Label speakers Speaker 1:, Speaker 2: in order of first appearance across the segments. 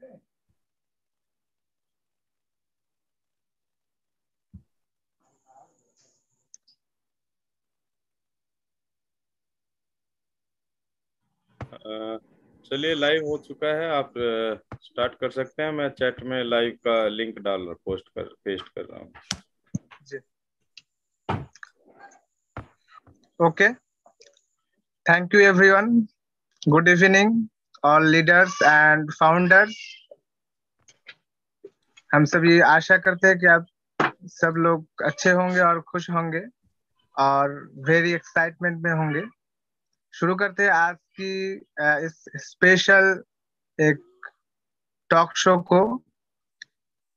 Speaker 1: Uh,
Speaker 2: चलिए live हो चुका है आप स्टार्ट uh, कर सकते हैं मैं चैट में लाइव का लिंक डाल रहा पोस्ट कर पेस्ट कर रहा हूँ
Speaker 3: okay thank you everyone good evening all leaders and founders हम सब ये आशा करते हैं कि आप सब लोग अच्छे होंगे और खुश होंगे और वेरी एक्साइटमेंट में होंगे शुरू करते हैं आज की इस स्पेशल एक टॉक शो को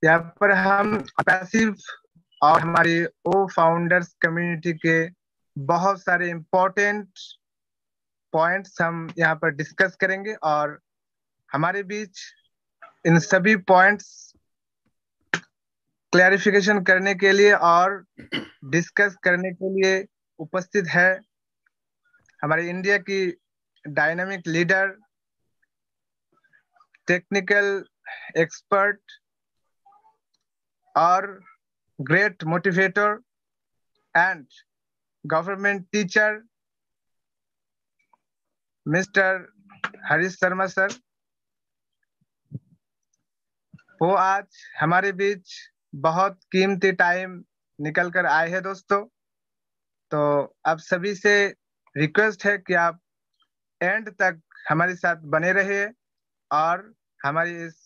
Speaker 3: यहाँ पर हम पैसिव और हमारी ओ फाउंडर्स कम्युनिटी के बहुत सारे इम्पोर्टेंट पॉइंट्स हम यहाँ पर डिस्कस करेंगे और हमारे बीच इन सभी पॉइंट्स क्लैरिफिकेशन करने के लिए और डिस्कस करने के लिए उपस्थित है हमारे इंडिया की डायनामिक लीडर टेक्निकल एक्सपर्ट और great motivator and government teacher mister Harish Sharma sir वो आज हमारे बीच बहुत कीमती टाइम निकल कर आए हैं दोस्तों तो आप सभी से रिक्वेस्ट है कि आप एंड तक हमारे साथ बने रहे और हमारी इस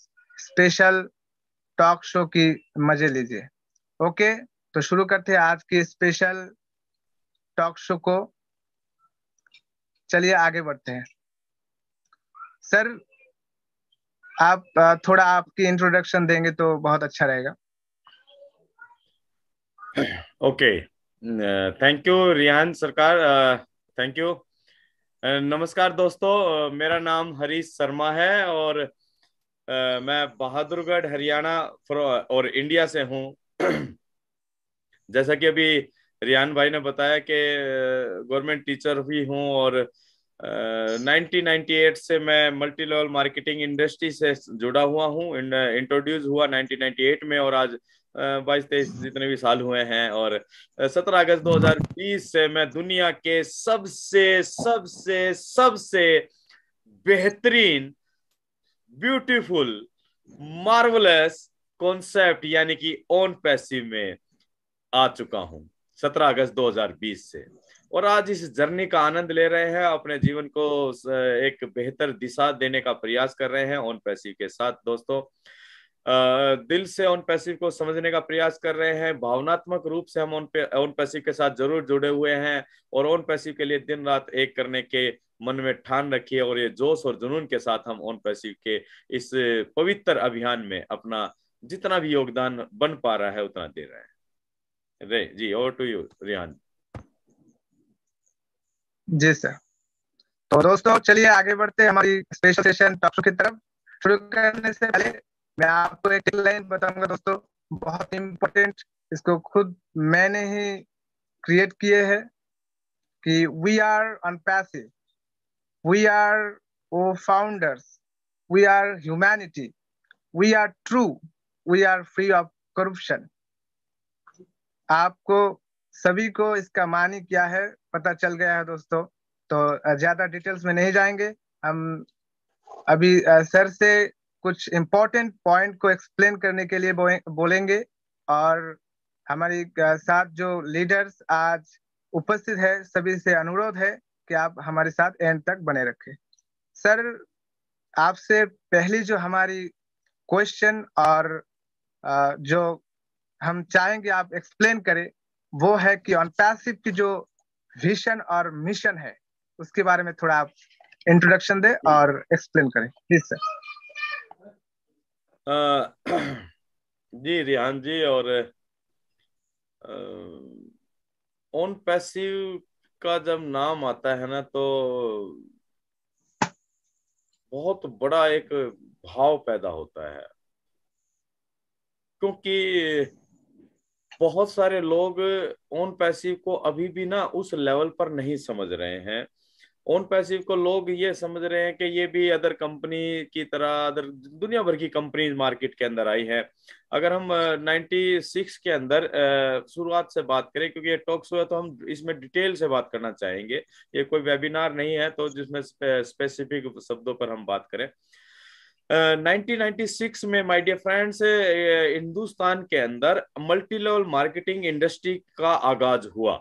Speaker 3: स्पेशल टॉक शो की मजे लीजिए ओके तो शुरू करते हैं आज की स्पेशल टॉक शो को चलिए आगे बढ़ते हैं सर आप थोड़ा आपकी इंट्रोडक्शन देंगे तो बहुत अच्छा रहेगा
Speaker 2: ओके थैंक यू रिहान सरकार थैंक यू नमस्कार दोस्तों मेरा नाम हरीश शर्मा है और मैं बहादुरगढ़ हरियाणा और इंडिया से हूँ जैसा कि अभी रियान भाई ने बताया कि गवर्नमेंट टीचर भी हूँ और नाइनटीन 1998 एट से मैं मल्टी लेवल मार्केटिंग इंडस्ट्री से जुड़ा हुआ हूँ इंट्रोड्यूस हुआ नाइनटीन नाइनटी एट में और आज बाईस तेईस जितने भी साल हुए हैं और सत्रह अगस्त 2020 से मैं दुनिया के सबसे सबसे सबसे बेहतरीन ब्यूटीफुल मार्वलस कॉन्सेप्ट यानी कि ऑन पैसिव में आ चुका हूं सत्रह अगस्त 2020 से और आज इस जर्नी का आनंद ले रहे हैं अपने जीवन को एक बेहतर दिशा देने का प्रयास कर रहे हैं ऑन पैसिव के साथ दोस्तों दिल से ऑन पैसिव को समझने का प्रयास कर रहे हैं भावनात्मक रूप से हम ऑन ऑन पैसिव के साथ जरूर जुड़े हुए हैं और ऑन पैसिव के लिए दिन रात एक करने के मन में ठान रखिए और ये जोश और जुनून के साथ हम ऑन पैसिव के इस पवित्र अभियान में अपना जितना भी योगदान बन पा रहा है उतना दे रहे हैं रे जी over to you Rihan
Speaker 3: ji sir तो दोस्तों चलिए आगे बढ़ते हमारी स्पेशल सेशन टॉप की तरफ शुरू करने से पहले मैं आपको एक लाइन बताऊंगा दोस्तों बहुत इम्पोर्टेंट इसको खुद मैंने ही क्रिएट किए है कि we are OnPassive we are O founders we are humanity we are true we are free of corruption आपको सभी को इसका मानी क्या है पता चल गया है दोस्तों तो ज्यादा डिटेल्स में नहीं जाएंगे हम अभी सर से कुछ इम्पोर्टेंट पॉइंट को एक्सप्लेन करने के लिए बोलेंगे और हमारी साथ जो लीडर्स आज उपस्थित है सभी से अनुरोध है कि आप हमारे साथ एंड तक बने रखें सर आपसे पहली जो हमारी क्वेश्चन और जो हम चाहेंगे आप एक्सप्लेन करें वो है कि ऑन पैसिव की जो विजन और मिशन है उसके बारे में थोड़ा आप इंट्रोडक्शन दे और एक्सप्लेन करें please sir
Speaker 2: ji Rihan ji और ऑन पैसिव का जब नाम आता है ना तो बहुत बड़ा एक भाव पैदा होता है क्योंकि बहुत सारे लोग ओन पैसिव को अभी भी ना उस लेवल पर नहीं समझ रहे हैं ओन पैसिव को लोग ये समझ रहे हैं कि ये भी अदर कंपनी की तरह अदर दुनिया भर की कंपनी मार्केट के अंदर आई है अगर हम 96 के अंदर शुरुआत से बात करें क्योंकि ये टॉक्स हुआ तो हम इसमें डिटेल से बात करना चाहेंगे ये कोई वेबिनार नहीं है तो जिसमें स्पेसिफिक शब्दों पर हम बात करें 1996 में माय डियर फ्रेंड्स हिंदुस्तान के अंदर मल्टी लेवल मार्केटिंग इंडस्ट्री का आगाज हुआ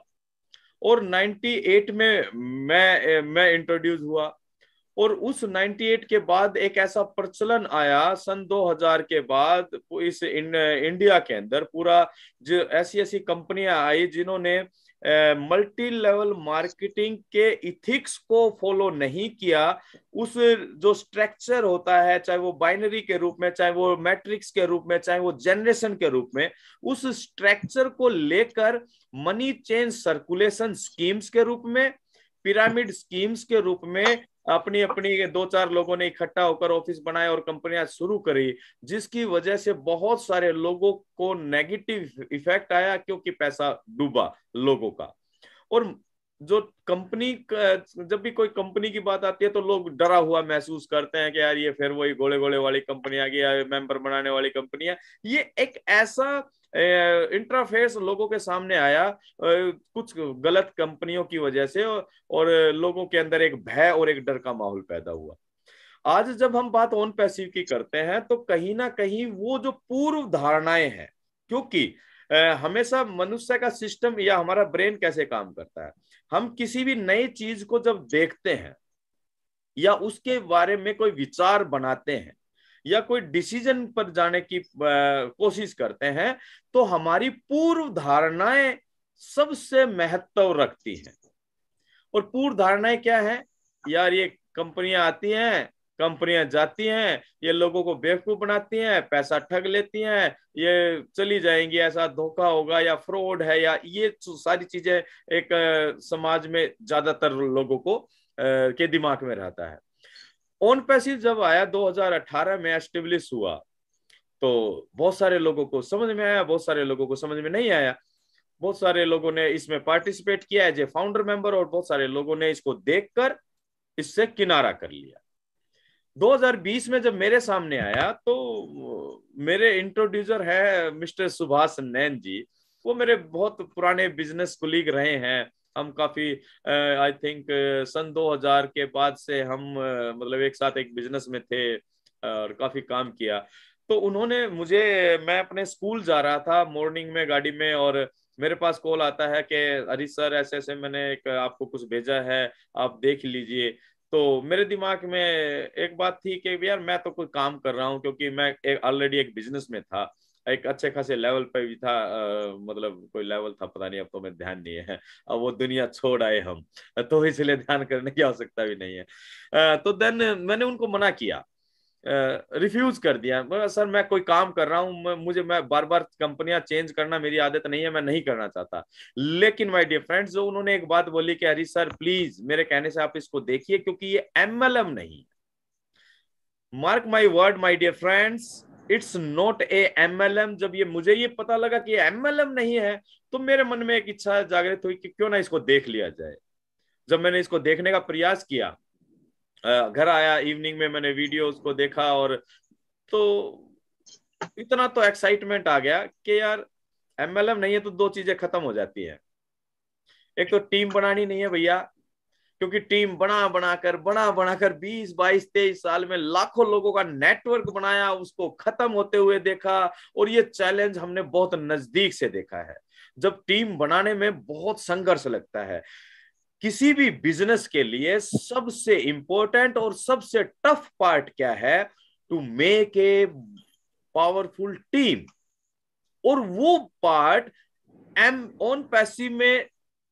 Speaker 2: और 98 में मैं मैं इंट्रोड्यूस हुआ और उस 98 के बाद एक ऐसा प्रचलन आया सन 2000 के बाद इस इंडिया के अंदर पूरा जो ऐसी ऐसी कंपनियां आई जिन्होंने मल्टी लेवल मार्केटिंग के इथिक्स को फॉलो नहीं किया उस जो स्ट्रक्चर होता है चाहे वो बाइनरी के रूप में चाहे वो मैट्रिक्स के रूप में चाहे वो जनरेशन के रूप में उस स्ट्रक्चर को लेकर मनी चेंज सर्कुलेशन स्कीम्स के रूप में पिरामिड स्कीम्स के रूप में अपनी अपनी दो चार लोगों ने इकट्ठा होकर ऑफिस बनाए और कंपनियां शुरू करी जिसकी वजह से बहुत सारे लोगों को नेगेटिव इफेक्ट आया क्योंकि पैसा डूबा लोगों का और जो कंपनी जब भी कोई कंपनी की बात आती है तो लोग डरा हुआ महसूस करते हैं कि यार ये फिर वही गोले गोले वाली कंपनी आ गई मेंबर बनाने वाली कंपनी है ये एक ऐसा इंटरफेस लोगों के सामने आया कुछ गलत कंपनियों की वजह से और लोगों के अंदर एक भय और एक डर का माहौल पैदा हुआ आज जब हम बात ऑन पैसिव की करते हैं तो कहीं ना कहीं वो जो पूर्व धारणाएं हैं क्योंकि हमेशा मनुष्य का सिस्टम या हमारा ब्रेन कैसे काम करता है हम किसी भी नई चीज को जब देखते हैं या उसके बारे में कोई विचार बनाते हैं या कोई डिसीजन पर जाने की कोशिश करते हैं तो हमारी पूर्व धारणाएं सबसे महत्व रखती हैं और पूर्व धारणाएं क्या है यार ये कंपनियां आती हैं कंपनियां जाती हैं ये लोगों को बेवकूफ बनाती हैं पैसा ठग लेती हैं ये चली जाएंगी ऐसा धोखा होगा या फ्रॉड है या ये सारी चीजें एक समाज में ज्यादातर लोगों को के दिमाग में रहता है ऑन पैसिव जब आया 2018 में एस्टेब्लिश हुआ तो बहुत सारे लोगों को समझ में आया बहुत सारे लोगों को समझ में नहीं आया बहुत सारे लोगों ने इसमें पार्टिसिपेट किया एज ए फाउंडर मेंबर और बहुत सारे लोगों ने इसको देखकर इससे किनारा कर लिया 2020 में जब मेरे सामने आया तो मेरे इंट्रोड्यूसर है मिस्टर सुभाष नैन जी वो मेरे बहुत पुराने बिजनेस कुलीग रहे हैं हम काफी आई थिंक सन 2000 के बाद से हम मतलब एक साथ एक बिजनेस में थे और काफी काम किया तो उन्होंने मुझे मैं अपने स्कूल जा रहा था मॉर्निंग में गाड़ी में और मेरे पास कॉल आता है कि अरे सर ऐसे ऐसे मैंने एक आपको कुछ भेजा है आप देख लीजिए तो मेरे दिमाग में एक बात थी कि यार मैं तो कोई काम कर रहा हूँ क्योंकि मैं ऑलरेडी एक, एक बिजनेस में था एक अच्छे खासे लेवल पे भी था आ, मतलब कोई लेवल था पता नहीं अब तो मैं ध्यान नहीं है अब वो दुनिया छोड़ आए हम तो इसलिए ध्यान करने की आवश्यकता भी नहीं है आ, तो देन मैंने उनको मना किया रिफ्यूज कर दिया सर मैं कोई काम कर रहा हूँ मुझे मैं बार बार कंपनियां चेंज करना मेरी आदत नहीं है मैं नहीं करना चाहता लेकिन माय डियर फ्रेंड्स जो उन्होंने एक बात बोली कि अरे सर प्लीज मेरे कहने से आप इसको देखिए क्योंकि ये एमएलएम नहीं mark my word my dear friends it's not a MLM जब ये मुझे ये पता लगा कि एमएलएम नहीं है तो मेरे मन में एक इच्छा जागृत हुई कि क्यों ना इसको देख लिया जाए जब मैंने इसको देखने का प्रयास किया घर आया इवनिंग में मैंने वीडियो उसको देखा और तो इतना तो एक्साइटमेंट आ गया कि यार एमएलएम नहीं है तो दो चीजें खत्म हो जाती है एक तो टीम बनानी नहीं है भैया क्योंकि टीम बना बनाकर बना बनाकर बीस बाईस तेईस साल में लाखों लोगों का नेटवर्क बनाया उसको खत्म होते हुए देखा और ये चैलेंज हमने बहुत नजदीक से देखा है जब टीम बनाने में बहुत संघर्ष लगता है किसी भी बिजनेस के लिए सबसे इंपॉर्टेंट और सबसे टफ पार्ट क्या है to make a powerful team और वो पार्ट एम ऑन पैसिव में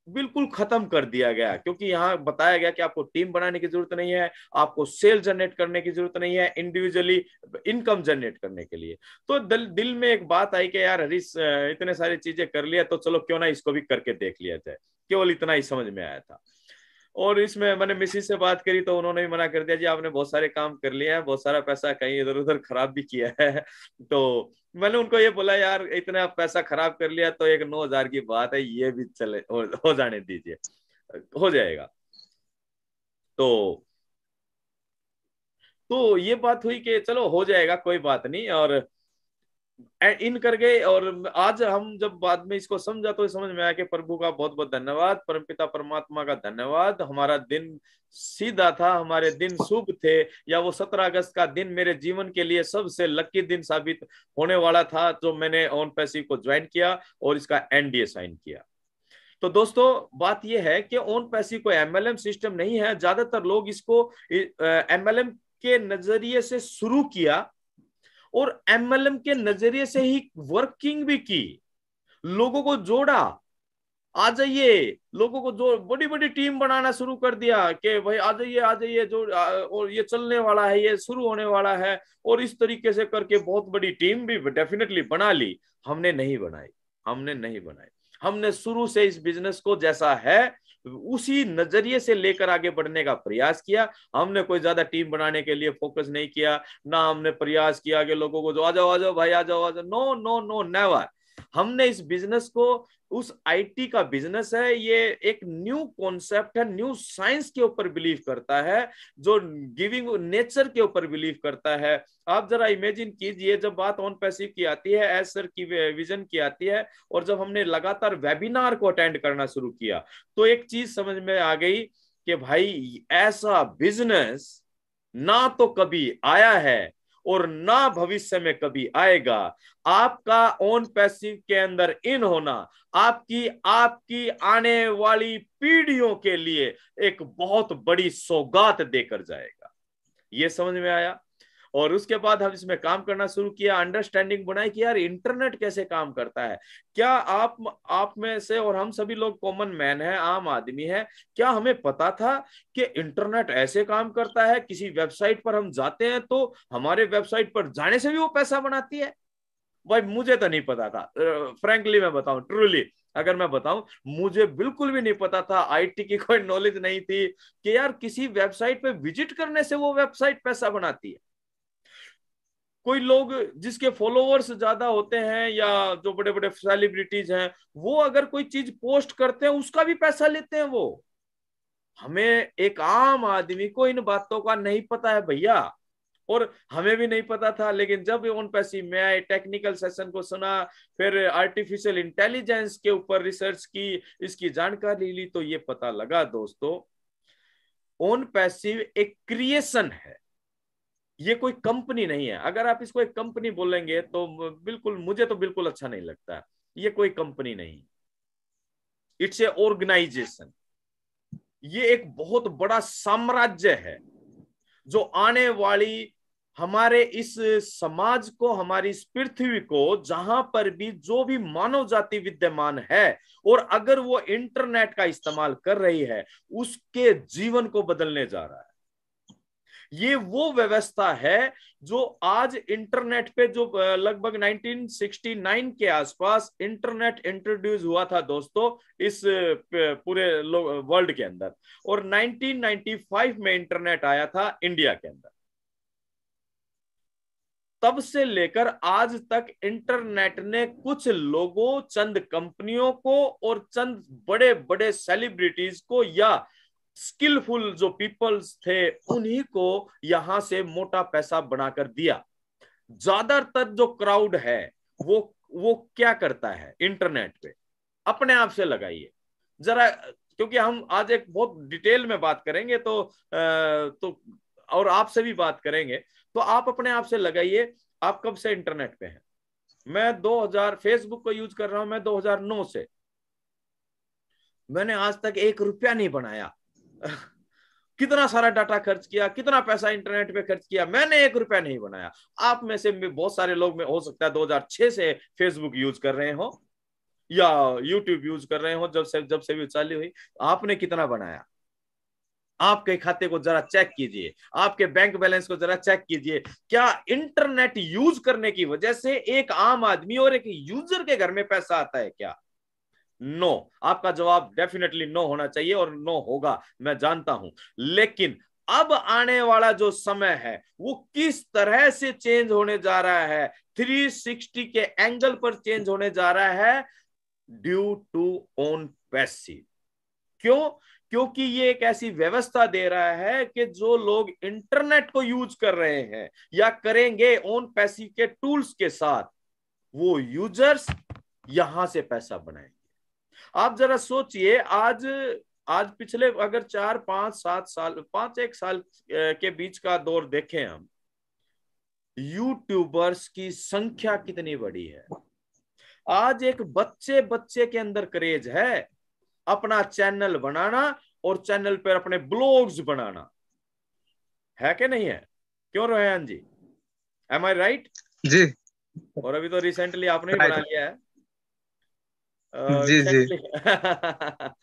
Speaker 2: बिल्कुल खत्म कर दिया गया क्योंकि यहाँ बताया गया कि आपको टीम बनाने की जरूरत नहीं है आपको सेल जनरेट करने की जरूरत नहीं है इंडिविजुअली इनकम जनरेट करने के लिए तो दिल दिल में एक बात आई कि यार हरीश इतने सारी चीजें कर लिया तो चलो क्यों ना इसको भी करके देख लिया जाए केवल इतना ही समझ में आया था और इसमें मैंने मिसिस से बात करी तो उन्होंने भी मना कर दिया जी आपने बहुत सारे काम कर लिया है बहुत सारा पैसा कहीं इधर उधर खराब भी किया है तो मैंने उनको ये बोला यार इतना पैसा खराब कर लिया तो एक नौ हजार की बात है ये भी चले हो, हो जाने दीजिए हो जाएगा तो तो ये बात हुई कि चलो हो जाएगा कोई बात नहीं और इन करके और आज हम जब बाद में इसको समझा तो समझ में आया कि प्रभु का बहुत बहुत धन्यवाद परमपिता परमात्मा का धन्यवाद हमारा दिन सीधा था हमारे दिन शुभ थे या वो सत्रह अगस्त का दिन मेरे जीवन के लिए सबसे लकी दिन साबित होने वाला था जो मैंने ऑन पैसिव को ज्वाइन किया और इसका एनडीए साइन किया तो दोस्तों बात यह है कि ओन पैसिव को एमएलएम सिस्टम नहीं है ज्यादातर लोग इसको एमएलएम के नजरिए से शुरू किया और एमएलएम के नजरिए से ही वर्किंग भी की लोगों को जोड़ा आ जाइए लोगों को जो बड़ी बड़ी टीम बनाना शुरू कर दिया कि भाई आ जाइए आ जाइए जो और ये चलने वाला है ये शुरू होने वाला है और इस तरीके से करके बहुत बड़ी टीम भी डेफिनेटली बना ली हमने नहीं बनाई हमने नहीं बनाई हमने शुरू से इस बिजनेस को जैसा है उसी नजरिए से लेकर आगे बढ़ने का प्रयास किया हमने कोई ज्यादा टीम बनाने के लिए फोकस नहीं किया ना हमने प्रयास किया कि लोगों को जो आ जाओ आ जाओ भाई आ जाओ आ जाओ नो नो नो नेवर हमने इस बिजनेस को उस आईटी का बिजनेस है ये एक न्यू कॉन्सेप्ट है न्यू साइंस के ऊपर बिलीव करता है जो गिविंग नेचर के ऊपर बिलीव करता है आप जरा इमेजिन कीजिए जब बात ऑन पैसिव की आती है एज सर की विजन की आती है और जब हमने लगातार वेबिनार को अटेंड करना शुरू किया तो एक चीज समझ में आ गई कि भाई ऐसा बिजनेस ना तो कभी आया है और ना भविष्य में कभी आएगा आपका ओन पैसिव के अंदर इन होना आपकी आपकी आने वाली पीढ़ियों के लिए एक बहुत बड़ी सौगात देकर जाएगा ये समझ में आया और उसके बाद हम इसमें काम करना शुरू किया अंडरस्टैंडिंग बनाई कि यार इंटरनेट कैसे काम करता है क्या आप आप में से और हम सभी लोग कॉमन मैन है आम आदमी है क्या हमें पता था कि इंटरनेट ऐसे काम करता है किसी वेबसाइट पर हम जाते हैं तो हमारे वेबसाइट पर जाने से भी वो पैसा बनाती है भाई मुझे तो नहीं पता था फ्रेंकली मैं बताऊं ट्रूली अगर मैं बताऊं मुझे बिल्कुल भी नहीं पता था आईटी की कोई नॉलेज नहीं थी कि यार किसी वेबसाइट पे विजिट करने से वो वेबसाइट पैसा बनाती है कोई लोग जिसके फॉलोअर्स ज्यादा होते हैं या जो बड़े बड़े सेलिब्रिटीज हैं वो अगर कोई चीज पोस्ट करते हैं उसका भी पैसा लेते हैं वो हमें एक आम आदमी को इन बातों का नहीं पता है भैया और हमें भी नहीं पता था लेकिन जब ओन पैसी मैं आए टेक्निकल सेशन को सुना फिर आर्टिफिशियल इंटेलिजेंस के ऊपर रिसर्च की इसकी जानकारी ली तो ये पता लगा दोस्तों ओन पैसिव एक क्रिएशन है ये कोई कंपनी नहीं है अगर आप इसको एक कंपनी बोलेंगे तो बिल्कुल मुझे तो बिल्कुल अच्छा नहीं लगता ये कोई कंपनी नहीं इट्स ए ऑर्गेनाइजेशन ये एक बहुत बड़ा साम्राज्य है जो आने वाली हमारे इस समाज को हमारी इस पृथ्वी को जहां पर भी जो भी मानव जाति विद्यमान है और अगर वो इंटरनेट का इस्तेमाल कर रही है उसके जीवन को बदलने जा रहा है ये वो व्यवस्था है जो आज इंटरनेट पे जो लगभग 1969 के आसपास इंटरनेट इंट्रोड्यूस हुआ था दोस्तों इस पूरे वर्ल्ड के अंदर और 1995 में इंटरनेट आया था इंडिया के अंदर तब से लेकर आज तक इंटरनेट ने कुछ लोगों चंद कंपनियों को और चंद बड़े बड़े सेलिब्रिटीज को या स्किलफुल जो पीपल्स थे उन्हीं को यहां से मोटा पैसा बनाकर दिया ज्यादातर जो क्राउड है वो वो क्या करता है इंटरनेट पे अपने आप से लगाइए जरा क्योंकि हम आज एक बहुत डिटेल में बात करेंगे तो तो और आपसे भी बात करेंगे तो आप अपने आप से लगाइए आप कब से इंटरनेट पे हैं मैं 2000 फेसबुक को यूज कर रहा हूं मैं 2009 से मैंने आज तक एक रुपया नहीं बनाया कितना सारा डाटा खर्च किया कितना पैसा इंटरनेट पे खर्च किया मैंने एक रुपया नहीं बनाया आप में से बहुत सारे लोग में हो सकता है 2006 से फेसबुक यूज कर रहे हो या यूट्यूब यूज कर रहे हो जब से जब से भी चालू हुई आपने कितना बनाया आपके खाते को जरा चेक कीजिए आपके बैंक बैलेंस को जरा चेक कीजिए क्या इंटरनेट यूज करने की वजह से एक आम आदमी और एक यूजर के घर में पैसा आता है क्या नो आपका जवाब डेफिनेटली नो होना चाहिए और नो होगा मैं जानता हूं लेकिन अब आने वाला जो समय है वो किस तरह से चेंज होने जा रहा है 360 के एंगल पर चेंज होने जा रहा है ड्यू टू ओन पैसिव क्यों क्योंकि ये एक ऐसी व्यवस्था दे रहा है कि जो लोग इंटरनेट को यूज कर रहे हैं या करेंगे ओन पैसिव के टूल्स के साथ वो यूजर्स यहां से पैसा बनाएंगे आप जरा सोचिए आज आज पिछले अगर चार पांच सात साल पांच एक साल के बीच का दौर देखें हम यूट्यूबर्स की संख्या कितनी बड़ी है आज एक बच्चे बच्चे के अंदर क्रेज है अपना चैनल बनाना और चैनल पर अपने ब्लॉग्स बनाना है कि नहीं है क्यों Rohan ji am I right ji और अभी तो रिसेंटली आपने भी बना लिया है जी जी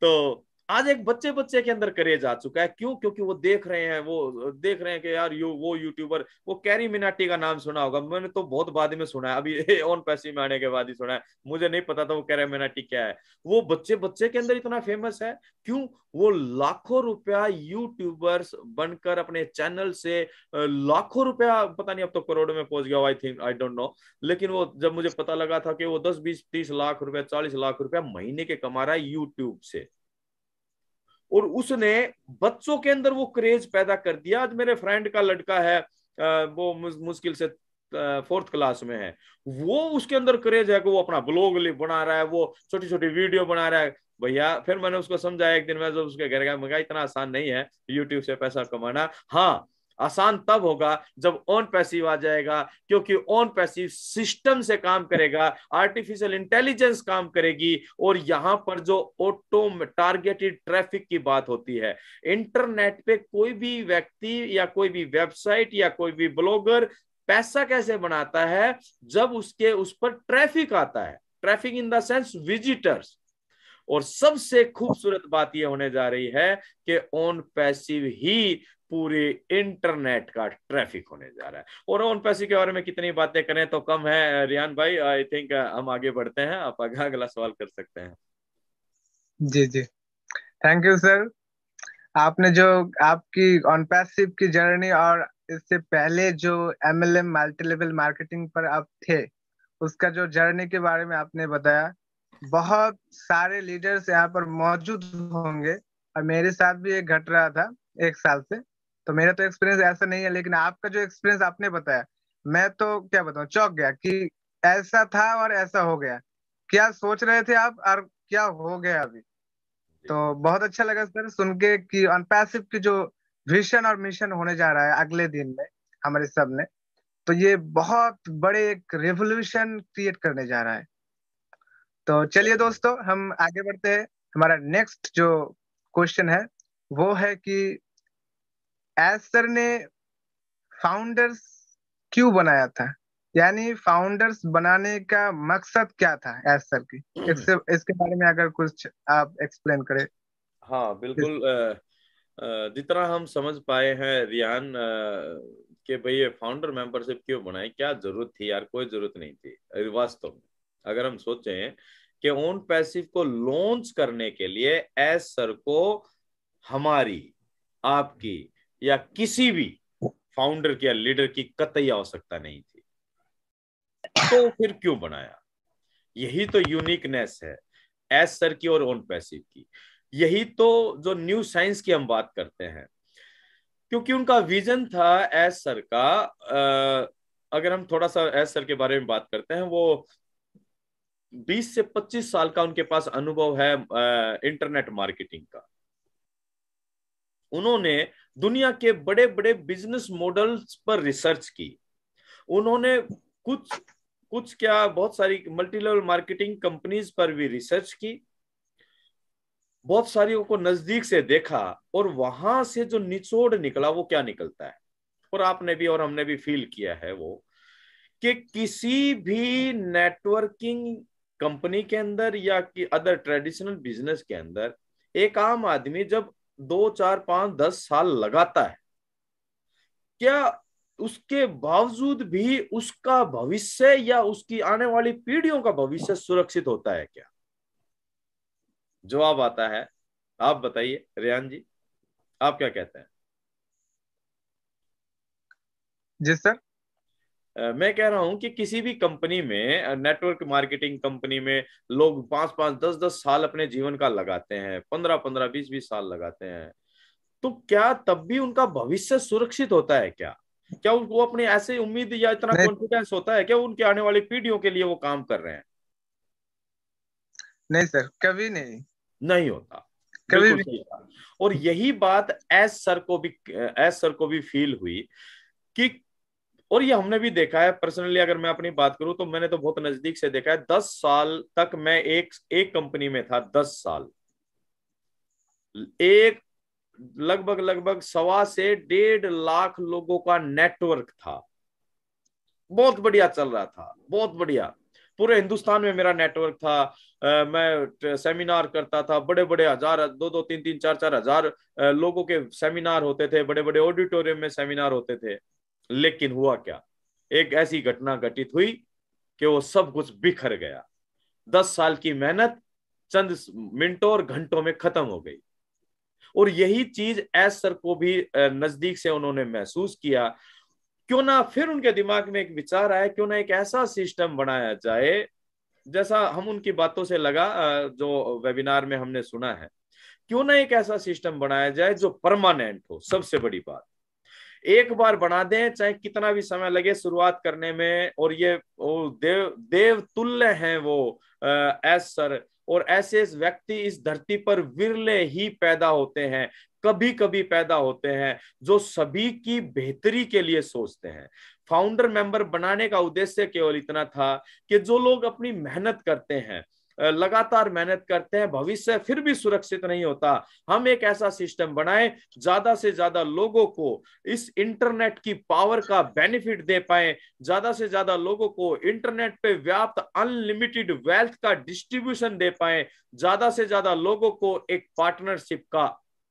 Speaker 2: तो आज एक बच्चे बच्चे के अंदर करेज आ चुका है क्यों क्योंकि वो देख रहे हैं वो देख रहे हैं कि यार यू वो यूट्यूबर वो कैरी मिनाटी का नाम सुना होगा मैंने तो बहुत बाद में सुना है अभी ऑन पैसे में आने के बाद ही सुना है मुझे नहीं पता था वो कैरी मिनाटी क्या है वो बच्चे बच्चे के अंदर इतना फेमस है क्यों वो लाखों रुपया यूट्यूबर्स बनकर अपने चैनल से लाखों रुपया पता नहीं अब तो करोड़ों में पहुंच गया I think I don't know लेकिन वो जब मुझे पता लगा था कि वो दस बीस तीस लाख रुपया चालीस लाख रुपया महीने के कमा रहा है यूट्यूब से और उसने बच्चों के अंदर वो क्रेज पैदा कर दिया आज मेरे फ्रेंड का लड़का है वो मुश्किल से फोर्थ क्लास में है वो उसके अंदर क्रेज है कि वो अपना ब्लॉग बना रहा है वो छोटी छोटी वीडियो बना रहा है भैया फिर मैंने उसको समझाया एक दिन मैं जब उसके घर गया मैं इतना आसान नहीं है यूट्यूब से पैसा कमाना हाँ आसान तब होगा जब ऑन पैसिव आ जाएगा क्योंकि ऑन पैसिव सिस्टम से काम करेगा आर्टिफिशियल इंटेलिजेंस काम करेगी और यहां पर जो ऑटो टारगेटेड ट्रैफिक की बात होती है इंटरनेट पे कोई भी व्यक्ति या कोई भी वेबसाइट या कोई भी ब्लॉगर पैसा कैसे बनाता है जब उसके उस पर ट्रैफिक आता है traffic in the sense visitors और सबसे खूबसूरत बात यह होने जा रही है कि ऑन पैसिव ही पूरे इंटरनेट का ट्रैफिक होने जा रहा है और ऑन पैसे के बारे में कितनी बातें करें तो कम है रियान भाई आई थिंक uh, हम आगे बढ़ते हैं आप आगे अगला सवाल कर सकते हैं
Speaker 3: जी जी थैंक यू सर आपने जो आपकी ऑन पैसिव की जर्नी और इससे पहले जो M L M multi level marketing पर आप थे उसका जो जर्नी के बारे में आपने बताया बहुत सारे लीडर्स यहाँ पर मौजूद होंगे और मेरे साथ भी ये घट रहा था एक साल से तो मेरा तो एक्सपीरियंस ऐसा नहीं है लेकिन आपका जो एक्सपीरियंस आपने बताया मैं तो क्या बताऊँ चौक गया कि ऐसा था और ऐसा हो गया क्या सोच रहे थे आप और क्या हो गया अभी तो बहुत अच्छा लगा सर सुन के कि अनपैसिव की जो विजन और मिशन होने जा रहा है अगले दिन में हमारे सब ने तो ये बहुत बड़े एक रेवोल्यूशन क्रिएट करने जा रहा है तो चलिए दोस्तों हम आगे बढ़ते हैं हमारा नेक्स्ट जो क्वेश्चन है वो है कि एसर ने फाउंडर्स क्यों बनाया था यानी फाउंडर्स बनाने का मकसद क्या था एसर की हम्म। इससे इसके बारे में अगर कुछ आप एक्सप्लेन करें
Speaker 2: हाँ बिल्कुल जितना हम समझ पाए हैं रियान के भाई ये फाउंडर मेंबरशिप क्यों बनाए क्या जरूरत थी यार कोई जरूरत नहीं थी वास्तव में अगर हम सोचें कि ओन पैसिव को लॉन्च करने के लिए एस सर को हमारी आपकी या किसी भी फाउंडर की या लीडर की कतई आवश्यकता नहीं थी तो फिर क्यों बनाया यही तो यूनिकनेस है एस सर की और ओन पैसिव की यही तो जो न्यू साइंस की हम बात करते हैं क्योंकि उनका विजन था एस सर का अगर हम थोड़ा सा एस सर के बारे में बात करते हैं वो 20 से 25 साल का उनके पास अनुभव है इंटरनेट मार्केटिंग का उन्होंने दुनिया के बड़े बड़े बिजनेस मॉडल्स पर रिसर्च की उन्होंने कुछ कुछ क्या बहुत सारी मल्टी लेवल मार्केटिंग कंपनीज पर भी रिसर्च की बहुत सारी को नजदीक से देखा और वहां से जो निचोड़ निकला वो क्या निकलता है और आपने भी और हमने भी फील किया है वो कि किसी भी नेटवर्किंग कंपनी के अंदर या कि अदर ट्रेडिशनल बिजनेस के अंदर एक आम आदमी जब दो चार पांच दस साल लगाता है क्या उसके बावजूद भी उसका भविष्य या उसकी आने वाली पीढ़ियों का भविष्य सुरक्षित होता है क्या जवाब आता है आप बताइए रेहान जी आप क्या कहते हैं जी सर मैं कह रहा हूं कि किसी भी कंपनी में नेटवर्क मार्केटिंग कंपनी में लोग पांच पांच दस दस साल अपने जीवन का लगाते हैं पंद्रह पंद्रह बीस बीस साल लगाते हैं तो क्या तब भी उनका भविष्य सुरक्षित होता है क्या क्या वो अपने ऐसे उम्मीद या इतना कॉन्फिडेंस होता है क्या उनके आने वाली पीढ़ियों के लिए वो काम कर रहे हैं नहीं सर कभी नहीं नहीं होता कभी भी नहीं और यही बात एस सर को भी एस सर को भी फील हुई कि और ये हमने भी देखा है पर्सनली अगर मैं अपनी बात करूं तो मैंने तो बहुत नजदीक से देखा है दस साल तक मैं एक एक कंपनी में था दस साल एक लगभग लगभग सवा से डेढ़ लाख लोगों का नेटवर्क था बहुत बढ़िया चल रहा था बहुत बढ़िया पूरे हिंदुस्तान में मेरा नेटवर्क था आ, मैं सेमिनार करता था बड़े बड़े हजार दो दो तीन तीन चार चार हजार लोगों के सेमिनार होते थे बड़े बड़े ऑडिटोरियम में सेमिनार होते थे लेकिन हुआ क्या एक ऐसी घटना घटित हुई कि वो सब कुछ बिखर गया दस साल की मेहनत चंद मिनटों और घंटों में खत्म हो गई और यही चीज एस सर को भी नजदीक से उन्होंने महसूस किया क्यों ना फिर उनके दिमाग में एक विचार आया क्यों ना एक ऐसा सिस्टम बनाया जाए जैसा हम उनकी बातों से लगा जो वेबिनार में हमने सुना है क्यों ना एक ऐसा सिस्टम बनाया जाए जो परमानेंट हो सबसे बड़ी बात एक बार बना दें चाहे कितना भी समय लगे शुरुआत करने में और ये ओ, देव देव तुल्य हैं वो एस सर और ऐसे व्यक्ति इस धरती पर विरले ही पैदा होते हैं कभी कभी पैदा होते हैं जो सभी की बेहतरी के लिए सोचते हैं फाउंडर मेंबर बनाने का उद्देश्य केवल इतना था कि जो लोग अपनी मेहनत करते हैं लगातार मेहनत करते हैं भविष्य फिर भी सुरक्षित नहीं होता हम एक ऐसा सिस्टम बनाए ज्यादा से ज्यादा लोगों को इस इंटरनेट की पावर का बेनिफिट दे पाए ज्यादा से ज्यादा लोगों को इंटरनेट पे व्याप्त अनलिमिटेड वेल्थ का डिस्ट्रीब्यूशन दे पाए ज्यादा से ज्यादा लोगों को एक पार्टनरशिप का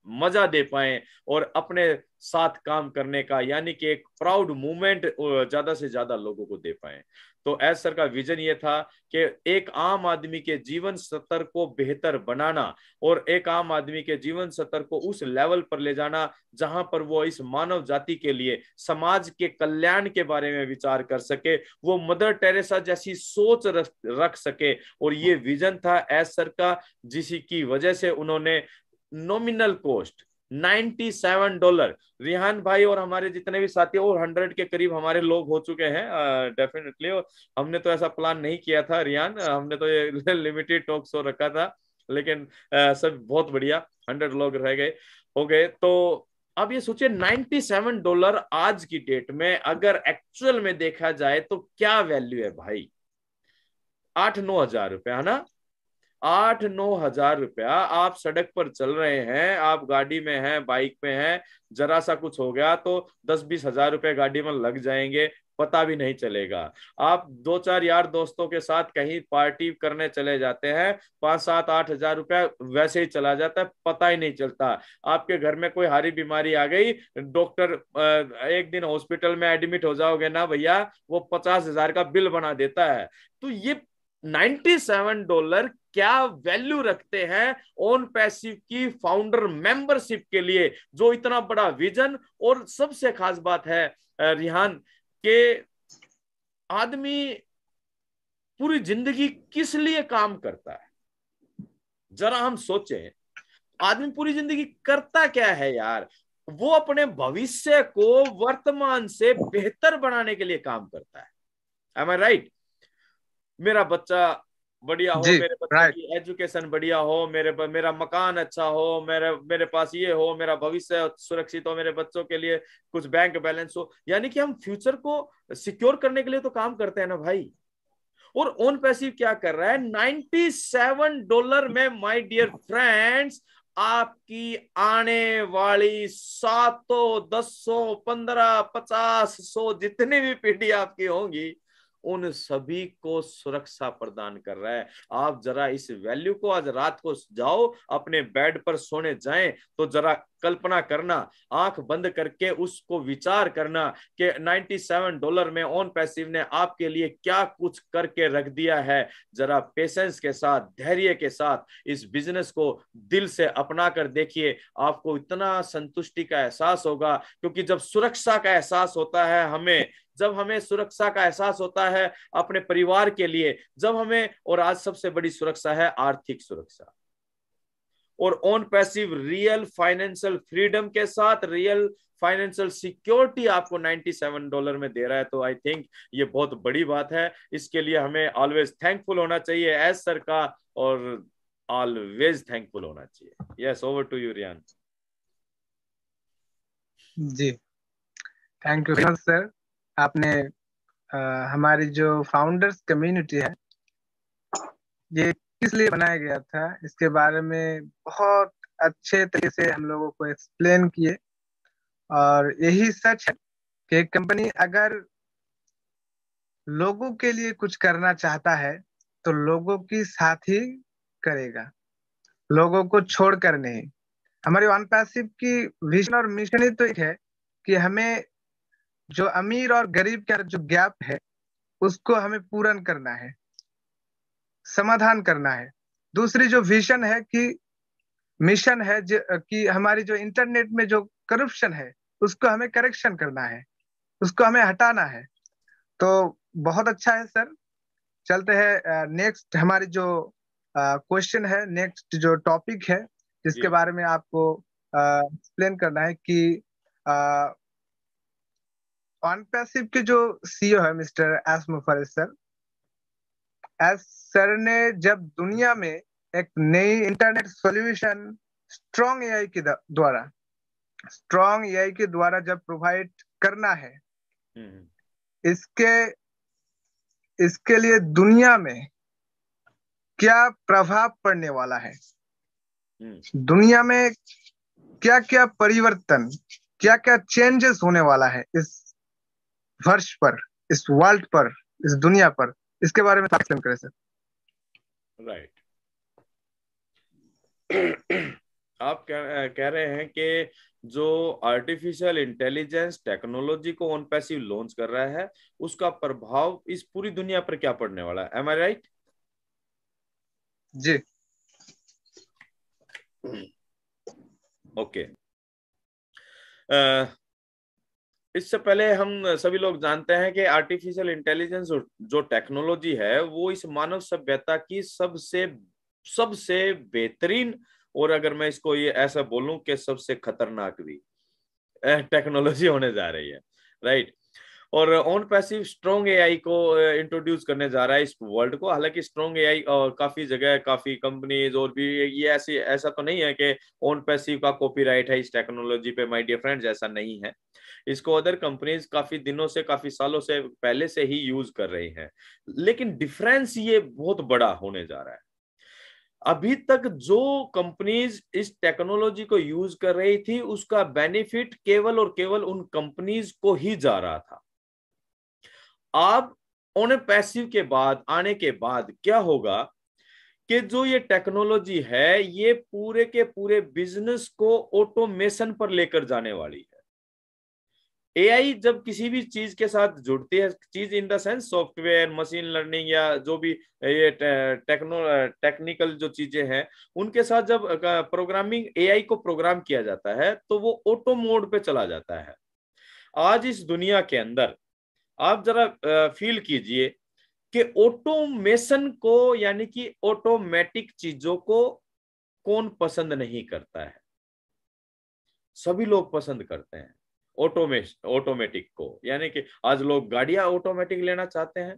Speaker 2: मजा दे पाए और अपने साथ काम करने का यानी कि एक प्राउड मूवमेंट ज्यादा से ज्यादा लोगों को दे पाए तो एस सर का विजन ये था कि एक आम आदमी के जीवन स्तर को बेहतर बनाना और एक आम आदमी के जीवन स्तर को उस लेवल पर ले जाना जहां पर वो इस मानव जाति के लिए समाज के कल्याण के बारे में विचार कर सके वो मदर टेरेसा जैसी सोच रख सके और ये विजन था एस सर का जिसकी वजह से उन्होंने नॉमिनल कॉस्ट 97 डॉलर रिहान भाई और हमारे जितने भी साथी और 100 के करीब हमारे लोग हो चुके हैं डेफिनेटली और हमने तो ऐसा प्लान नहीं किया था रिहान हमने तो ये लिमिटेड टॉक शो रखा था लेकिन आ, सब बहुत बढ़िया हंड्रेड लोग रह गए हो गए तो अब ये सोचिए 97 डॉलर आज की डेट में अगर एक्चुअल में देखा जाए तो क्या वैल्यू है भाई आठ नौ हजार रुपए है ना आठ नौ हजार रुपया आप सड़क पर चल रहे हैं आप गाड़ी में हैं बाइक में हैं जरा सा कुछ हो गया तो दस बीस हजार रुपये गाड़ी में लग जाएंगे पता भी नहीं चलेगा आप दो चार यार दोस्तों के साथ कहीं पार्टी करने चले जाते हैं पांच सात आठ हजार रुपया वैसे ही चला जाता है पता ही नहीं चलता आपके घर में कोई हारी बीमारी आ गई डॉक्टर एक दिन हॉस्पिटल में एडमिट हो जाओगे ना भैया वो पचास हजार का बिल बना देता है तो ये 97 डॉलर क्या वैल्यू रखते हैं ओन पैसिव की फाउंडर मेंबरशिप के लिए जो इतना बड़ा विजन और सबसे खास बात है रिहान के आदमी पूरी जिंदगी किस लिए काम करता है जरा हम सोचे आदमी पूरी जिंदगी करता क्या है यार वो अपने भविष्य को वर्तमान से बेहतर बनाने के लिए काम करता है एम right? राइट मेरा बच्चा बढ़िया हो मेरे बच्चे की एजुकेशन बढ़िया हो मेरे मेरा मकान अच्छा हो मेरे मेरे पास ये हो मेरा भविष्य सुरक्षित हो मेरे बच्चों के लिए कुछ बैंक बैलेंस हो यानी कि हम फ्यूचर को सिक्योर करने के लिए तो काम करते हैं ना भाई और ओन पैसिव क्या कर रहा है सेवन डॉलर में माय डियर फ्रेंड्स आपकी आने वाली सातों दसों पंद्रह पचास सौ जितनी भी पीढ़ी आपकी होंगी उन सभी को सुरक्षा प्रदान कर रहा है आप जरा इस वैल्यू को आज रात को जाओ अपने बेड पर सोने जाएं तो जरा कल्पना करना आंख बंद करके उसको विचार करना कि 97 डॉलर में ऑन पैसिव ने आपके लिए क्या कुछ करके रख दिया है जरा पेशेंस के साथ धैर्य के साथ इस बिजनेस को दिल से अपना कर देखिए आपको इतना संतुष्टि का एहसास होगा क्योंकि जब सुरक्षा का एहसास होता है हमें जब हमें सुरक्षा का एहसास होता है अपने परिवार के लिए जब हमें और आज सबसे बड़ी सुरक्षा है आर्थिक सुरक्षा और on OnPassive real financial freedom के साथ रियल फाइनेंशियल सिक्योरिटी आपको 97 डॉलर में दे रहा है तो आई थिंक ये बहुत बड़ी बात है इसके लिए हमें ऑलवेज थैंकफुल होना चाहिए एस सर का और ऑलवेज थैंकफुल होना चाहिए yes over to you Riyan
Speaker 3: ji thank you sir आपने आ, हमारी जो फाउंडर्स कम्युनिटी है ये किस लिए बनाया गया था इसके बारे में बहुत अच्छे तरीके से हम लोगों को एक्सप्लेन किए और यही सच है कि कंपनी अगर लोगों के लिए कुछ करना चाहता है तो लोगों की साथ ही करेगा लोगों को छोड़कर नहीं हमारी वन पैसिव की विजन और मिशन ही तो एक है कि हमें जो अमीर और गरीब का जो गैप है उसको हमें पूर्ण करना है समाधान करना है दूसरी जो विजन है कि मिशन है जो कि हमारी जो इंटरनेट में जो करप्शन है उसको हमें करेक्शन करना है उसको हमें हटाना है तो बहुत अच्छा है सर चलते हैं नेक्स्ट हमारी जो क्वेश्चन है नेक्स्ट जो टॉपिक है जिसके बारे में आपको एक्सप्लेन करना है कि ऑन पैसिव के जो सीईओ है mister Ash Mufareh sir Ash sir ने जब दुनिया में एक नई इंटरनेट सॉल्यूशन स्ट्रॉन्ग एआई के द्वारा स्ट्रॉन्ग एआई के द्वारा जब प्रोवाइड करना है इसके इसके लिए दुनिया में क्या प्रभाव पड़ने वाला है दुनिया में क्या क्या परिवर्तन क्या क्या चेंजेस होने वाला है इस वर्ष पर इस वर्ल्ड पर इस दुनिया पर इसके बारे में करें सर
Speaker 2: राइट आप कह, कह रहे हैं कि जो आर्टिफिशियल इंटेलिजेंस टेक्नोलॉजी को ऑन पैसिव लॉन्च कर रहा है उसका प्रभाव इस पूरी दुनिया पर क्या पड़ने वाला है एम आई राइट जी ओके okay. uh, इससे पहले हम सभी लोग जानते हैं कि आर्टिफिशियल इंटेलिजेंस जो टेक्नोलॉजी है वो इस मानव सभ्यता की सबसे सबसे बेहतरीन और अगर मैं इसको ये ऐसा बोलूं कि सबसे खतरनाक भी टेक्नोलॉजी होने जा रही है राइट और ऑन पैसिव स्ट्रॉन्ग ए को इंट्रोड्यूस uh, करने जा रहा है इस वर्ल्ड को हालांकि स्ट्रॉन्ग और uh, काफी जगह काफी कंपनीज और भी ये ऐसी ऐसा तो नहीं है कि ऑन पैसिव का कॉपीराइट है इस टेक्नोलॉजी पे माय डियर फ्रेंड्स ऐसा नहीं है इसको अदर कंपनीज काफी दिनों से काफी सालों से पहले से ही यूज कर रही हैं लेकिन डिफरेंस ये बहुत बड़ा होने जा रहा है अभी तक जो कंपनीज इस टेक्नोलॉजी को यूज कर रही थी उसका बेनिफिट केवल और केवल उन कंपनीज को ही जा रहा था आप ऑन पैसिव के बाद आने के बाद क्या होगा कि जो ये टेक्नोलॉजी है ये पूरे के पूरे बिजनेस को ऑटोमेशन पर लेकर जाने वाली है एआई जब किसी भी चीज के साथ जुड़ती है चीज in the sense software machine learning या जो भी ये टेक्नो टेक्निकल जो चीजें हैं उनके साथ जब प्रोग्रामिंग एआई को प्रोग्राम किया जाता है तो वो ऑटो मोड पे चला जाता है आज इस दुनिया के अंदर आप जरा फील कीजिए कि ऑटोमेशन को यानी कि ऑटोमेटिक चीजों को कौन पसंद नहीं करता है सभी लोग पसंद करते हैं ऑटोमेश ऑटोमेटिक को यानी कि आज लोग गाड़ियां ऑटोमेटिक लेना चाहते हैं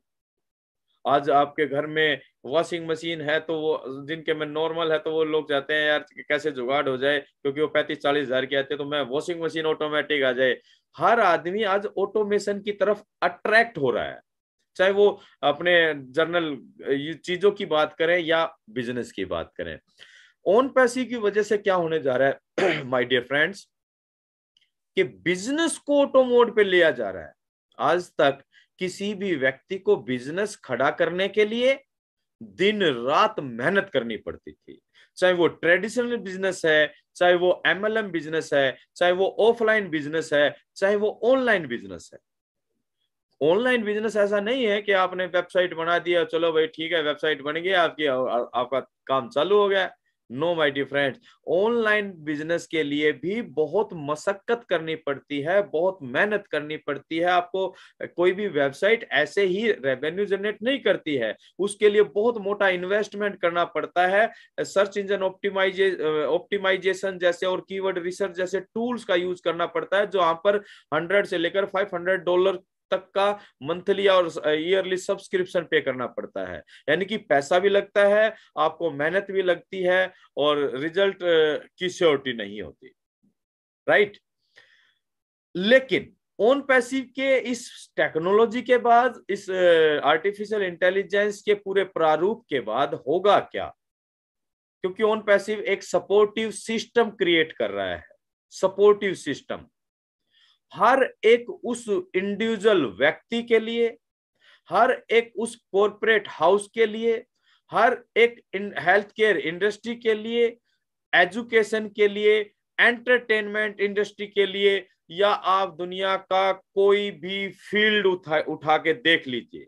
Speaker 2: आज आपके घर में वॉशिंग मशीन है तो वो जिनके में नॉर्मल है तो वो लोग चाहते हैं यार कैसे जुगाड़ हो जाए क्योंकि वो पैंतीस चालीस हजार के आते हैं तो मैं वॉशिंग मशीन ऑटोमेटिक आ जाए हर आदमी आज ऑटोमेशन की तरफ अट्रैक्ट हो रहा है चाहे वो अपने जर्नल चीजों की बात करें या बिजनेस की बात करें ओन पैसे की वजह से क्या होने जा रहा है माय डियर फ्रेंड्स कि बिजनेस को ऑटो मोड पे लिया जा रहा है आज तक किसी भी व्यक्ति को बिजनेस खड़ा करने के लिए दिन रात मेहनत करनी पड़ती थी चाहे वो ट्रेडिशनल बिजनेस है चाहे वो एमएलएम बिजनेस है चाहे वो ऑफलाइन बिजनेस है चाहे वो ऑनलाइन बिजनेस है ऑनलाइन बिजनेस ऐसा नहीं है कि आपने वेबसाइट बना दिया चलो भाई ठीक है वेबसाइट बन गया आपकी आपका काम चालू हो गया no my dear friends online business के लिए भी बहुत मशक्कत करनी पड़ती है बहुत मेहनत करनी पड़ती है आपको कोई भी वेबसाइट ऐसे ही रेवेन्यू जनरेट नहीं करती है उसके लिए बहुत मोटा इन्वेस्टमेंट करना पड़ता है सर्च इंजन ऑप्टिमाइजे ऑप्टिमाइजेशन जैसे और कीवर्ड रिसर्च जैसे टूल्स का यूज करना पड़ता है जो यहाँ पर हंड्रेड से लेकर फाइव डॉलर तक का मंथली और ईयरली सब्सक्रिप्शन पे करना पड़ता है यानी कि पैसा भी लगता है आपको मेहनत भी लगती है और रिजल्ट की श्योरिटी नहीं होती राइट लेकिन ओन पैसिव के इस टेक्नोलॉजी के बाद इस आर्टिफिशियल इंटेलिजेंस के पूरे प्रारूप के बाद होगा क्या क्योंकि ओन पैसिव एक सपोर्टिव सिस्टम क्रिएट कर रहा है सपोर्टिव सिस्टम हर एक उस इंडिविजुअल व्यक्ति के लिए हर एक उस कॉरपोरेट हाउस के लिए हर एक हेल्थ केयर इंडस्ट्री के लिए एजुकेशन के लिए एंटरटेनमेंट इंडस्ट्री के लिए या आप दुनिया का कोई भी फील्ड उठा उठा के देख लीजिए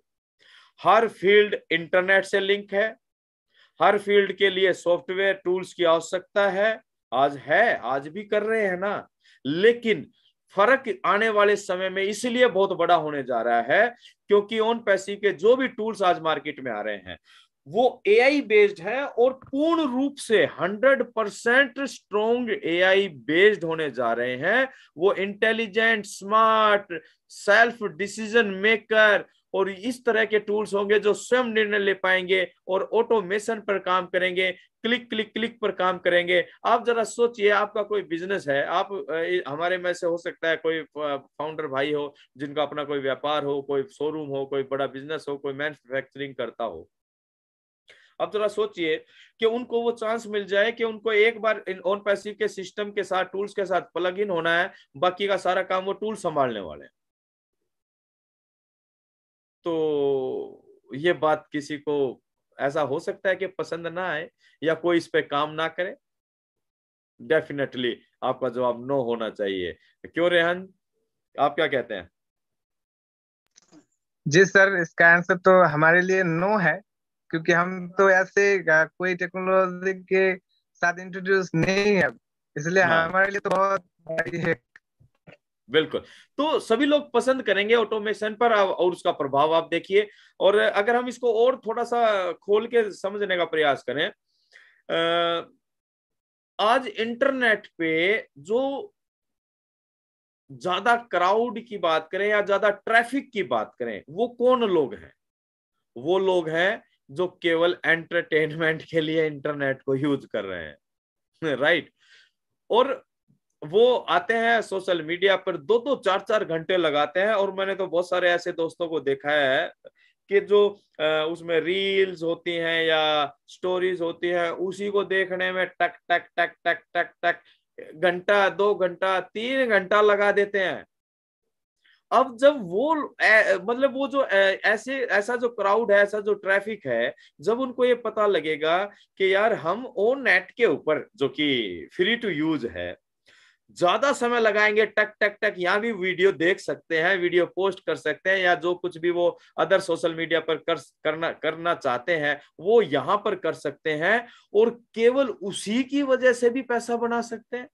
Speaker 2: हर फील्ड इंटरनेट से लिंक है हर फील्ड के लिए सॉफ्टवेयर टूल्स की आवश्यकता है आज है आज भी कर रहे हैं ना लेकिन फर्क आने वाले समय में इसलिए बहुत बड़ा होने जा रहा है क्योंकि ऑन पैसिव के जो भी टूल्स आज मार्केट में आ रहे हैं वो एआई बेस्ड है और पूर्ण रूप से 100 परसेंट स्ट्रोंग ए बेस्ड होने जा रहे हैं वो intelligent smart self decision maker और इस तरह के टूल्स होंगे जो स्वयं निर्णय ले पाएंगे और ऑटोमेशन पर काम करेंगे क्लिक क्लिक क्लिक पर काम करेंगे आप जरा सोचिए आपका कोई बिजनेस है आप हमारे में से हो सकता है कोई फाउंडर भाई हो जिनका अपना कोई व्यापार हो कोई शोरूम हो कोई बड़ा बिजनेस हो कोई मैन्युफैक्चरिंग करता हो अब जरा सोचिए कि उनको वो चांस मिल जाए कि उनको एक बार ऑन पैसिव के सिस्टम के साथ टूल्स के साथ प्लग इन होना है बाकी का सारा काम वो टूल संभालने वाले हैं तो ये बात किसी को ऐसा हो सकता है कि पसंद ना आए या कोई इस पे काम ना करे डेफिनेटली आपका जवाब नो होना चाहिए क्यों रेहन आप क्या कहते हैं
Speaker 3: जी सर इसका आंसर तो हमारे लिए नो है क्योंकि हम तो ऐसे कोई टेक्नोलॉजी के साथ इंट्रोड्यूस नहीं है इसलिए हाँ। हमारे लिए तो बहुत है
Speaker 2: बिल्कुल तो सभी लोग पसंद करेंगे ऑटोमेशन पर और उसका प्रभाव आप देखिए और अगर हम इसको और थोड़ा सा खोल के समझने का प्रयास करें आज इंटरनेट पे जो ज्यादा क्राउड की बात करें या ज्यादा ट्रैफिक की बात करें वो कौन लोग हैं वो लोग हैं जो केवल एंटरटेनमेंट के लिए इंटरनेट को यूज कर रहे हैं राइट और वो आते हैं सोशल मीडिया पर दो दो चार चार घंटे लगाते हैं और मैंने तो बहुत सारे ऐसे दोस्तों को देखा है कि जो उसमें रील्स होती हैं या स्टोरीज होती है उसी को देखने में टक टक टक टक टक टक घंटा दो घंटा तीन घंटा लगा देते हैं अब जब वो मतलब वो जो ऐसे ऐसा जो क्राउड है ऐसा जो ट्रैफिक है जब उनको ये पता लगेगा कि यार हम ओ नेट के ऊपर जो कि फ्री टू यूज है ज्यादा समय लगाएंगे टक टक टक यहाँ भी वीडियो देख सकते हैं वीडियो पोस्ट कर सकते हैं या जो कुछ भी वो अदर सोशल मीडिया पर कर करना करना चाहते हैं वो यहाँ पर कर सकते हैं और केवल उसी की वजह से भी पैसा बना सकते हैं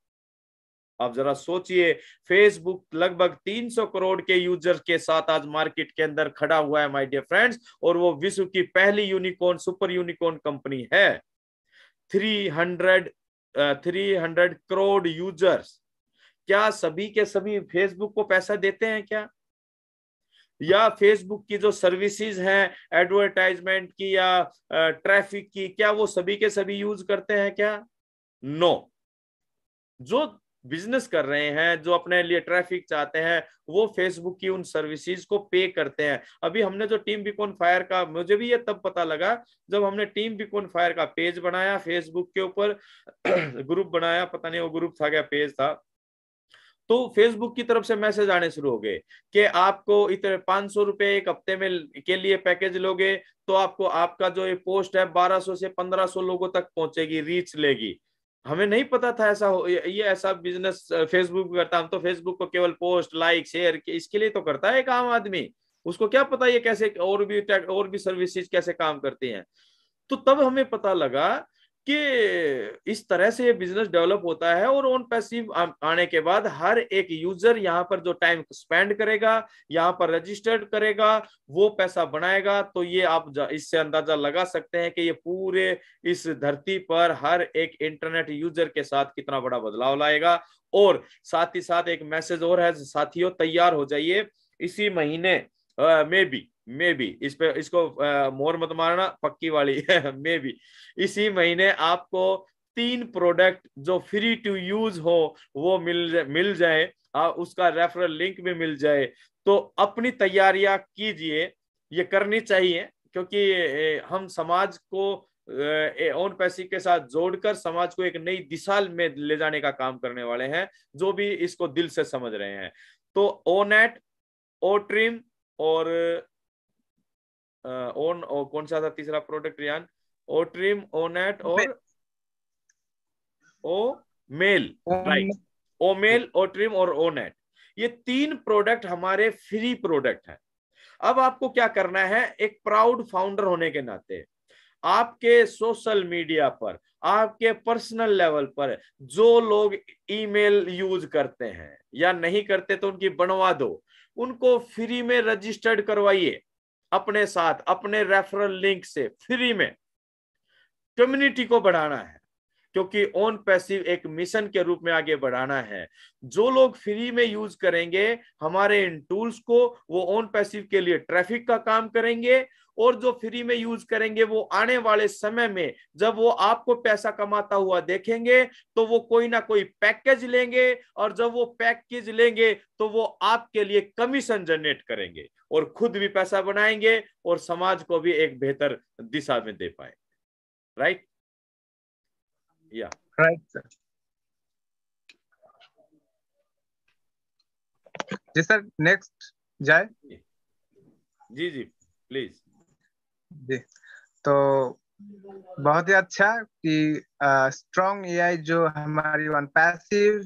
Speaker 2: आप जरा सोचिए फेसबुक लगभग 300 करोड़ के यूजर के साथ आज मार्केट के अंदर खड़ा हुआ है माय डियर फ्रेंड्स और वो विश्व की पहली यूनिकॉर्न सुपर यूनिकॉर्न कंपनी है थ्री हंड्रेड करोड़ यूजर्स क्या सभी के सभी फेसबुक को पैसा देते हैं क्या या फेसबुक की जो सर्विसेज हैं एडवर्टाइजमेंट की या ट्रैफिक की क्या वो सभी के सभी यूज करते हैं क्या नो no. जो बिजनेस कर रहे हैं जो अपने लिए ट्रैफिक चाहते हैं वो फेसबुक की उन सर्विसेज को पे करते हैं अभी हमने जो टीम बिकॉन फायर का मुझे भी ये तब पता लगा जब हमने टीम बिकॉन फायर का पेज बनाया फेसबुक के ऊपर ग्रुप बनाया पता नहीं वो ग्रुप था क्या पेज था तो फेसबुक की तरफ से मैसेज आने शुरू हो गए कि आपको इतने पांच सौ रुपए एक हफ्ते में के लिए पैकेज लोगे तो आपको आपका जो ये पोस्ट है बारह से पंद्रह लोगों तक पहुंचेगी रीच लेगी हमें नहीं पता था ऐसा हो ये ऐसा बिजनेस फेसबुक करता हम तो फेसबुक को केवल पोस्ट लाइक शेयर इसके लिए तो करता है एक आम आदमी उसको क्या पता ये कैसे और भी और भी सर्विसेज कैसे काम करती हैं तो तब हमें पता लगा कि इस तरह से ये बिजनेस डेवलप होता है और ऑन पैसिव आने के बाद हर एक यूजर यहाँ पर जो टाइम स्पेंड करेगा यहाँ पर रजिस्टर्ड करेगा वो पैसा बनाएगा तो ये आप इससे अंदाजा लगा सकते हैं कि ये पूरे इस धरती पर हर एक इंटरनेट यूजर के साथ कितना बड़ा बदलाव लाएगा और साथ ही साथ एक मैसेज और है साथियों तैयार हो जाइए इसी महीने में भी मे बी इस पे इसको मोर मत मारना पक्की वाली है मे बी इसी महीने आपको तीन प्रोडक्ट जो फ्री टू यूज हो वो मिल जा, मिल जाए आ, उसका रेफरल लिंक भी मिल जाए तो अपनी तैयारियां कीजिए ये करनी चाहिए क्योंकि हम समाज को ओन पैसे के साथ जोड़कर समाज को एक नई दिशा में ले जाने का काम करने वाले हैं जो भी इसको दिल से समझ रहे हैं तो ओनेट ओट्रिम और ओन और कौन सा था तीसरा product Riyan O Trim ONet और O Mail right O mail O Trim और ओनेट ये तीन प्रोडक्ट हमारे फ्री प्रोडक्ट है अब आपको क्या करना है एक प्राउड फाउंडर होने के नाते आपके सोशल मीडिया पर आपके पर्सनल लेवल पर जो लोग ईमेल यूज करते हैं या नहीं करते तो उनकी बनवा दो उनको फ्री में रजिस्टर्ड करवाइए अपने साथ अपने रेफरल लिंक से फ्री में कम्युनिटी को बढ़ाना है क्योंकि ओन पैसिव एक मिशन के रूप में आगे बढ़ाना है जो लोग फ्री में यूज करेंगे हमारे इन टूल्स को वो ओन पैसिव के लिए ट्रैफिक का काम करेंगे और जो फ्री में यूज करेंगे वो आने वाले समय में जब वो आपको पैसा कमाता हुआ देखेंगे तो वो कोई ना कोई पैकेज लेंगे और जब वो पैकेज लेंगे तो वो आपके लिए कमीशन जनरेट करेंगे और खुद भी पैसा बनाएंगे और समाज को भी एक बेहतर दिशा में दे पाए राइट
Speaker 3: या राइट सर जी सर नेक्स्ट जाए जी जी प्लीज जी तो बहुत ही अच्छा कि स्ट्रॉन्ग एआई जो हमारी वन पैसिव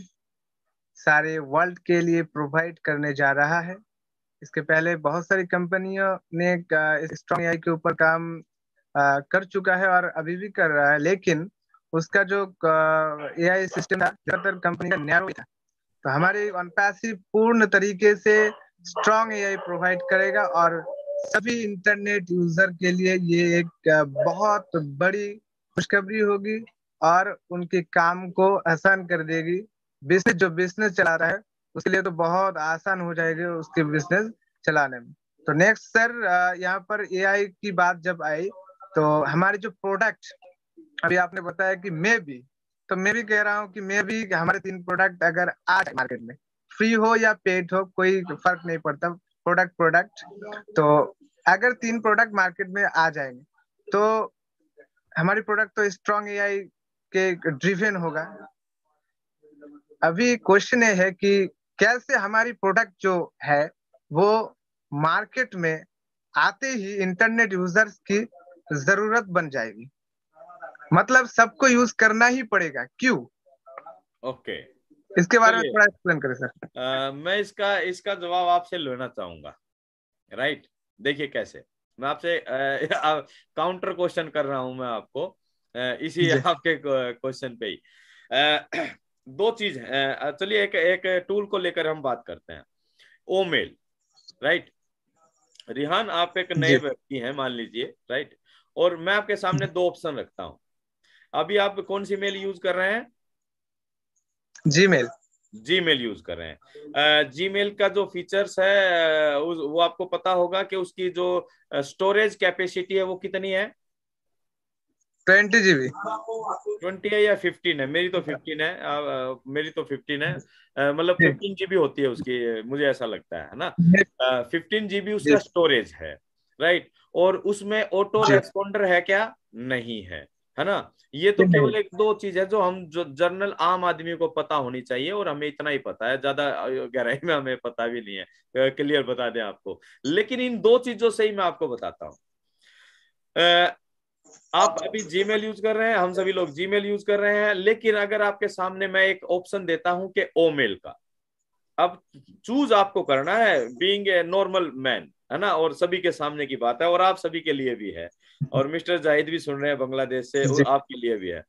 Speaker 3: सारे वर्ल्ड के लिए प्रोवाइड करने जा रहा है इसके पहले बहुत सारी कंपनियों ने स्ट्रॉन्ग एआई के ऊपर काम आ, कर चुका है और अभी भी कर रहा है लेकिन उसका जो ए आई सिस्टम ज्यादातर कंपनी का नैरो था तो हमारे वन पैसिव पूर्ण तरीके से स्ट्रॉन्ग ए आई प्रोवाइड करेगा और सभी इंटरनेट यूजर के लिए ये एक बहुत बड़ी खुशखबरी होगी और उनके काम को आसान कर देगी बिजनेस जो बिजनेस चला रहा है उसके लिए तो बहुत आसान हो जाएगी उसके बिजनेस चलाने में तो नेक्स्ट सर यहाँ पर एआई की बात जब आई तो हमारे जो प्रोडक्ट अभी आपने बताया कि मे भी तो मैं भी कह रहा हूँ कि मैं भी हमारे तीन प्रोडक्ट अगर आज मार्केट में फ्री हो या पेड हो कोई फर्क नहीं पड़ता प्रोडक्ट प्रोडक्ट तो अगर तीन प्रोडक्ट मार्केट में आ जाएंगे तो हमारी प्रोडक्ट तो स्ट्रॉन्ग एआई के ड्रिवेन होगा अभी क्वेश्चन ये है कि कैसे हमारी प्रोडक्ट जो है वो मार्केट में आते ही इंटरनेट यूजर्स की जरूरत बन जाएगी मतलब सबको यूज करना ही पड़ेगा क्यों ओके okay. इसके बारे में थोड़ा एक्सप्लेन करें
Speaker 2: सर मैं इसका इसका जवाब आपसे लेना चाहूंगा राइट देखिए कैसे मैं आपसे काउंटर क्वेश्चन कर रहा हूं मैं आपको इसी आपके क्वेश्चन पे ही दो चीज चलिए एक एक टूल को लेकर हम बात करते हैं ओमेल राइट रिहान आप एक नए व्यक्ति हैं मान लीजिए राइट और मैं आपके सामने हम्म। दो ऑप्शन रखता हूं अभी आप कौन सी मेल यूज कर रहे हैं Gmail Gmail use कर रहे हैं जी मेल का जो फीचर्स है उस, वो आपको पता होगा कि उसकी जो स्टोरेज कैपेसिटी है वो कितनी है
Speaker 3: ट्वेंटी जीबी
Speaker 2: ट्वेंटी है या फिफ्टीन है मेरी तो फिफ्टीन है आ, आ, मेरी तो फिफ्टीन है मतलब फिफ्टीन जीबी होती है उसकी मुझे ऐसा लगता है ना फिफ्टीन जीबी उसका स्टोरेज है राइट और उसमें ऑटो रेस्पॉन्डर है क्या नहीं है है ना ये तो केवल एक दो चीज है जो हम जो जर्नल आम आदमी को पता होनी चाहिए और हमें इतना ही पता है ज्यादा गहराई में हमें पता भी नहीं है क्लियर बता दें आपको लेकिन इन दो चीजों से ही मैं आपको बताता हूँ आप अभी जीमेल यूज कर रहे हैं हम सभी लोग जीमेल यूज कर रहे हैं लेकिन अगर आपके सामने मैं एक ऑप्शन देता हूं कि ओमेल का अब चूज आपको करना है बीइंग ए नॉर्मल मैन है ना और सभी के सामने की बात है और आप सभी के लिए भी है और मिस्टर जाहिद भी सुन रहे हैं बांग्लादेश से और आपके लिए भी है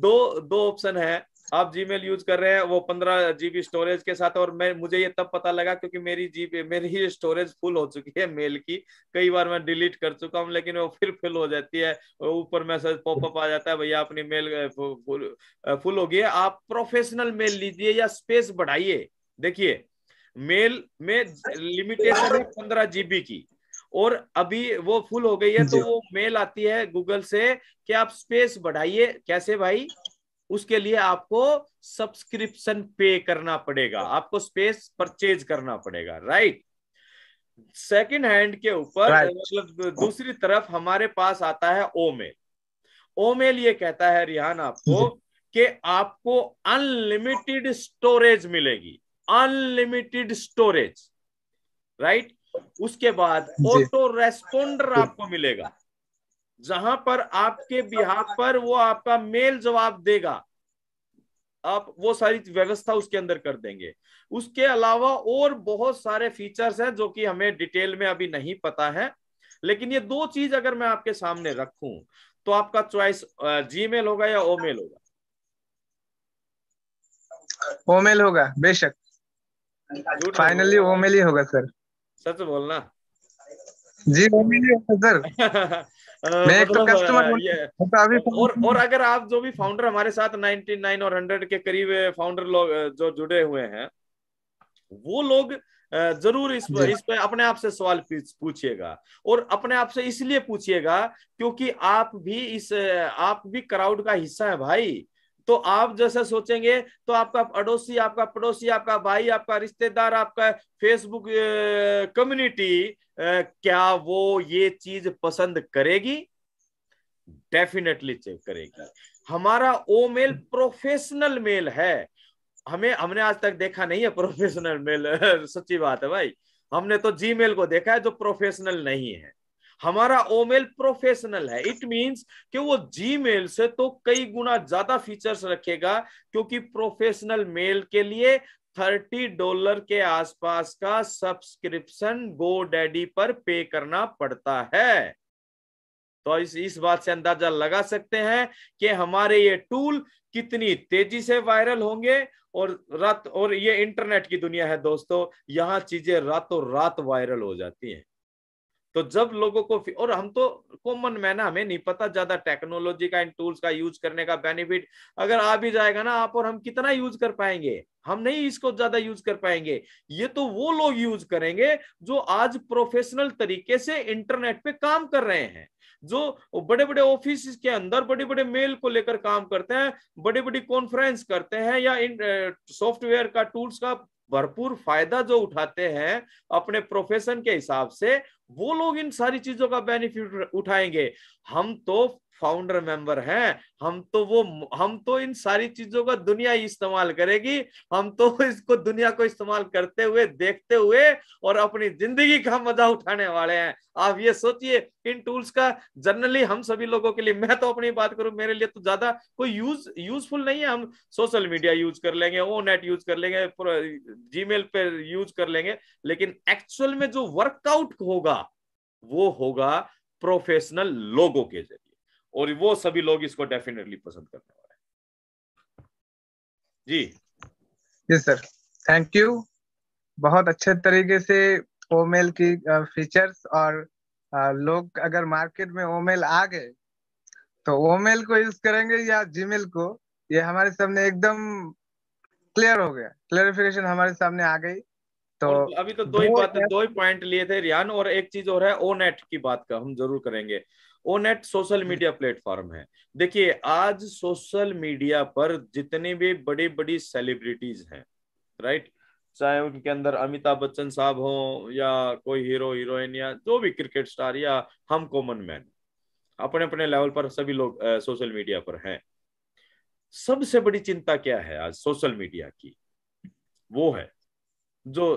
Speaker 2: दो दो ऑप्शन है आप जीमेल यूज कर रहे हैं वो पंद्रह जीबी स्टोरेज के साथ और मैं मुझे ये तब पता लगा क्योंकि मेरी जी मेरी स्टोरेज फुल हो चुकी है मेल की कई बार मैं डिलीट कर चुका हूँ लेकिन वो फिर फिल हो जाती है ऊपर मैसेज पॉपअप आ जाता है भैया अपनी मेल फुल फुल हो गई है आप प्रोफेशनल मेल लीजिए या स्पेस बढ़ाइए देखिए मेल में लिमिटेशन है पंद्रह जीबी की और अभी वो फुल हो गई है तो वो मेल आती है गूगल से कि आप स्पेस बढ़ाइए कैसे भाई उसके लिए आपको सब्सक्रिप्शन पे करना पड़ेगा आपको स्पेस परचेज करना पड़ेगा राइट सेकंड हैंड के ऊपर मतलब दूसरी तरफ हमारे पास आता है ओमेल ओमेल ये कहता है रिहान आपको कि आपको अनलिमिटेड स्टोरेज मिलेगी अनलिमिटेड स्टोरेज राइट उसके बाद ऑटो रेस्पोंडर आपको मिलेगा जहां पर आपके बिहार पर वो आपका मेल जवाब देगा आप वो सारी व्यवस्था उसके अंदर कर देंगे उसके अलावा और बहुत सारे फीचर्स हैं जो कि हमें डिटेल में अभी नहीं पता है लेकिन ये दो चीज अगर मैं आपके सामने रखूं तो आपका चॉइस जी मेल होगा या ओ मेल होगा
Speaker 3: ओ मेल होगा बेशक
Speaker 2: फाइनली ओ मेल ही होगा सर सच बोलना
Speaker 3: जी नहीं
Speaker 2: सर मैं एक तो कस्टमर मतलब,
Speaker 3: तो अभी और
Speaker 2: और अगर आप जो भी फाउंडर हमारे साथ 99 और 100 के करीब फाउंडर लोग जो जुड़े हुए हैं वो लोग जरूर इस पर इस पर अपने आप से सवाल पूछिएगा और अपने आप से इसलिए पूछिएगा क्योंकि आप भी इस आप भी क्राउड का हिस्सा है भाई तो आप जैसे सोचेंगे तो आपका अड़ोसी आपका पड़ोसी आपका भाई आपका रिश्तेदार आपका फेसबुक कम्युनिटी क्या वो ये चीज पसंद करेगी डेफिनेटली चेक करेगी हमारा ओ मेल प्रोफेशनल मेल है हमें हमने आज तक देखा नहीं है प्रोफेशनल मेल सच्ची बात है भाई हमने तो जी मेल को देखा है जो प्रोफेशनल नहीं है हमारा ओमेल प्रोफेशनल है इट मींस कि वो जी मेल से तो कई गुना ज्यादा फीचर्स रखेगा क्योंकि प्रोफेशनल मेल के लिए थर्टी डॉलर के आसपास का सब्सक्रिप्शन गो डैडी पर पे करना पड़ता है तो इस इस बात से अंदाजा लगा सकते हैं कि हमारे ये टूल कितनी तेजी से वायरल होंगे और रात और ये इंटरनेट की दुनिया है दोस्तों यहां चीजें रातों रात वायरल हो जाती हैं तो जब लोगों को और हम तो कॉमन मैन है हमें नहीं पता ज्यादा टेक्नोलॉजी का इन टूल्स का यूज करने का बेनिफिट अगर आ भी जाएगा ना आप और हम कितना यूज कर पाएंगे हम नहीं इसको ज्यादा यूज कर पाएंगे ये तो वो लोग यूज करेंगे जो आज प्रोफेशनल तरीके से इंटरनेट पे काम कर रहे हैं जो बड़े बड़े ऑफिस के अंदर बड़े बड़े मेल को लेकर काम करते हैं बड़ी बड़ी कॉन्फ्रेंस करते हैं या इन सॉफ्टवेयर का टूल्स का भरपूर फायदा जो उठाते हैं अपने प्रोफेशन के हिसाब से वो लोग इन सारी चीजों का बेनिफिट उठाएंगे हम तो फाउंडर मेंबर हैं हम तो वो हम तो इन सारी चीजों का दुनिया ही इस्तेमाल करेगी हम तो इसको दुनिया को इस्तेमाल करते हुए देखते हुए और अपनी जिंदगी का मजा उठाने वाले हैं आप ये सोचिए इन टूल्स का जनरली हम सभी लोगों के लिए मैं तो अपनी बात करूं मेरे लिए तो ज्यादा कोई यूज यूजफुल नहीं है हम सोशल मीडिया यूज कर लेंगे ओ नेट यूज कर लेंगे जीमेल पे यूज कर लेंगे लेकिन एक्चुअल में जो वर्कआउट होगा वो होगा प्रोफेशनल लोगों के जरिए और वो सभी लोग इसको डेफिनेटली पसंद करने
Speaker 3: वाले जी जी सर थैंक यू बहुत अच्छे तरीके से ओमेल की फीचर्स uh, और uh, लोग अगर मार्केट में ओमेल आ गए तो ओमेल को यूज करेंगे या जीमेल को ये हमारे सामने एकदम क्लियर हो गया क्लियरिफिकेशन हमारे सामने आ गई तो
Speaker 2: अभी तो दो ही बात दो ही पॉइंट लिए थे रियान और एक चीज और है ओनेट की बात का हम जरूर करेंगे ONet social hmm. Media platform है देखिए आज सोशल मीडिया पर जितने भी बड़ी बड़ी सेलिब्रिटीज हैं राइट चाहे उनके अंदर अमिताभ बच्चन साहब हो या कोई हीरो हीरोइन या जो भी क्रिकेट स्टार या हम कॉमन मैन अपने अपने लेवल पर सभी लोग सोशल मीडिया पर हैं सबसे बड़ी चिंता क्या है आज सोशल मीडिया की वो है जो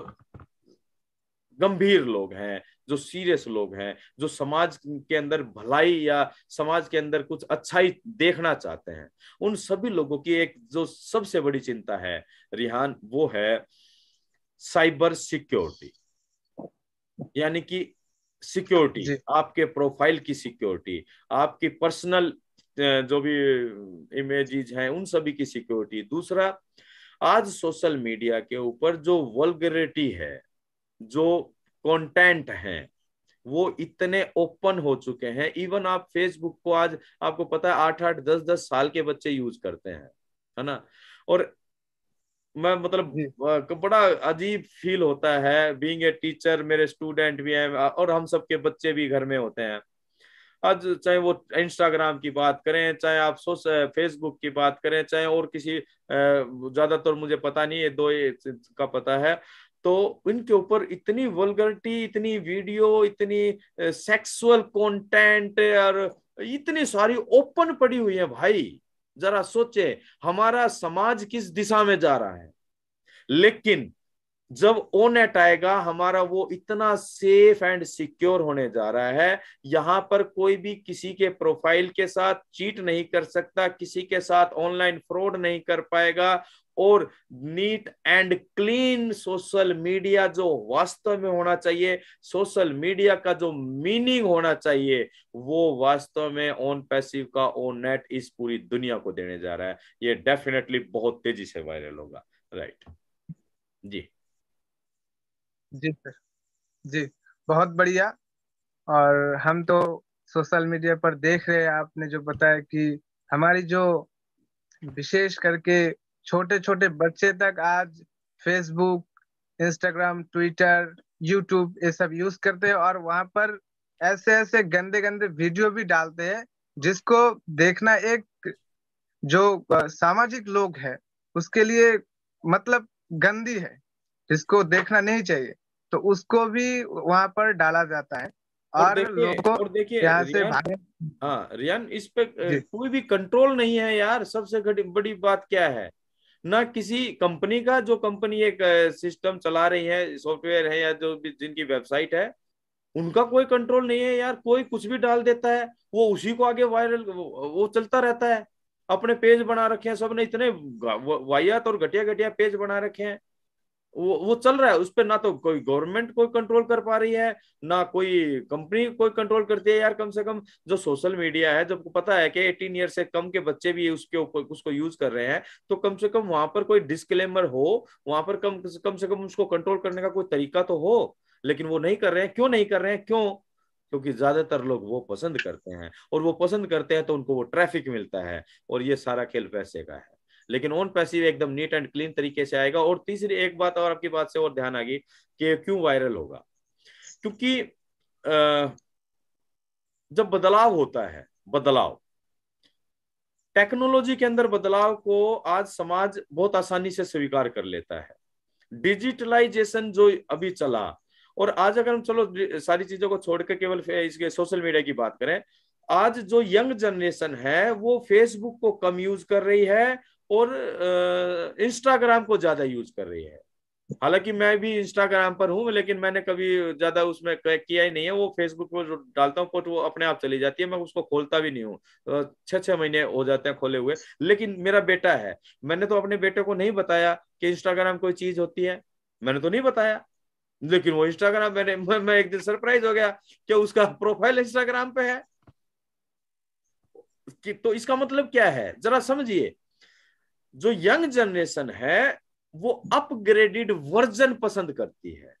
Speaker 2: गंभीर लोग हैं जो सीरियस लोग हैं जो समाज के अंदर भलाई या समाज के अंदर कुछ अच्छाई देखना चाहते हैं उन सभी लोगों की एक जो सबसे बड़ी चिंता है रिहान वो है साइबर सिक्योरिटी यानी कि सिक्योरिटी आपके प्रोफाइल की सिक्योरिटी आपकी पर्सनल जो भी इमेजेस हैं उन सभी की सिक्योरिटी दूसरा आज सोशल मीडिया के ऊपर जो वर्गरिटी है जो कंटेंट हैं वो इतने ओपन हो चुके हैं इवन आप फेसबुक को आज आपको पता है आठ आठ दस दस साल के बच्चे यूज करते हैं है ना और मैं मतलब बड़ा अजीब फील होता है बीइंग ए टीचर मेरे स्टूडेंट भी हैं और हम सबके बच्चे भी घर में होते हैं आज चाहे वो इंस्टाग्राम की बात करें चाहे आप सोश फेसबुक की बात करें चाहे और किसी ज्यादातर मुझे पता नहीं है दो का पता है तो इनके ऊपर इतनी वर्गरिटी इतनी वीडियो इतनी सेक्सुअल कंटेंट और इतनी सारी ओपन पड़ी हुई है भाई जरा सोचे हमारा समाज किस दिशा में जा रहा है लेकिन जब ओनेट आएगा हमारा वो इतना सेफ एंड सिक्योर होने जा रहा है यहां पर कोई भी किसी के प्रोफाइल के साथ चीट नहीं कर सकता किसी के साथ ऑनलाइन फ्रॉड नहीं कर पाएगा और neat and clean social media जो वास्तव में होना चाहिए सोशल मीडिया का जो मीनिंग होना चाहिए वो वास्तव में ऑन पैसिव का ऑन नेट इस पूरी दुनिया को देने जा रहा है ये डेफिनेटली बहुत तेजी से वायरल होगा राइट जी
Speaker 3: जी सर जी बहुत बढ़िया और हम तो सोशल मीडिया पर देख रहे हैं आपने जो बताया कि हमारी जो विशेष करके छोटे छोटे बच्चे तक आज फेसबुक इंस्टाग्राम ट्विटर यूट्यूब ये सब यूज करते हैं और वहां पर ऐसे ऐसे गंदे गंदे वीडियो भी डालते हैं जिसको देखना एक जो सामाजिक लोग है उसके लिए मतलब गंदी है जिसको देखना नहीं चाहिए तो उसको भी वहां पर डाला जाता है और, देखिए यहाँ से
Speaker 2: हाँ रियान इस पे कोई भी कंट्रोल नहीं है यार सबसे बड़ी बात क्या है ना किसी कंपनी का जो कंपनी एक सिस्टम चला रही है सॉफ्टवेयर है या जो भी जिनकी वेबसाइट है उनका कोई कंट्रोल नहीं है यार कोई कुछ भी डाल देता है वो उसी को आगे वायरल वो चलता रहता है अपने पेज बना रखे हैं सबने इतने वाहियात और घटिया घटिया पेज बना रखे हैं वो वो चल रहा है उस पर ना तो कोई गवर्नमेंट कोई कंट्रोल कर पा रही है ना कोई कंपनी कोई कंट्रोल करती है यार कम से कम जो सोशल मीडिया है जब पता है कि एटीन ईयर से कम के बच्चे भी उसके ऊपर उसको यूज कर रहे हैं तो कम से कम वहां पर कोई डिस्क्लेमर हो वहां पर कम कम से कम उसको कंट्रोल करने का कोई तरीका तो हो लेकिन वो नहीं कर रहे हैं क्यों नहीं कर रहे हैं क्यों क्योंकि ज्यादातर लोग वो पसंद करते हैं और वो पसंद करते हैं तो उनको वो ट्रैफिक मिलता है और ये सारा खेल पैसे का है लेकिन ओन पैसिव एकदम नीट एंड क्लीन तरीके से आएगा और तीसरी एक बात और आपकी बात से और ध्यान आ गई कि क्यों वायरल होगा क्योंकि जब बदलाव होता है बदलाव टेक्नोलॉजी के अंदर बदलाव को आज समाज बहुत आसानी से स्वीकार कर लेता है डिजिटलाइजेशन जो अभी चला और आज अगर हम चलो सारी चीजों को छोड़कर केवल इसके सोशल मीडिया की बात करें आज जो यंग जनरेशन है वो फेसबुक को कम यूज कर रही है और इंस्टाग्राम को ज्यादा यूज कर रही है हालांकि मैं भी इंस्टाग्राम पर हूं लेकिन मैंने कभी ज्यादा उसमें किया ही नहीं है वो फेसबुक पर डालता हूँ फोटो वो अपने आप चली जाती है मैं उसको खोलता भी नहीं हूँ छह छह महीने हो जाते हैं खोले हुए लेकिन मेरा बेटा है मैंने तो अपने बेटे को नहीं बताया कि इंस्टाग्राम कोई चीज होती है मैंने तो नहीं बताया लेकिन वो इंस्टाग्राम मैंने मैं एक दिन सरप्राइज हो गया कि उसका प्रोफाइल इंस्टाग्राम पे है कि तो इसका मतलब क्या है जरा समझिए जो यंग जनरेशन है वो अपग्रेडेड वर्जन पसंद करती है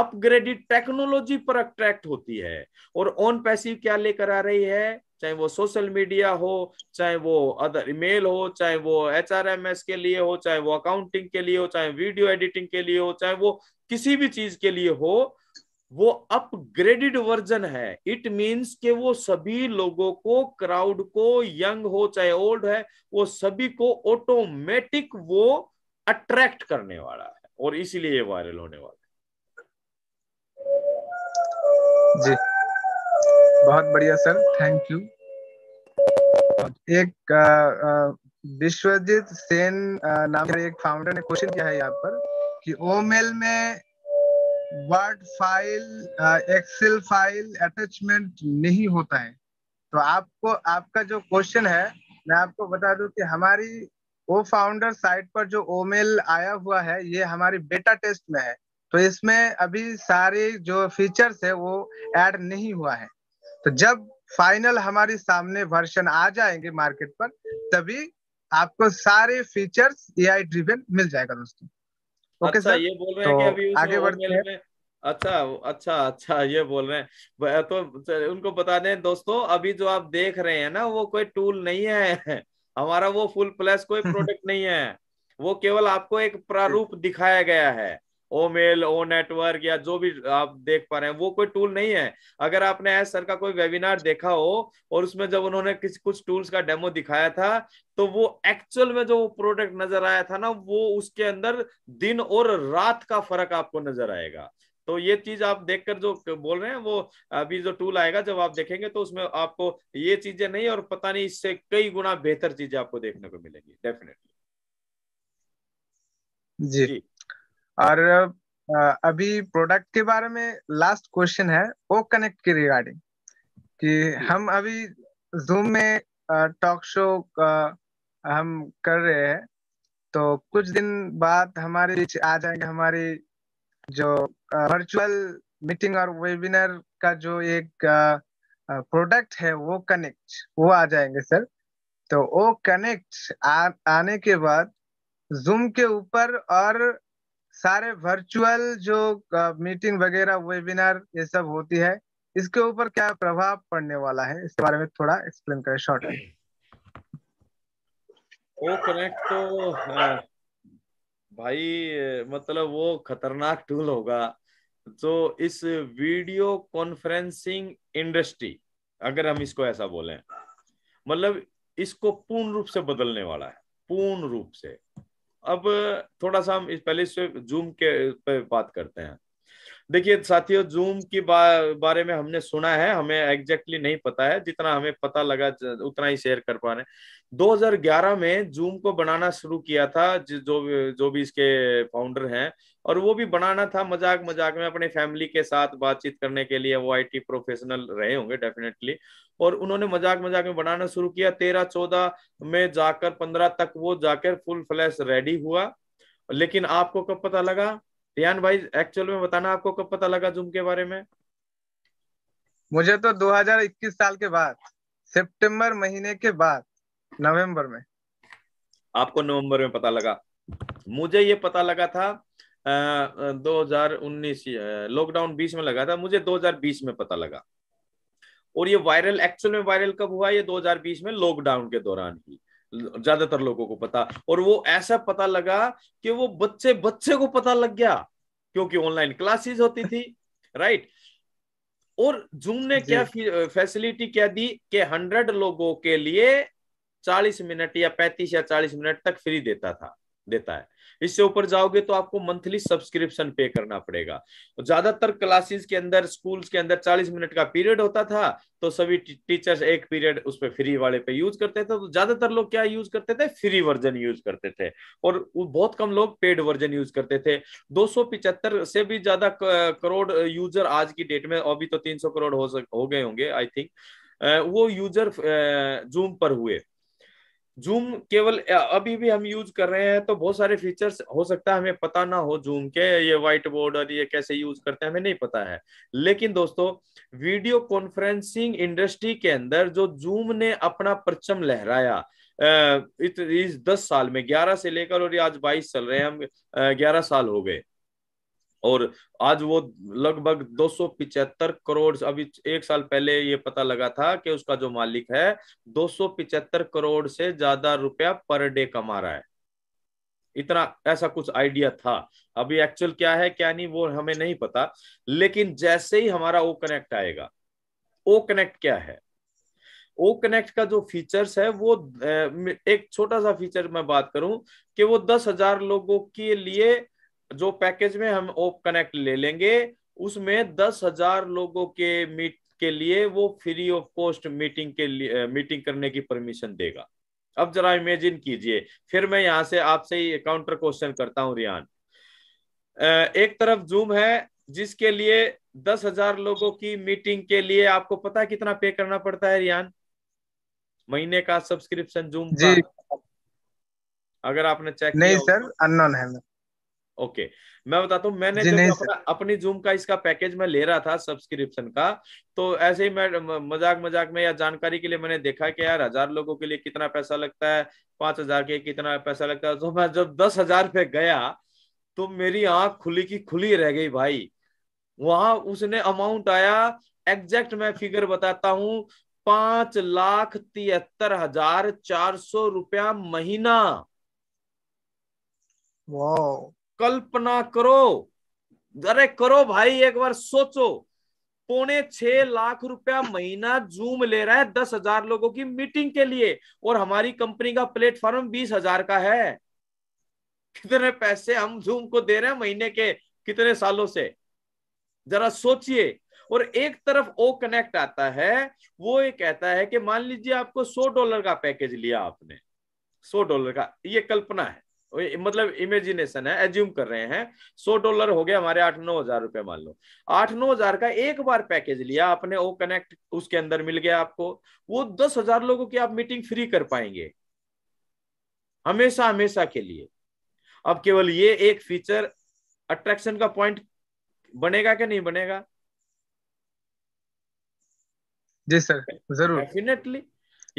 Speaker 2: अपग्रेडेड टेक्नोलॉजी पर अट्रैक्ट होती है और ऑन पैसिव क्या लेकर आ रही है चाहे वो सोशल मीडिया हो चाहे वो अदर ईमेल हो चाहे वो एच आर एम एस के लिए हो चाहे वो अकाउंटिंग के लिए हो चाहे वीडियो एडिटिंग के लिए हो चाहे वो किसी भी चीज के लिए हो वो अपग्रेडेड वर्जन है इट मींस के वो सभी लोगों को क्राउड को यंग हो चाहे ओल्ड है वो सभी को ऑटोमेटिक वो अट्रैक्ट करने वाला है और इसीलिए ये
Speaker 3: वायरल होने वाला है जी बहुत बढ़िया सर थैंक यू एक विश्वजीत सेन नाम एक फाउंडर ने क्वेश्चन किया है यहाँ पर कि ओमेल में word file excel file attachment नहीं होता है तो आपको आपका जो क्वेश्चन है मैं आपको बता दूं कि हमारी ओ फाउंडर साइट पर जो ओमेल आया हुआ है ये हमारी बेटा टेस्ट में है तो इसमें अभी सारे जो फीचर्स है वो ऐड नहीं हुआ है तो जब फाइनल हमारे सामने वर्षन आ जाएंगे मार्केट पर तभी आपको सारे फीचर्स एआई ड्रिवेन मिल जाएगा दोस्तों ओके अच्छा, सर ये बोल रहे हैं तो कि अभी आगे बढ़ते हैं
Speaker 2: अच्छा अच्छा अच्छा ये बोल रहे हैं तो उनको बता दें दोस्तों अभी जो आप देख रहे हैं ना वो कोई टूल नहीं है हमारा वो फुल प्लस कोई प्रोडक्ट नहीं है वो केवल आपको एक प्रारूप दिखाया गया है ओ मेल ओ नेटवर्क या जो भी आप देख पा रहे हैं वो कोई टूल नहीं है अगर आपने एस सर का कोई वेबिनार देखा हो और उसमें जब उन्होंने किसी कुछ टूल्स का डेमो दिखाया था तो वो एक्चुअल में जो प्रोडक्ट नजर आया था ना वो उसके अंदर दिन और रात का फर्क आपको नजर आएगा तो ये चीज आप देखकर जो बोल रहे हैं वो अभी जो टूल आएगा जब आप देखेंगे तो उसमें आपको ये चीजें नहीं और पता नहीं इससे कई गुना बेहतर चीजें आपको देखने को
Speaker 3: मिलेंगी डेफिनेटली जी, जी। और अभी प्रोडक्ट के बारे में लास्ट क्वेश्चन है वो कनेक्ट के रिगार्डिंग कि हम अभी जूम में टॉक शो हम कर रहे हैं तो कुछ दिन बाद हमारे आ जाएंगे हमारी जो वर्चुअल मीटिंग और वेबिनार का जो एक प्रोडक्ट है वो कनेक्ट वो आ जाएंगे सर तो वो कनेक्ट आ, आने के बाद जूम के ऊपर और सारे वर्चुअल जो मीटिंग वगैरह वेबिनार ये सब होती है इसके ऊपर क्या प्रभाव पड़ने वाला है इसके बारे में थोड़ा एक्सप्लेन करें शॉर्ट में
Speaker 2: वो कनेक्ट तो हाँ। भाई मतलब वो खतरनाक टूल होगा तो इस वीडियो कॉन्फ्रेंसिंग इंडस्ट्री अगर हम इसको ऐसा बोलें मतलब इसको पूर्ण रूप से बदलने वाला है पूर्ण रूप से अब थोड़ा सा हम इस पहले से जूम के पे बात करते हैं देखिए साथियों जूम के बारे में हमने सुना है हमें एग्जैक्टली नहीं पता है जितना हमें पता लगा उतना ही शेयर कर पा रहे हैं 2011 में जूम को बनाना शुरू किया था जो जो भी इसके फाउंडर हैं और वो भी बनाना था मजाक मजाक में अपने फैमिली के साथ बातचीत करने के लिए वो आईटी प्रोफेशनल रहे होंगे डेफिनेटली और उन्होंने मजाक मजाक में बनाना शुरू किया तेरह चौदह में जाकर पंद्रह तक वो जाकर फुल फ्लैश रेडी हुआ लेकिन आपको कब पता लगा रियान भाई एक्चुअल में बताना आपको कब पता लगा जूम के बारे में
Speaker 3: मुझे तो 2021 साल के बाद सितंबर महीने के बाद नवंबर में
Speaker 2: आपको नवंबर में पता लगा मुझे ये पता लगा था आ, 2019 लॉकडाउन 20 में लगा था मुझे 2020 में पता लगा और ये वायरल एक्चुअल में वायरल कब हुआ ये 2020 में लॉकडाउन के दौरान ही ज्यादातर लोगों को पता और वो ऐसा पता लगा कि वो बच्चे बच्चे को पता लग गया क्योंकि ऑनलाइन क्लासेस होती थी राइट और जूम ने क्या फैसिलिटी क्या दी कि हंड्रेड लोगों के लिए चालीस मिनट या पैंतीस या चालीस मिनट तक फ्री देता था देता है इससे ऊपर जाओगे तो आपको मंथली सब्सक्रिप्शन पे करना पड़ेगा ज्यादातर क्लासेस के अंदर स्कूल्स के अंदर 40 मिनट का पीरियड होता था तो सभी टीचर्स एक पीरियड उस पर फ्री वाले पे यूज करते थे तो ज्यादातर लोग क्या यूज करते थे फ्री वर्जन यूज करते थे और बहुत कम लोग पेड वर्जन यूज करते थे दो से भी ज्यादा करोड़ यूजर आज की डेट में अभी तो तीन करोड़ हो सक हो गए होंगे आई थिंक वो यूजर जूम पर हुए जूम केवल अभी भी हम यूज कर रहे हैं तो बहुत सारे फीचर्स हो सकता है हमें पता ना हो जूम के ये व्हाइट बोर्ड और ये कैसे यूज करते हैं हमें नहीं पता है लेकिन दोस्तों वीडियो कॉन्फ्रेंसिंग इंडस्ट्री के अंदर जो जूम ने अपना परचम लहराया इस दस साल में ग्यारह से लेकर और आज बाईस चल रहे हैं हम ग्यारह साल हो गए और आज वो लगभग दो करोड़ अभी एक साल पहले ये पता लगा था कि उसका जो मालिक है दो करोड़ से ज्यादा रुपया पर डे कमा रहा है इतना ऐसा कुछ आइडिया था अभी एक्चुअल क्या है क्या नहीं वो हमें नहीं पता लेकिन जैसे ही हमारा ओ कनेक्ट आएगा ओ कनेक्ट क्या है ओ कनेक्ट का जो फीचर्स है वो एक छोटा सा फीचर मैं बात करूं कि वो दस हजार लोगों के लिए जो पैकेज में हम ओप कनेक्ट ले लेंगे उसमें दस हजार लोगों के मीट के लिए वो फ्री ऑफ कॉस्ट मीटिंग के लिए मीटिंग करने की परमिशन देगा अब जरा इमेजिन कीजिए फिर मैं यहाँ से आपसे ही काउंटर क्वेश्चन करता हूँ रियान एक तरफ जूम है जिसके लिए दस हजार लोगों की मीटिंग के लिए आपको पता है कितना पे करना पड़ता है रियान महीने का सब्सक्रिप्शन जूम जी का। अगर आपने चेक नहीं सर अननोन तो। है ओके मैं बताता हूँ मैंने जब अपना, अपनी जूम का इसका पैकेज मैं ले रहा था सब्सक्रिप्शन का तो ऐसे ही मैं मजाक मजाक में या जानकारी के लिए मैंने देखा कि यार हजार लोगों के लिए कितना पैसा लगता है पांच हजार के कितना पैसा लगता है तो मैं जब दस हजार पे गया तो मेरी आंख खुली की खुली रह गई भाई वहां उसने अमाउंट आया एग्जैक्ट मैं फिगर बताता हूँ पांच लाख तिहत्तर हजार चार सौ रुपया महीना वाओ कल्पना करो अरे करो भाई एक बार सोचो पौने छह लाख रुपया महीना जूम ले रहा है दस हजार लोगों की मीटिंग के लिए और हमारी कंपनी का प्लेटफॉर्म बीस हजार का है कितने पैसे हम जूम को दे रहे हैं महीने के कितने सालों से जरा सोचिए और एक तरफ ओ कनेक्ट आता है वो ये कहता है कि मान लीजिए आपको सौ डॉलर का पैकेज लिया आपने सौ डॉलर का ये कल्पना है मतलब इमेजिनेशन है एज्यूम कर रहे हैं सौ डॉलर हो गया हमारे आठ नौ हजार रुपए मान लो आठ नौ हजार का एक बार पैकेज लिया आपने वो कनेक्ट उसके अंदर मिल गया आपको वो दस हजार लोगों की आप मीटिंग फ्री कर पाएंगे हमेशा हमेशा के लिए अब केवल ये एक फीचर अट्रैक्शन का पॉइंट बनेगा कि नहीं बनेगा
Speaker 3: जी सर जरूर डेफिनेटली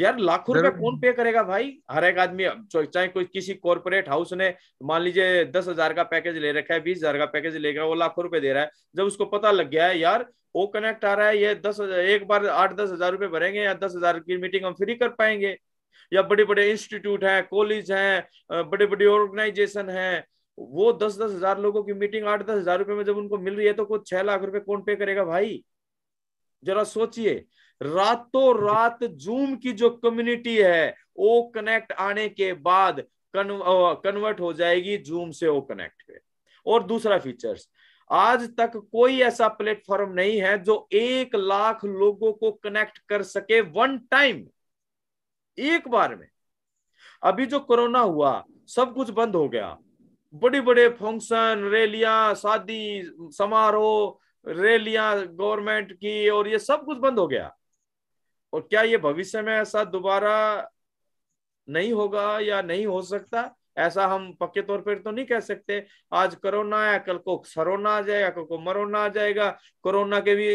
Speaker 2: यार लाखों रुपए कौन पे करेगा भाई हर एक आदमी चाहे कोई किसी कॉर्पोरेट हाउस ने मान लीजिए दस हजार का पैकेज ले रखा है बीस हजार का पैकेज ले है वो लाखों रुपए दे रहा है जब उसको पता लग गया है यार वो कनेक्ट आ रहा है ये दस एक बार आठ दस हजार रुपए भरेंगे या दस हजार की मीटिंग हम फ्री कर पाएंगे या बड़े बड़े इंस्टीट्यूट है कॉलेज है बड़े बड़े ऑर्गेनाइजेशन है वो दस दस हजार लोगों की मीटिंग आठ दस हजार रुपए में जब उनको मिल रही है तो कुछ छह लाख रुपए कौन पे करेगा भाई जरा सोचिए रातों रात जूम की जो कम्युनिटी है ओ कनेक्ट आने के बाद कन्वर्ट हो जाएगी जूम से ओ कनेक्ट पे और दूसरा फीचर्स आज तक कोई ऐसा प्लेटफॉर्म नहीं है जो एक लाख लोगों को कनेक्ट कर सके वन टाइम एक बार में अभी जो कोरोना हुआ सब कुछ बंद हो गया बड़े बड़े फंक्शन रैलियां शादी समारोह रैलियां गवर्नमेंट की और ये सब कुछ बंद हो गया और क्या ये भविष्य में ऐसा दोबारा नहीं होगा या नहीं हो सकता ऐसा हम पक्के तौर पर तो नहीं कह सकते आज कोरोना या कल को सरोना आ जाएगा कल को मरोना आ जाएगा कोरोना के भी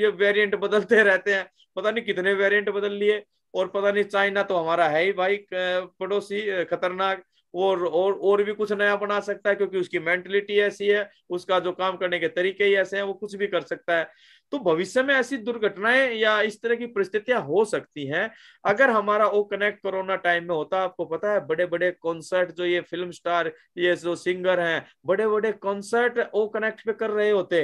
Speaker 2: ये वेरिएंट बदलते रहते हैं पता नहीं कितने वेरिएंट बदल लिए और पता नहीं चाइना तो हमारा है ही भाई पड़ोसी खतरनाक और और और भी कुछ नया बना सकता है क्योंकि उसकी मेंटलिटी ऐसी है उसका जो काम करने के तरीके ही ऐसे हैं वो कुछ भी कर सकता है तो भविष्य में ऐसी दुर्घटनाएं या इस तरह की परिस्थितियां हो सकती हैं अगर हमारा वो कनेक्ट कोरोना टाइम में होता आपको पता है बड़े बड़े कॉन्सर्ट जो ये फिल्म स्टार ये जो सिंगर हैं बड़े बड़े कॉन्सर्ट ओ कनेक्ट पे कर रहे होते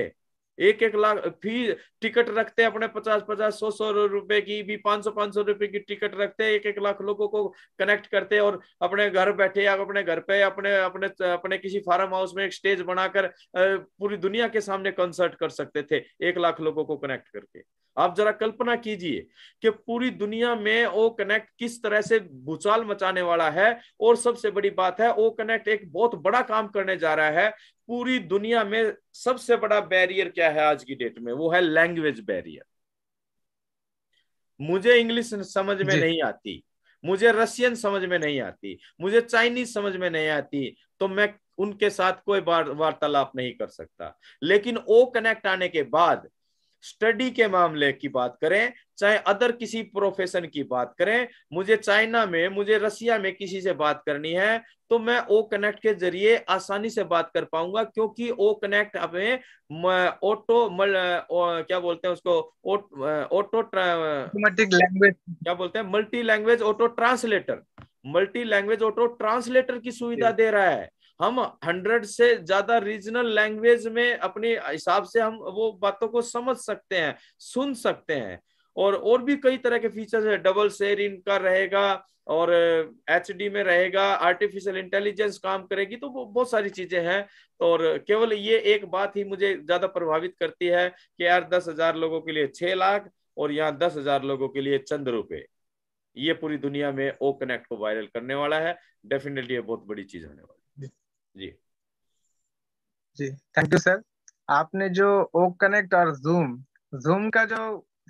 Speaker 2: एक एक लाख फी टिकट रखते हैं अपने पचास पचास सौ सौ रुपए की भी पांच सौ पांच सौ रुपए की टिकट रखते हैं एक एक लाख लोगों को कनेक्ट करते हैं और अपने घर बैठे या अपने घर पे अपने अपने अपने किसी फार्म हाउस में एक स्टेज बनाकर पूरी दुनिया के सामने कंसर्ट कर सकते थे एक लाख लोगों को कनेक्ट करके आप जरा कल्पना कीजिए कि पूरी दुनिया में ओ कनेक्ट किस तरह से भूचाल मचाने वाला है और सबसे बड़ी बात है ओ कनेक्ट एक बहुत बड़ा काम करने जा रहा है पूरी दुनिया में सबसे बड़ा बैरियर क्या है आज की डेट में वो है लैंग्वेज बैरियर मुझे इंग्लिश समझ में नहीं आती मुझे रशियन समझ में नहीं आती मुझे चाइनीज समझ में नहीं आती तो मैं उनके साथ कोई वार्तालाप नहीं कर सकता लेकिन ओ कनेक्ट आने के बाद स्टडी के मामले की बात करें चाहे अदर किसी प्रोफेशन की बात करें मुझे चाइना में मुझे रसिया में किसी से बात करनी है तो मैं ओ कनेक्ट के जरिए आसानी से बात कर पाऊंगा क्योंकि ओ कनेक्ट हमें ऑटो मल क्या बोलते हैं उसको ऑटो ऑटोमेटिक लैंग्वेज क्या बोलते हैं multi language auto translator multi language auto translator की सुविधा दे रहा है हम हंड्रेड से ज्यादा रीजनल लैंग्वेज में अपने हिसाब से हम वो बातों को समझ सकते हैं सुन सकते हैं और और भी कई तरह के फीचर्स है डबल शेयर इनका रहेगा और एच डी में रहेगा आर्टिफिशियल इंटेलिजेंस काम करेगी तो बहुत सारी चीजें हैं और केवल ये एक बात ही मुझे ज्यादा प्रभावित करती है कि यार दस हजार लोगों के लिए छह लाख और यहाँ दस हजार लोगों के लिए चंद रुपये ये पूरी दुनिया में ओ कनेक्ट को वायरल करने वाला है डेफिनेटली ये बहुत बड़ी चीज होने वाली जी
Speaker 3: जी थैंक यू सर आपने जो ओक कनेक्ट और जूम जूम का जो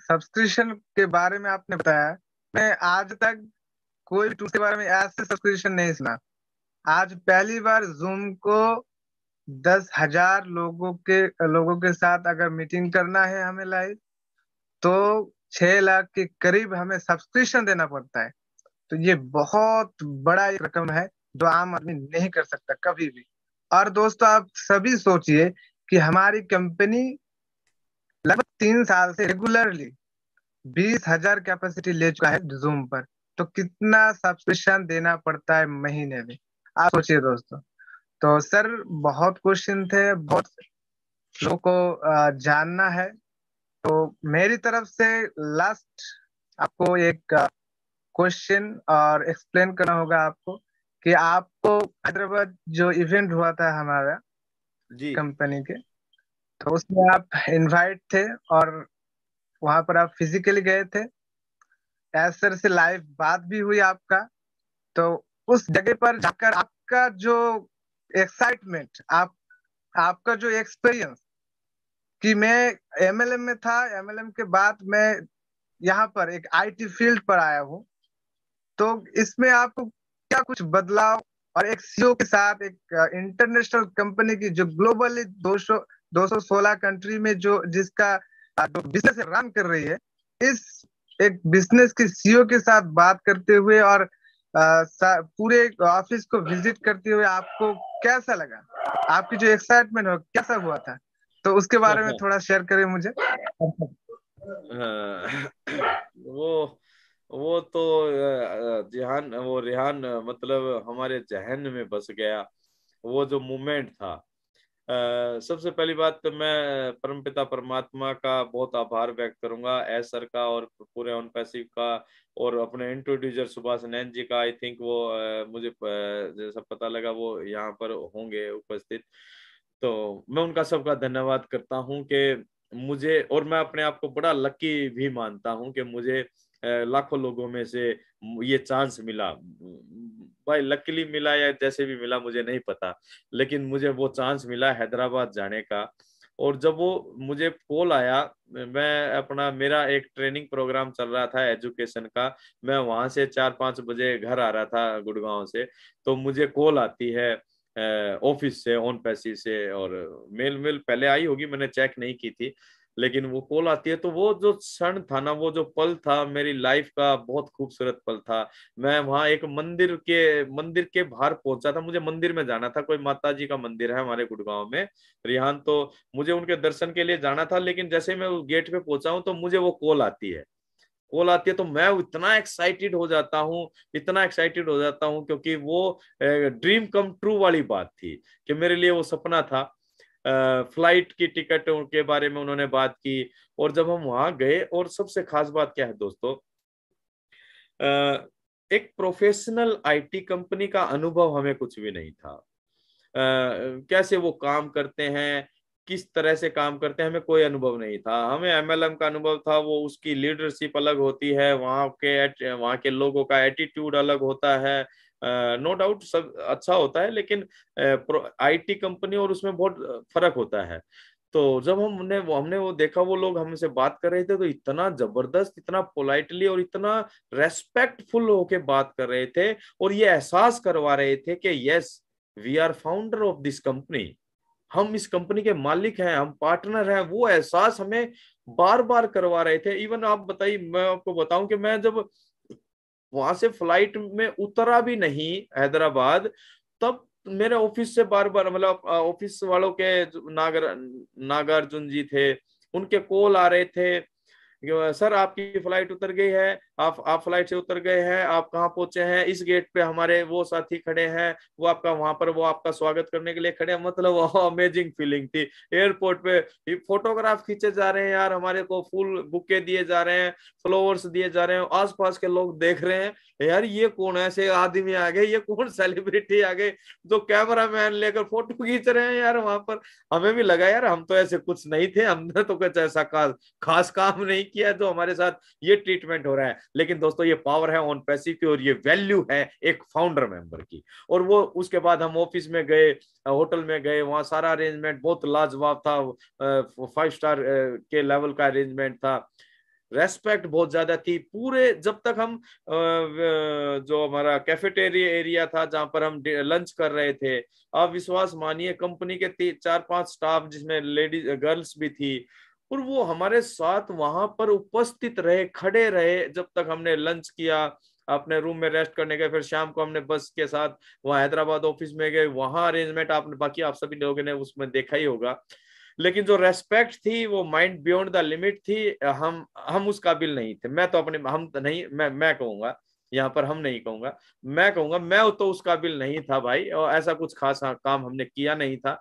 Speaker 3: सब्सक्रिप्शन के बारे में आपने बताया मैं आज तक कोई टूल के बारे में ऐसे सब्सक्रिप्शन नहीं सुना आज पहली बार जूम को दस हजार लोगों के लोगों के साथ अगर मीटिंग करना है हमें लाइव तो छह लाख के करीब हमें सब्सक्रिप्शन देना पड़ता है तो ये बहुत बड़ा रकम है जो आम आदमी नहीं कर सकता कभी भी और दोस्तों आप सभी सोचिए कि हमारी कंपनी लगभग तीन साल से रेगुलरली बीस हजार कैपेसिटी ले चुका है जूम पर तो कितना सब्सक्रिप्शन देना पड़ता है महीने में आप सोचिए दोस्तों तो सर बहुत क्वेश्चन थे बहुत लोग को जानना है तो मेरी तरफ से लास्ट आपको एक क्वेश्चन और एक्सप्लेन करना होगा आपको कि आपको हैदराबाद जो इवेंट हुआ था हमारा जी कंपनी के तो उसमें आप इनवाइट थे और वहां पर आप फिजिकली गए थे सर से लाइव बात भी हुई आपका तो उस जगह पर जाकर आपका जो एक्साइटमेंट आप आपका जो एक्सपीरियंस कि मैं एमएलएम में था एमएलएम के बाद मैं यहाँ पर एक आईटी फील्ड पर आया हूँ तो इसमें आपको क्या कुछ बदलाव और एक सीओ के साथ एक इंटरनेशनल कंपनी की जो ग्लोबली दो सौ सोलह कंट्री में जो जिसका जो बिजनेस रन कर रही है इस एक बिजनेस के सीओ के साथ बात करते हुए और आ, पूरे ऑफिस को विजिट करते हुए आपको कैसा लगा आपकी जो एक्साइटमेंट हो कैसा हुआ था तो उसके बारे में अच्छा। थोड़ा शेयर करें मुझे
Speaker 2: वो वो तो जिहान वो रिहान मतलब हमारे जहन में बस गया वो जो मूमेंट था सबसे पहली बात तो मैं परमपिता परमात्मा का बहुत आभार व्यक्त करूंगा एस सर का और पूरे ऑन पैसिव का और अपने इंट्रोड्यूसर सुभाष नैन जी का आई थिंक वो मुझे जैसा पता लगा वो यहाँ पर होंगे उपस्थित तो मैं उनका सबका धन्यवाद करता हूँ कि मुझे और मैं अपने आप को बड़ा लकी भी मानता हूँ कि मुझे uh, लाखों लोगों में से ये चांस मिला भाई लकली मिला या जैसे भी मिला मुझे नहीं पता लेकिन मुझे वो चांस मिला हैदराबाद जाने का और जब वो मुझे कॉल आया मैं अपना मेरा एक ट्रेनिंग प्रोग्राम चल रहा था एजुकेशन का मैं वहां से चार पांच बजे घर आ रहा था गुड़गांव से तो मुझे कॉल आती है ऑफिस से ऑन पैसी से और मेल मेल पहले आई होगी मैंने चेक नहीं की थी लेकिन वो कॉल आती है तो वो जो क्षण था ना वो जो पल था मेरी लाइफ का बहुत खूबसूरत पल था मैं वहाँ एक मंदिर के मंदिर के बाहर पहुंचा था मुझे मंदिर में जाना था कोई माता जी का मंदिर है हमारे गुड़गांव में रिहान तो मुझे उनके दर्शन के लिए जाना था लेकिन जैसे मैं उस गेट पे पहुंचा हूँ तो मुझे वो कॉल आती है कॉल आती है तो मैं इतना एक्साइटेड हो जाता हूँ इतना एक्साइटेड हो जाता हूँ क्योंकि वो ड्रीम कम ट्रू वाली बात थी कि मेरे लिए वो सपना था फ्लाइट की टिकट के बारे में उन्होंने बात की और जब हम वहां गए और सबसे खास बात क्या है दोस्तों एक प्रोफेशनल आईटी कंपनी का अनुभव हमें कुछ भी नहीं था कैसे वो काम करते हैं किस तरह से काम करते हैं हमें कोई अनुभव नहीं था हमें एमएलएम का अनुभव था वो उसकी लीडरशिप अलग होती है वहाँ के वहाँ के लोगों का एटीट्यूड अलग होता है नो डाउट सब अच्छा होता है लेकिन आईटी टी कंपनी और उसमें बहुत फर्क होता है तो जब हमने हमने वो देखा वो लोग हमसे बात कर रहे थे तो इतना जबरदस्त इतना पोलाइटली और इतना रेस्पेक्टफुल होके बात कर रहे थे और ये एहसास करवा रहे थे कि yes we are founder of this company हम इस कंपनी के मालिक हैं हम पार्टनर हैं वो एहसास हमें बार बार करवा रहे थे इवन आप बताइए मैं आपको बताऊं कि मैं जब वहां से फ्लाइट में उतरा भी नहीं हैदराबाद तब मेरे ऑफिस से बार बार मतलब ऑफिस वालों के नागर नागार्जुन जी थे उनके कॉल आ रहे थे सर आपकी फ्लाइट उतर गई है आप आप फ्लाइट से उतर गए हैं आप कहाँ पहुंचे हैं इस गेट पे हमारे वो साथी खड़े हैं वो आपका वहां पर वो आपका स्वागत करने के लिए खड़े हैं मतलब वो अमेजिंग फीलिंग थी एयरपोर्ट पे फोटोग्राफ खींचे जा रहे हैं यार हमारे को फूल बुके दिए जा रहे हैं फ्लोवर्स दिए जा रहे हैं आसपास के लोग देख रहे हैं यार ये कौन ऐसे आदमी आ गए ये कौन सेलिब्रिटी आ गए जो कैमरा मैन लेकर फोटो खींच रहे हैं यार वहां पर हमें भी लगा यार हम तो ऐसे कुछ नहीं थे हमने तो कुछ ऐसा का, खास काम नहीं किया जो हमारे साथ ये ट्रीटमेंट हो रहा है लेकिन दोस्तों ये पावर है ऑन पैसे की और ये वैल्यू है एक फाउंडर मेंबर की और वो उसके बाद हम ऑफिस में गए होटल में गए वहाँ सारा अरेंजमेंट बहुत लाजवाब था फाइव स्टार के लेवल का अरेंजमेंट था रेस्पेक्ट बहुत ज्यादा थी पूरे जब तक हम जो हमारा कैफेटेरिया एरिया था जहां पर हम लंच कर रहे थे आप विश्वास मानिए कंपनी के चार पांच स्टाफ जिसमें लेडीज गर्ल्स भी थी और वो हमारे साथ वहां पर उपस्थित रहे खड़े रहे जब तक हमने लंच किया अपने रूम में रेस्ट करने गए फिर शाम को हमने बस के साथ वहाँ हैदराबाद ऑफिस में गए वहां अरेंजमेंट आपने बाकी आप सभी लोगों ने उसमें देखा ही होगा लेकिन जो रेस्पेक्ट थी वो माइंड बियॉन्ड द लिमिट थी हम हम उस काबिल नहीं थे मैं तो अपने हम तो नहीं मैं मैं कहूंगा यहाँ पर हम नहीं कहूंगा मैं कहूंगा मैं तो उस काबिल नहीं था भाई और ऐसा कुछ खास हाँ, काम हमने किया नहीं था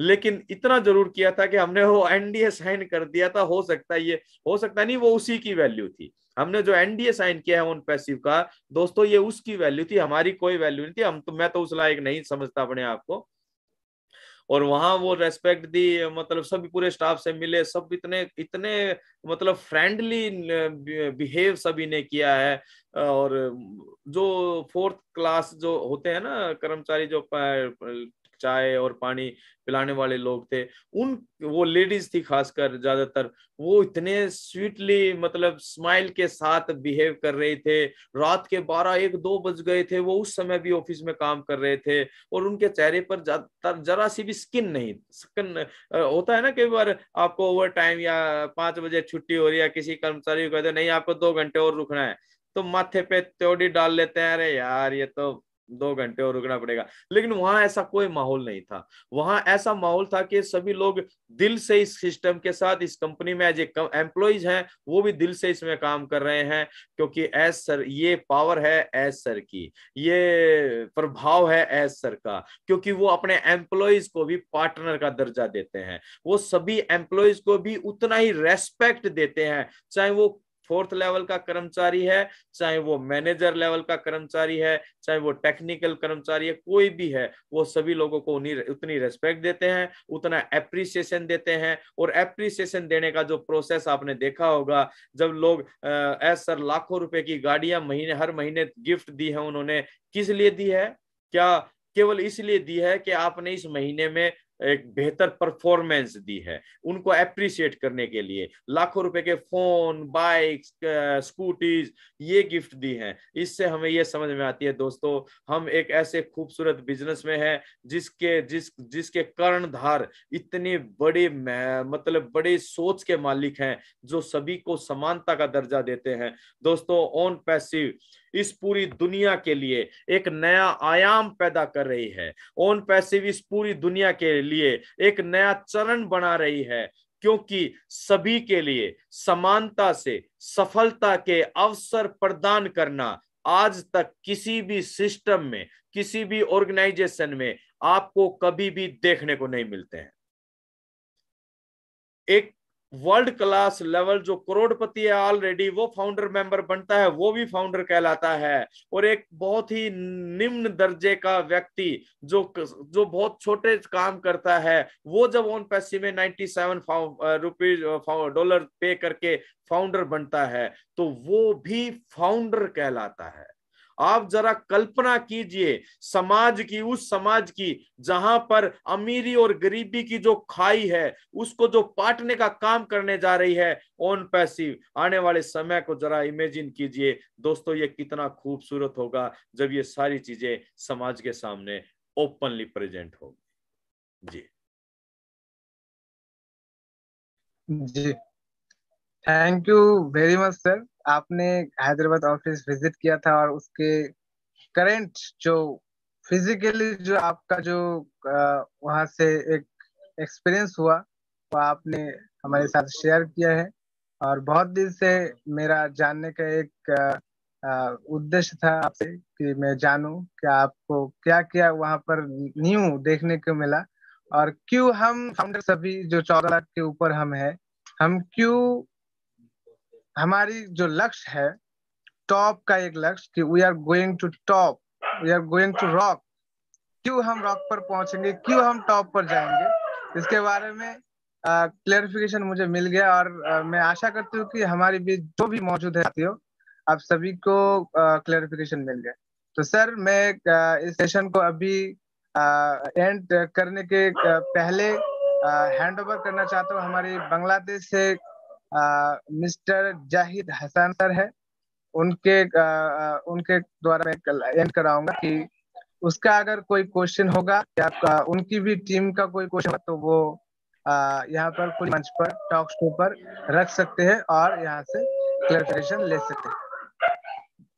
Speaker 2: लेकिन इतना जरूर किया था कि हमने वो एनडीए साइन कर दिया था हो सकता है ये हो सकता नहीं वो उसी की वैल्यू थी हमने जो एनडीए साइन किया है उन पैसिव का दोस्तों ये उसकी वैल्यू थी हमारी कोई वैल्यू नहीं थी हम तो मैं तो उस लायक नहीं समझता अपने आप को और वहां वो रेस्पेक्ट दी मतलब सब पूरे स्टाफ से मिले सब इतने इतने मतलब फ्रेंडली बिहेव सभी ने किया है और जो फोर्थ क्लास जो होते हैं ना कर्मचारी जो चाय और पानी पिलाने वाले लोग थे उन वो लेडीज थी खासकर ज्यादातर वो इतने स्वीटली मतलब स्माइल के साथ बिहेव कर रहे थे रात के बारह एक दो बज गए थे वो उस समय भी ऑफिस में काम कर रहे थे और उनके चेहरे पर ज्यादातर जरा सी भी स्किन नहीं स्किन होता है ना कई बार आपको ओवर टाइम या पांच बजे छुट्टी हो रही है किसी कर्मचारी को कहते नहीं आपको दो घंटे और रुकना है तो माथे पे त्योड़ी डाल लेते हैं अरे यार ये तो दो घंटे और रुकना पड़ेगा लेकिन वहां ऐसा कोई माहौल नहीं था वहां ऐसा माहौल था कि सभी लोग दिल से इस सिस्टम के साथ इस कंपनी में एज एम्प्लॉयज हैं वो भी दिल से इसमें काम कर रहे हैं क्योंकि एस सर ये पावर है एस सर की ये प्रभाव है एस सर का क्योंकि वो अपने एम्प्लॉयज को भी पार्टनर का दर्जा देते हैं वो सभी एम्प्लॉयज को भी उतना ही रेस्पेक्ट देते हैं चाहे वो फोर्थ लेवल का कर्मचारी है चाहे वो मैनेजर लेवल का कर्मचारी है चाहे वो टेक्निकल कर्मचारी है कोई भी है वो सभी लोगों को उन्हीं उतनी रेस्पेक्ट देते हैं उतना एप्रिसिएशन देते हैं और एप्रिसिएशन देने का जो प्रोसेस आपने देखा होगा जब लोग ए सर लाखों रुपए की गाड़ियां महीने हर महीने गिफ्ट दी है उन्होंने किस लिए दी है क्या केवल इसलिए दी है कि आपने इस महीने में एक बेहतर परफॉर्मेंस दी है उनको अप्रिशिएट करने के लिए लाखों रुपए के फोन बाइक स्कूटीज ये गिफ्ट दी हैं इससे हमें ये समझ में आती है दोस्तों हम एक ऐसे खूबसूरत बिजनेस में हैं जिसके जिस जिसके कर्णधार इतने बड़े मतलब बड़े सोच के मालिक हैं जो सभी को समानता का दर्जा देते हैं दोस्तों ऑन पैसिव इस पूरी दुनिया के लिए एक नया आयाम पैदा कर रही है ओन पैसिव इस पूरी दुनिया के लिए एक नया चरण बना रही है क्योंकि सभी के लिए समानता से सफलता के अवसर प्रदान करना आज तक किसी भी सिस्टम में किसी भी ऑर्गेनाइजेशन में आपको कभी भी देखने को नहीं मिलते हैं एक वर्ल्ड क्लास लेवल जो करोड़पति है ऑलरेडी वो फाउंडर मेंबर बनता है वो भी फाउंडर कहलाता है और एक बहुत ही निम्न दर्जे का व्यक्ति जो जो बहुत छोटे काम करता है वो जब ओन पैसे में नाइन्टी सेवन रुपीज डॉलर पे करके फाउंडर बनता है तो वो भी फाउंडर कहलाता है आप जरा कल्पना कीजिए समाज की उस समाज की जहां पर अमीरी और गरीबी की जो खाई है उसको जो पाटने का काम करने जा रही है ऑन पैसिव आने वाले समय को जरा इमेजिन कीजिए दोस्तों ये कितना खूबसूरत होगा जब ये सारी चीजें समाज के सामने ओपनली प्रेजेंट होगी जी
Speaker 3: जी thank you very much sir आपने हैदराबाद ऑफिस विजिट किया था और उसके करंट जो फिजिकली जो आपका जो वहाँ से एक एक्सपीरियंस हुआ वो आपने हमारे साथ शेयर किया है और बहुत दिन से मेरा जानने का एक उद्देश्य था आपसे कि मैं जानूं कि आपको क्या क्या वहाँ पर न्यू देखने को मिला और क्यों हम फाउंडर सभी जो चौदह लाख के ऊपर हम हैं हम क्यों हमारी जो लक्ष्य है टॉप का एक लक्ष्य कि we are going to top we are going to rock क्यों हम रॉक पर पहुंचेंगे क्यों हम टॉप पर जाएंगे इसके बारे में क्लेरिफिकेशन uh, मुझे मिल गया और uh, मैं आशा करती हूँ कि हमारे बीच जो भी मौजूद है साथियों आप सभी को क्लेरिफिकेशन uh, मिल गया तो सर मैं uh, इस सेशन को अभी एंड uh, करने के uh, पहले हैंड ओवर करना चाहता हूँ हमारी बांग्लादेश से मिस्टर जाहिद हसन सर है उनके आ, उनके द्वारा मैं एंड कराऊंगा कि उसका अगर कोई क्वेश्चन होगा या उनकी भी टीम का कोई क्वेश्चन तो वो यहाँ पर खुले मंच पर टॉक शो पर रख सकते हैं और यहाँ से क्लैरिफिकेशन ले सकते हैं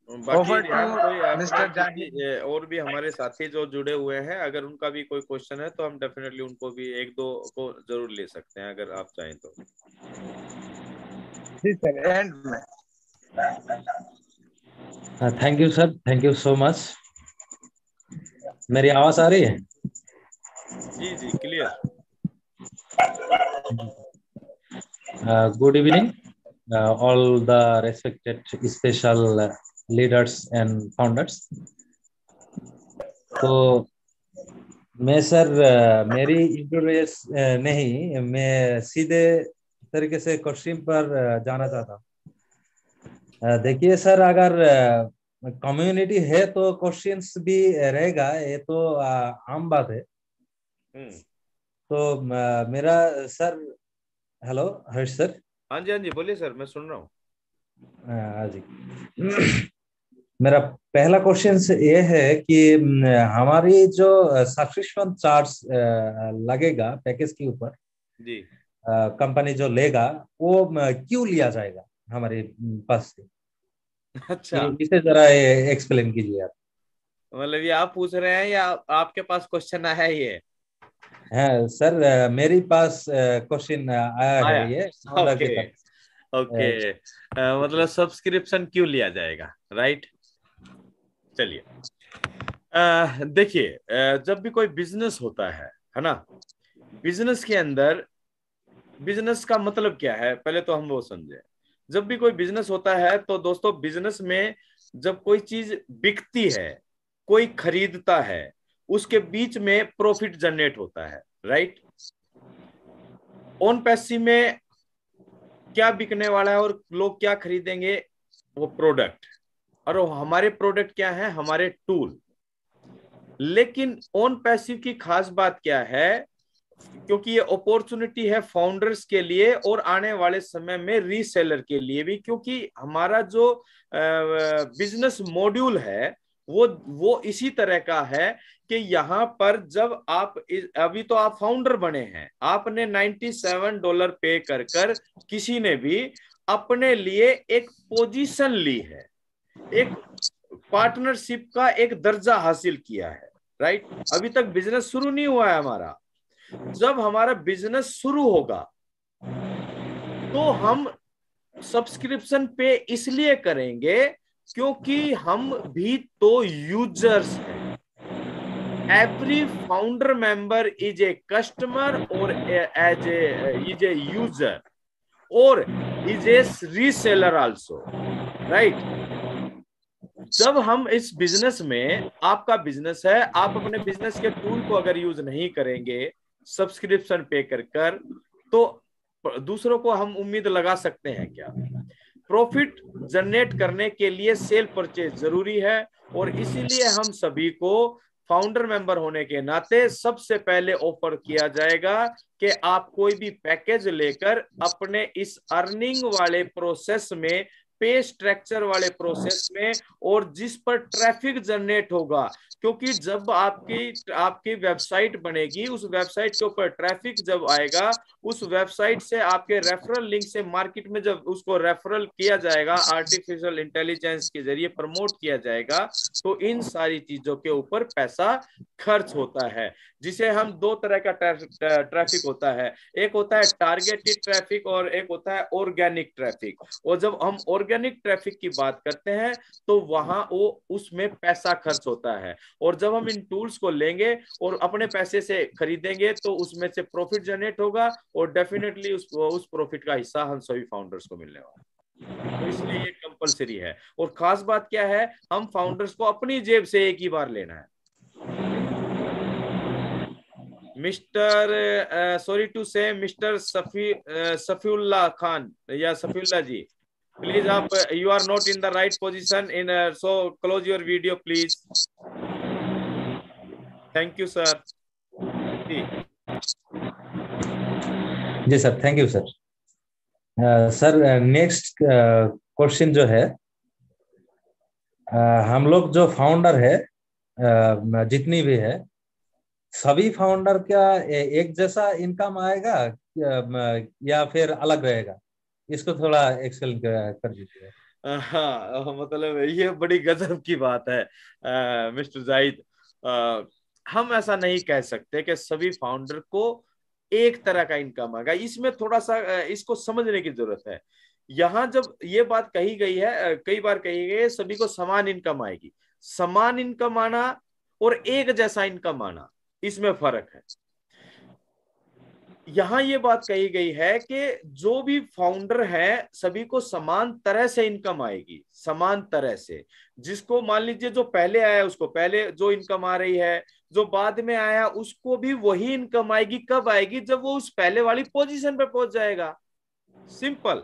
Speaker 2: बाकी मिस्टर और भी हमारे साथी जो जुड़े हुए हैं अगर उनका भी कोई क्वेश्चन है तो हम डेफिनेटली उनको भी एक दो को जरूर ले सकते हैं अगर आप चाहें तो
Speaker 3: जी सर एंड में
Speaker 1: thank you sir thank you so much मेरी आवाज आ रही है
Speaker 2: जी जी clear
Speaker 1: good evening all the respected special leaders and founders तो मैं सर मेरी इंटरव्यूस नहीं मैं सीधे तरीके से क्वेश्चन पर जाना चाहता हूँ देखिए सर अगर कम्युनिटी है तो क्वेश्चंस भी रहेगा ये तो आम बात है
Speaker 2: हम्म।
Speaker 1: तो मेरा
Speaker 2: सर हेलो हर्ष सर हाँ जी हाँ जी बोलिए सर मैं सुन रहा हूँ
Speaker 1: हाँ जी मेरा पहला क्वेश्चन ये है कि हमारी जो सब्सक्रिप्शन चार्ज लगेगा पैकेज के ऊपर जी कंपनी जो लेगा वो क्यों लिया जाएगा हमारे पास से
Speaker 2: अच्छा तो इसे जरा
Speaker 1: एक्सप्लेन कीजिए आप
Speaker 2: मतलब ये आप पूछ रहे हैं या आपके पास क्वेश्चन आया ही है
Speaker 1: हाँ, सर मेरी पास क्वेश्चन आया है ये ओके
Speaker 2: ओके अच्छा। मतलब सब्सक्रिप्शन क्यों लिया जाएगा राइट चलिए देखिए जब भी कोई बिजनेस होता है है ना बिजनेस के अंदर बिजनेस का मतलब क्या है पहले तो हम वो समझे जब भी कोई बिजनेस होता है तो दोस्तों बिजनेस में जब कोई चीज बिकती है कोई खरीदता है उसके बीच में प्रॉफिट जनरेट होता है राइट ओन पैसी में क्या बिकने वाला है और लोग क्या खरीदेंगे वो प्रोडक्ट और हमारे प्रोडक्ट क्या है हमारे टूल लेकिन ओन पैसिव की खास बात क्या है क्योंकि ये अपॉर्चुनिटी है फाउंडर्स के लिए और आने वाले समय में रीसेलर के लिए भी क्योंकि हमारा जो बिजनेस मॉड्यूल है वो वो इसी तरह का है कि यहाँ पर जब आप अभी तो आप फाउंडर बने हैं आपने 97 डॉलर पे कर कर किसी ने भी अपने लिए एक पोजीशन ली है एक पार्टनरशिप का एक दर्जा हासिल किया है राइट अभी तक बिजनेस शुरू नहीं हुआ है हमारा जब हमारा बिजनेस शुरू होगा तो हम सब्सक्रिप्शन पे इसलिए करेंगे क्योंकि हम भी तो यूजर्स हैं every founder member is a customer और as a is a user और is a reseller also right जब हम इस बिजनेस में आपका बिजनेस है आप अपने बिजनेस के टूल को अगर यूज नहीं करेंगे सब्सक्रिप्शन पे कर कर तो दूसरों को हम उम्मीद लगा सकते हैं क्या प्रॉफिट जनरेट करने के लिए सेल परचेज जरूरी है और इसीलिए हम सभी को फाउंडर मेंबर होने के नाते सबसे पहले ऑफर किया जाएगा कि आप कोई भी पैकेज लेकर अपने इस अर्निंग वाले प्रोसेस में पे स्ट्रक्चर वाले प्रोसेस में और जिस पर ट्रैफिक जनरेट होगा क्योंकि जब आपकी आपकी वेबसाइट बनेगी उस वेबसाइट के ऊपर ट्रैफिक जब आएगा उस वेबसाइट से आपके रेफरल लिंक से मार्केट में जब उसको रेफरल किया जाएगा आर्टिफिशियल इंटेलिजेंस के जरिए प्रमोट किया जाएगा तो इन सारी चीजों के ऊपर पैसा खर्च होता है जिसे हम दो तरह का ट्रैफिक होता है एक होता है टारगेटेड ट्रैफिक और एक होता है ऑर्गेनिक ट्रैफिक और जब हम और ऑर्गेनिक ट्रैफिक की बात करते हैं तो वहां वो उसमें पैसा खर्च होता है और जब हम इन टूल्स को लेंगे और अपने पैसे से खरीदेंगे तो उसमें से प्रॉफिट जनरेट होगा और डेफिनेटली उस उस प्रॉफिट का हिस्सा हम सभी फाउंडर्स को मिलने वाला तो इसलिए ये कंपलसरी है और खास बात क्या है हम फाउंडर्स को अपनी जेब से एक ही बार लेना है मिस्टर सॉरी टू से मिस्टर सफी सफीउल्ला खान या Safiullah ji please up you are not in the right position in uh, so close your video please thank you sir
Speaker 1: जी sir thank you sir sir next question जो है uh, हम लोग जो founder है uh, जितनी भी है सभी फाउंडर क्या एक जैसा इनकम आएगा या फिर अलग रहेगा इसको थोड़ा एक्सेल कर दीजिए
Speaker 2: हाँ मतलब ये बड़ी गजब की बात है आ, मिस्टर जाहिद हम ऐसा नहीं कह सकते कि सभी फाउंडर को एक तरह का इनकम आएगा इसमें थोड़ा सा इसको समझने की जरूरत है यहाँ जब ये बात कही गई है कई बार कही गई है सभी को समान इनकम आएगी समान इनकम आना और एक जैसा इनकम आना इसमें फर्क है यहां ये बात कही गई है कि जो भी फाउंडर है सभी को समान तरह से इनकम आएगी समान तरह से जिसको मान लीजिए जो पहले आया उसको पहले जो इनकम आ रही है जो बाद में आया उसको भी वही इनकम आएगी कब आएगी जब वो उस पहले वाली पोजीशन पे पहुंच जाएगा सिंपल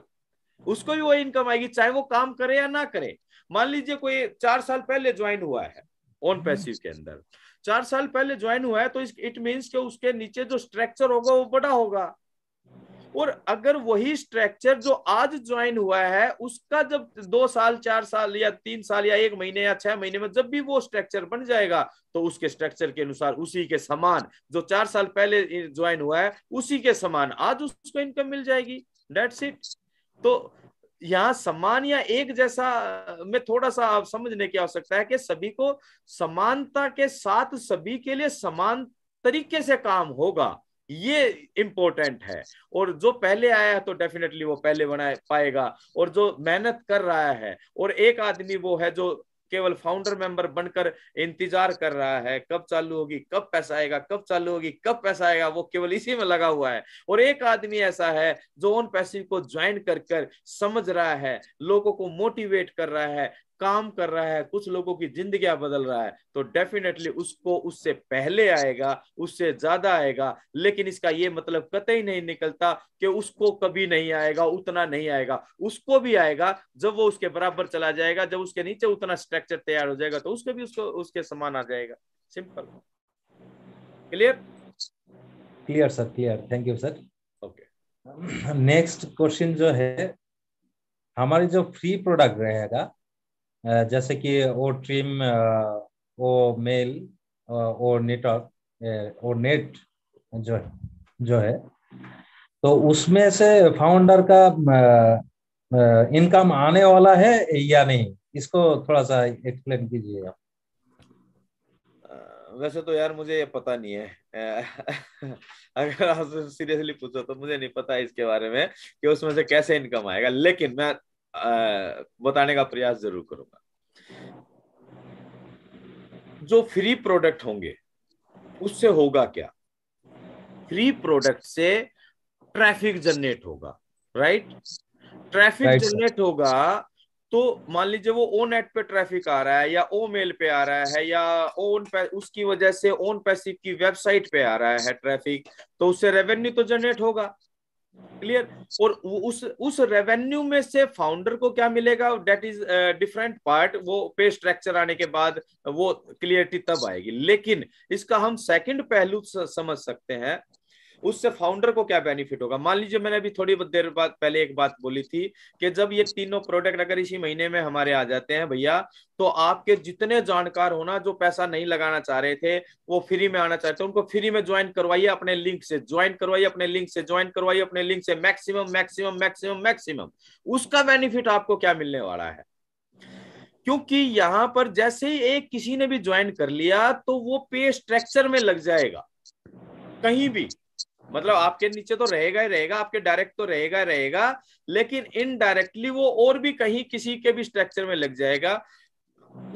Speaker 2: उसको भी वही इनकम आएगी चाहे वो काम करे या ना करे मान लीजिए कोई चार साल पहले ज्वाइन हुआ है ऑन पैसिव के अंदर चार साल पहले ज्वाइन हुआ है तो इट मीन्स के उसके नीचे जो स्ट्रक्चर होगा वो बड़ा होगा और अगर वही स्ट्रक्चर जो आज ज्वाइन हुआ है उसका जब दो साल चार साल या तीन साल या एक महीने या छह महीने में जब भी वो स्ट्रक्चर बन जाएगा तो उसके स्ट्रक्चर के अनुसार उसी के समान जो चार साल पहले ज्वाइन हुआ है उसी के समान आज उसको इनकम मिल जाएगी डेट्स इट तो यहाँ समान या एक जैसा में थोड़ा सा आप समझने की आवश्यकता है कि सभी को समानता के साथ सभी के लिए समान तरीके से काम होगा ये इम्पोर्टेंट है और जो पहले आया है तो डेफिनेटली वो पहले बना पाएगा और जो मेहनत कर रहा है और एक आदमी वो है जो केवल फाउंडर मेंबर बनकर इंतजार कर रहा है कब चालू होगी कब पैसा आएगा कब चालू होगी कब पैसा आएगा वो केवल इसी में लगा हुआ है और एक आदमी ऐसा है जो उन पैसे को ज्वाइन कर कर समझ रहा है लोगों को मोटिवेट कर रहा है काम कर रहा है कुछ लोगों की जिंदगी बदल रहा है तो डेफिनेटली उसको उससे पहले आएगा उससे ज्यादा आएगा लेकिन इसका ये मतलब कतई नहीं निकलता कि उसको कभी नहीं आएगा उतना नहीं आएगा उसको भी आएगा जब वो उसके बराबर चला जाएगा जब उसके नीचे उतना स्ट्रक्चर तैयार हो जाएगा तो उसके भी उसको उसके समान आ जाएगा simple clear
Speaker 1: clear sir clear thank you sir okay next question जो है हमारी जो फ्री प्रोडक्ट रहेगा जैसे कि वो ट्रिम वो मेल और नेटवर्क और नेट जो है जो है तो उसमें से फाउंडर का इनकम आने वाला है या नहीं इसको थोड़ा सा एक्सप्लेन कीजिए आप
Speaker 2: वैसे तो यार मुझे ये पता नहीं है अगर आप सीरियसली पूछो तो मुझे नहीं पता इसके बारे में कि उसमें से कैसे इनकम आएगा लेकिन मैं बताने का प्रयास जरूर करूंगा जो फ्री प्रोडक्ट होंगे उससे होगा क्या फ्री प्रोडक्ट से ट्रैफिक जनरेट होगा राइट ट्रैफिक जनरेट होगा तो मान लीजिए वो ओ नेट पे ट्रैफिक आ रहा है या ओ मेल पे आ रहा है या ओन उसकी वजह से ओन पैसिव की वेबसाइट पे आ रहा है ट्रैफिक तो उससे रेवेन्यू तो जनरेट होगा क्लियर और उस उस रेवेन्यू में से फाउंडर को क्या मिलेगा डेट इज डिफरेंट पार्ट वो पे स्ट्रक्चर आने के बाद वो क्लियरिटी तब आएगी लेकिन इसका हम सेकंड पहलू समझ सकते हैं उससे फाउंडर को क्या बेनिफिट होगा मान लीजिए मैंने अभी थोड़ी बहुत देर बाद पहले एक बात बोली थी कि जब ये तीनों प्रोडक्ट अगर इसी महीने में हमारे आ जाते हैं भैया तो आपके जितने जानकार होना जो पैसा नहीं लगाना चाह रहे थे वो फ्री में आना चाहते हैं उनको फ्री में ज्वाइन करवाइए अपने लिंक से ज्वाइन करवाइए अपने लिंक से ज्वाइन करवाइए अपने लिंक से मैक्सिमम मैक्सिमम मैक्सिमम मैक्सिमम उसका बेनिफिट आपको क्या मिलने वाला है क्योंकि यहां पर जैसे ही एक किसी ने भी ज्वाइन कर लिया तो वो पे स्ट्रक्चर में लग जाएगा कहीं भी मतलब आपके नीचे तो रहेगा ही रहेगा आपके डायरेक्ट तो रहेगा ही रहेगा लेकिन इनडायरेक्टली वो और भी कहीं किसी के भी स्ट्रक्चर में लग जाएगा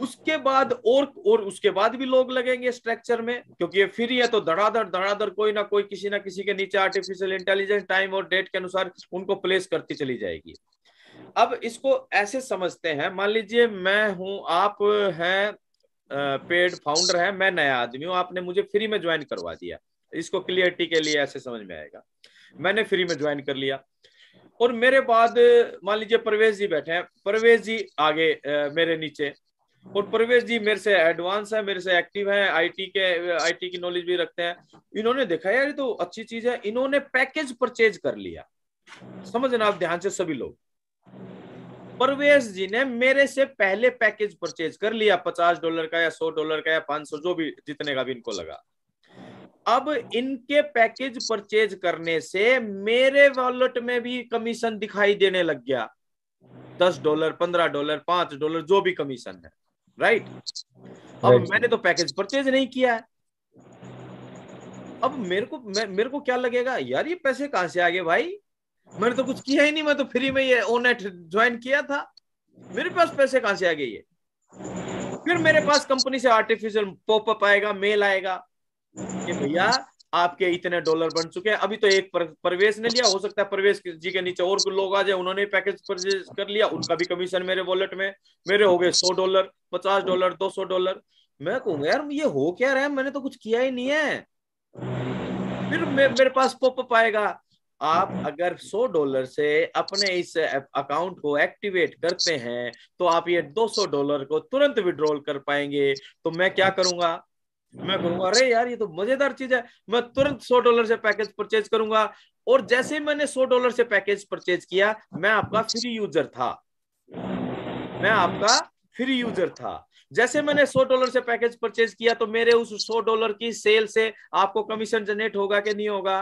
Speaker 2: उसके बाद और और उसके बाद भी लोग लगेंगे स्ट्रक्चर में क्योंकि ये फिर ये तो धड़ाधड़ धड़ाधड़ कोई ना कोई किसी ना किसी के नीचे आर्टिफिशियल इंटेलिजेंस टाइम और डेट के अनुसार उनको प्लेस करती चली जाएगी अब इसको ऐसे समझते हैं मान लीजिए मैं हूं आप हैं पेड फाउंडर है मैं नया आदमी हूं आपने मुझे फ्री में ज्वाइन करवा दिया इसको क्लियरिटी के लिए ऐसे समझ में आएगा मैंने फ्री में ज्वाइन कर लिया और मेरे बाद मान लीजिए परवेश जी बैठे हैं परवेश जी आगे आ, मेरे नीचे और परवेश जी मेरे से एडवांस है मेरे से एक्टिव है आईटी के आईटी की नॉलेज भी रखते हैं इन्होंने देखा यार ये तो अच्छी चीज है इन्होंने पैकेज परचेज कर लिया समझना आप ध्यान से सभी लोग परवेश जी ने मेरे से पहले पैकेज परचेज कर लिया पचास डॉलर का या सौ डॉलर का या पांच सौ जो भी जितने का भी इनको लगा अब इनके पैकेज परचेज करने से मेरे वॉलेट में भी कमीशन दिखाई देने लग गया दस डॉलर पंद्रह डॉलर पांच डॉलर जो भी कमीशन है राइट अब राइट। मैंने तो पैकेज परचेज नहीं किया है अब मेरे को मे, मेरे को क्या लगेगा यार ये पैसे कहां से आ गए भाई मैंने तो कुछ किया ही नहीं मैं तो फ्री में ये ओनेट ज्वाइन e किया था मेरे पास पैसे कहां से आ गए ये फिर मेरे पास कंपनी से आर्टिफिशियल पॉपअप आएगा मेल आएगा कि भैया आपके इतने डॉलर बन चुके हैं अभी तो एक पर, परवेश ने लिया हो सकता है परवेश जी के नीचे और कुछ लोग आ जाए उन्होंने पैकेज परचेज कर लिया उनका भी कमीशन मेरे वॉलेट में मेरे हो गए सौ डॉलर पचास डॉलर दो सौ डॉलर मैं कहूंगा यार ये हो क्या रहा है मैंने तो कुछ किया ही नहीं है फिर मे, मेरे पास पॉपअप आएगा आप अगर 100 डॉलर से अपने इस अकाउंट को एक्टिवेट करते हैं तो आप ये 200 डॉलर को तुरंत विड्रॉल कर पाएंगे तो मैं क्या करूंगा मैं कहूंगा अरे यार ये तो मजेदार चीज है मैं तुरंत सौ डॉलर से पैकेज परचेज करूंगा और जैसे ही मैंने सौ डॉलर से पैकेज परचेज किया मैं आपका अच्छा। फ्री यूजर था मैं आपका फ्री यूजर था जैसे मैंने सौ डॉलर से पैकेज परचेज किया तो मेरे उस सौ डॉलर की सेल से आपको कमीशन जनरेट होगा कि नहीं होगा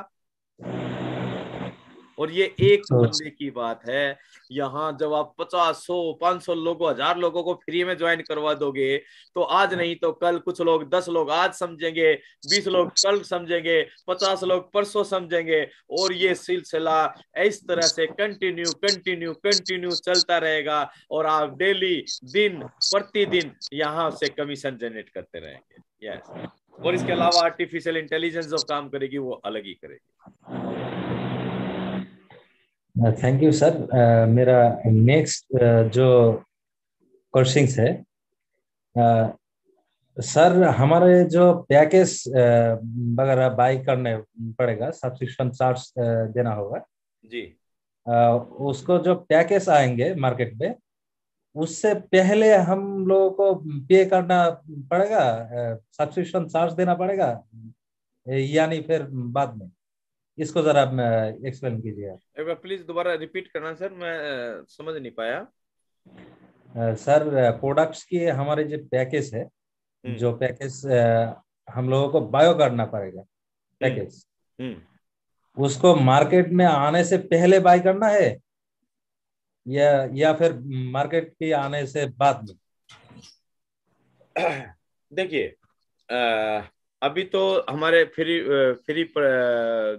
Speaker 2: और ये एक अच्छा। बंदे की बात है यहाँ जब आप पचास सौ पांच सौ लोगों हजार लोगों को फ्री में ज्वाइन करवा दोगे तो आज नहीं तो कल कुछ लोग दस लोग आज समझेंगे बीस लोग कल समझेंगे पचास लोग परसों समझेंगे और ये सिलसिला इस तरह से कंटिन्यू कंटिन्यू कंटिन्यू चलता रहेगा और आप डेली दिन प्रतिदिन यहाँ से कमीशन जनरेट करते रहेंगे यस और इसके अलावा आर्टिफिशियल इंटेलिजेंस जो काम करेगी वो अलग ही करेगी
Speaker 1: थैंक यू सर मेरा नेक्स्ट uh, जो क्वेश्चन है uh, सर हमारे जो पैकेज वगैरह बाई करने पड़ेगा सब्सक्रिप्शन चार्ज uh, देना होगा जी uh, उसको जो पैकेज आएंगे मार्केट में उससे पहले हम लोगों को पे करना पड़ेगा सब्सक्रिप्शन uh, चार्ज देना पड़ेगा यानी फिर बाद में इसको जरा आप एक्सप्लेन कीजिए
Speaker 2: एक बार प्लीज दोबारा रिपीट करना सर मैं समझ नहीं पाया
Speaker 1: सर प्रोडक्ट्स की हमारे जो पैकेज है हम्म। जो पैकेज हम लोगों को बायो करना पड़ेगा पैकेज हम्म। हम्म। उसको मार्केट में आने से पहले बाय करना है या या फिर मार्केट के आने से बाद में
Speaker 2: देखिए अभी तो हमारे फ्री फ्री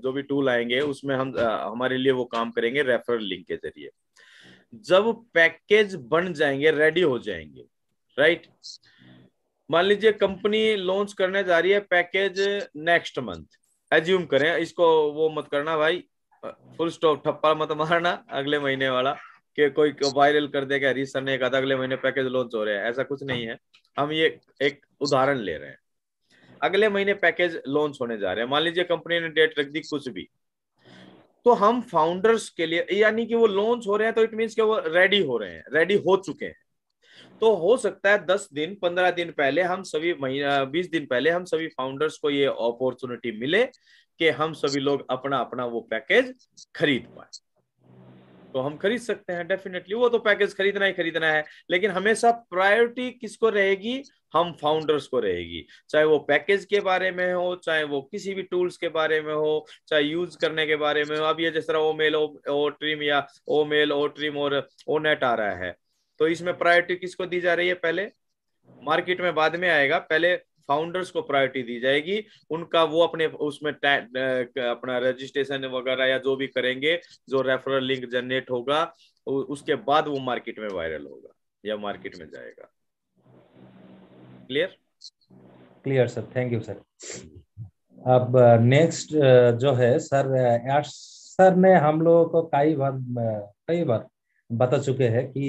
Speaker 2: जो भी टूल आएंगे उसमें हम हमारे लिए वो काम करेंगे रेफरल लिंक के जरिए जब पैकेज बन जाएंगे रेडी हो जाएंगे राइट मान लीजिए कंपनी लॉन्च करने जा रही है पैकेज नेक्स्ट मंथ एज्यूम करें इसको वो मत करना भाई फुल स्टॉप ठप्पा मत मारना अगले महीने वाला कि कोई वायरल कर देगा रिसर ने कहा अगले महीने पैकेज लॉन्च हो रहे हैं ऐसा कुछ नहीं है हम ये एक उदाहरण ले रहे हैं अगले महीने पैकेज लॉन्च होने जा रहे हैं मान लीजिए कंपनी ने डेट रख दी कुछ भी तो हम फाउंडर्स के लिए यानी कि वो लॉन्च हो रहे हैं तो इट मीन्स कि वो रेडी हो रहे हैं रेडी हो चुके हैं तो हो सकता है दस दिन पंद्रह दिन पहले हम सभी महीना बीस दिन पहले हम सभी फाउंडर्स को ये अपॉर्चुनिटी मिले कि हम सभी लोग अपना अपना वो पैकेज खरीद पाए तो हम खरीद सकते हैं डेफिनेटली वो तो पैकेज खरीदना ही खरीदना है लेकिन हमेशा प्रायोरिटी किसको रहेगी हम फाउंडर्स को रहेगी चाहे वो पैकेज के बारे में हो चाहे वो किसी भी टूल्स के बारे में हो चाहे यूज करने के बारे में हो अब ये जिस तरह ओ मेल ओ ट्रिम या ओ मेल ओ ट्रिम और ओ नेट आ रहा है तो इसमें प्रायोरिटी किसको दी जा रही है पहले मार्केट में बाद में आएगा पहले फाउंडर्स को प्रायोरिटी दी जाएगी उनका वो अपने उसमें अपना रजिस्ट्रेशन वगैरह या जो भी करेंगे जो रेफरल लिंक जनरेट होगा उसके बाद वो मार्केट में वायरल होगा या मार्केट में जाएगा clear
Speaker 1: clear sir thank you sir अब नेक्स्ट जो है सर सर ने हम लोगों को कई बार कई बार बता चुके हैं कि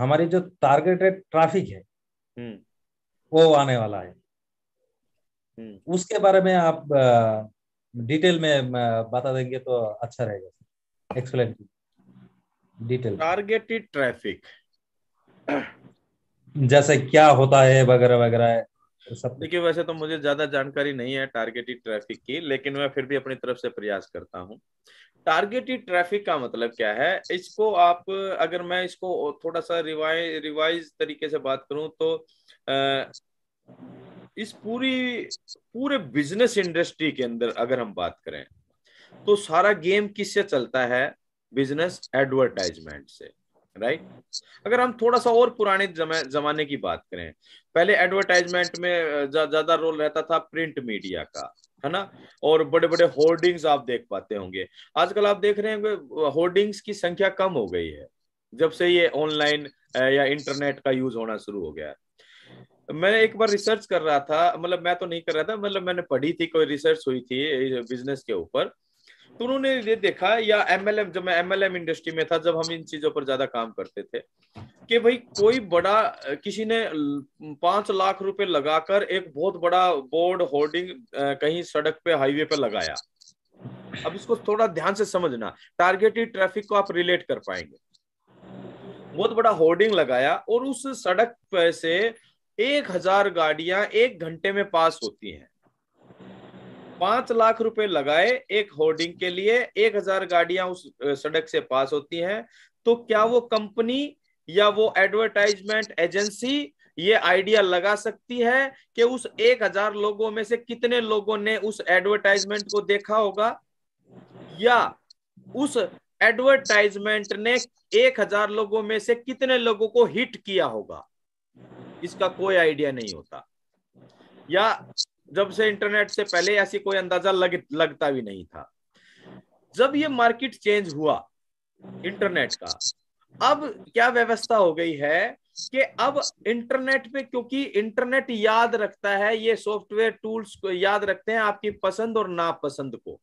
Speaker 1: हमारी जो टारगेटेड ट्रैफिक है हम्म। वो आने वाला है हम्म। उसके बारे में आप डिटेल में बता देंगे तो अच्छा रहेगा एक्सप्लेन डिटेल
Speaker 2: टारगेटेड ट्रैफिक
Speaker 1: जैसे क्या होता है वगैरह वगैरह सब
Speaker 2: देखिए वैसे तो मुझे ज्यादा जानकारी नहीं है टारगेटेड ट्रैफिक की लेकिन मैं फिर भी अपनी तरफ से प्रयास करता हूँ टारगेटेड ट्रैफिक का मतलब क्या है इसको आप अगर मैं इसको थोड़ा सा रिवाइज रिवाइज तरीके से बात करूं तो इस पूरी पूरे बिजनेस इंडस्ट्री के अंदर अगर हम बात करें तो सारा गेम किससे चलता है बिजनेस एडवर्टाइजमेंट से राइट right? अगर हम थोड़ा सा और पुराने जमाने की बात करें पहले एडवर्टाइजमेंट में ज्यादा जा, रोल रहता था प्रिंट मीडिया का है ना और बड़े बड़े होर्डिंग्स आप देख पाते होंगे आजकल आप देख रहे हैं होर्डिंग्स की संख्या कम हो गई है जब से ये ऑनलाइन या इंटरनेट का यूज होना शुरू हो गया है मैं एक बार रिसर्च कर रहा था मतलब मैं तो नहीं कर रहा था मतलब मैंने पढ़ी थी कोई रिसर्च हुई थी बिजनेस के ऊपर तो उन्होंने ये देखा या एमएलएम जब मैं एमएलएम इंडस्ट्री में था जब हम इन चीजों पर ज्यादा काम करते थे कि भाई कोई बड़ा किसी ने पांच लाख रुपए लगाकर एक बहुत बड़ा बोर्ड होर्डिंग कहीं सड़क पे हाईवे पे लगाया अब इसको थोड़ा ध्यान से समझना टारगेटेड ट्रैफिक को आप रिलेट कर पाएंगे बहुत बड़ा होर्डिंग लगाया और उस सड़क पे से एक हजार गाड़ियां एक घंटे में पास होती हैं पांच लाख रुपए लगाए एक होर्डिंग के लिए एक हजार गाड़ियां उस सड़क से पास होती हैं तो क्या वो कंपनी या वो एडवर्टाइजमेंट एजेंसी ये आइडिया लगा सकती है कि उस एक हजार लोगों में से कितने लोगों ने उस एडवर्टाइजमेंट को देखा होगा या उस एडवर्टाइजमेंट ने एक हजार लोगों में से कितने लोगों को हिट किया होगा इसका कोई आइडिया नहीं होता या जब से इंटरनेट से पहले ऐसी कोई अंदाजा लग लगता भी नहीं था जब ये मार्केट चेंज हुआ इंटरनेट का अब क्या व्यवस्था हो गई है कि अब इंटरनेट पे क्योंकि इंटरनेट याद रखता है ये सॉफ्टवेयर टूल्स को याद रखते हैं आपकी पसंद और नापसंद को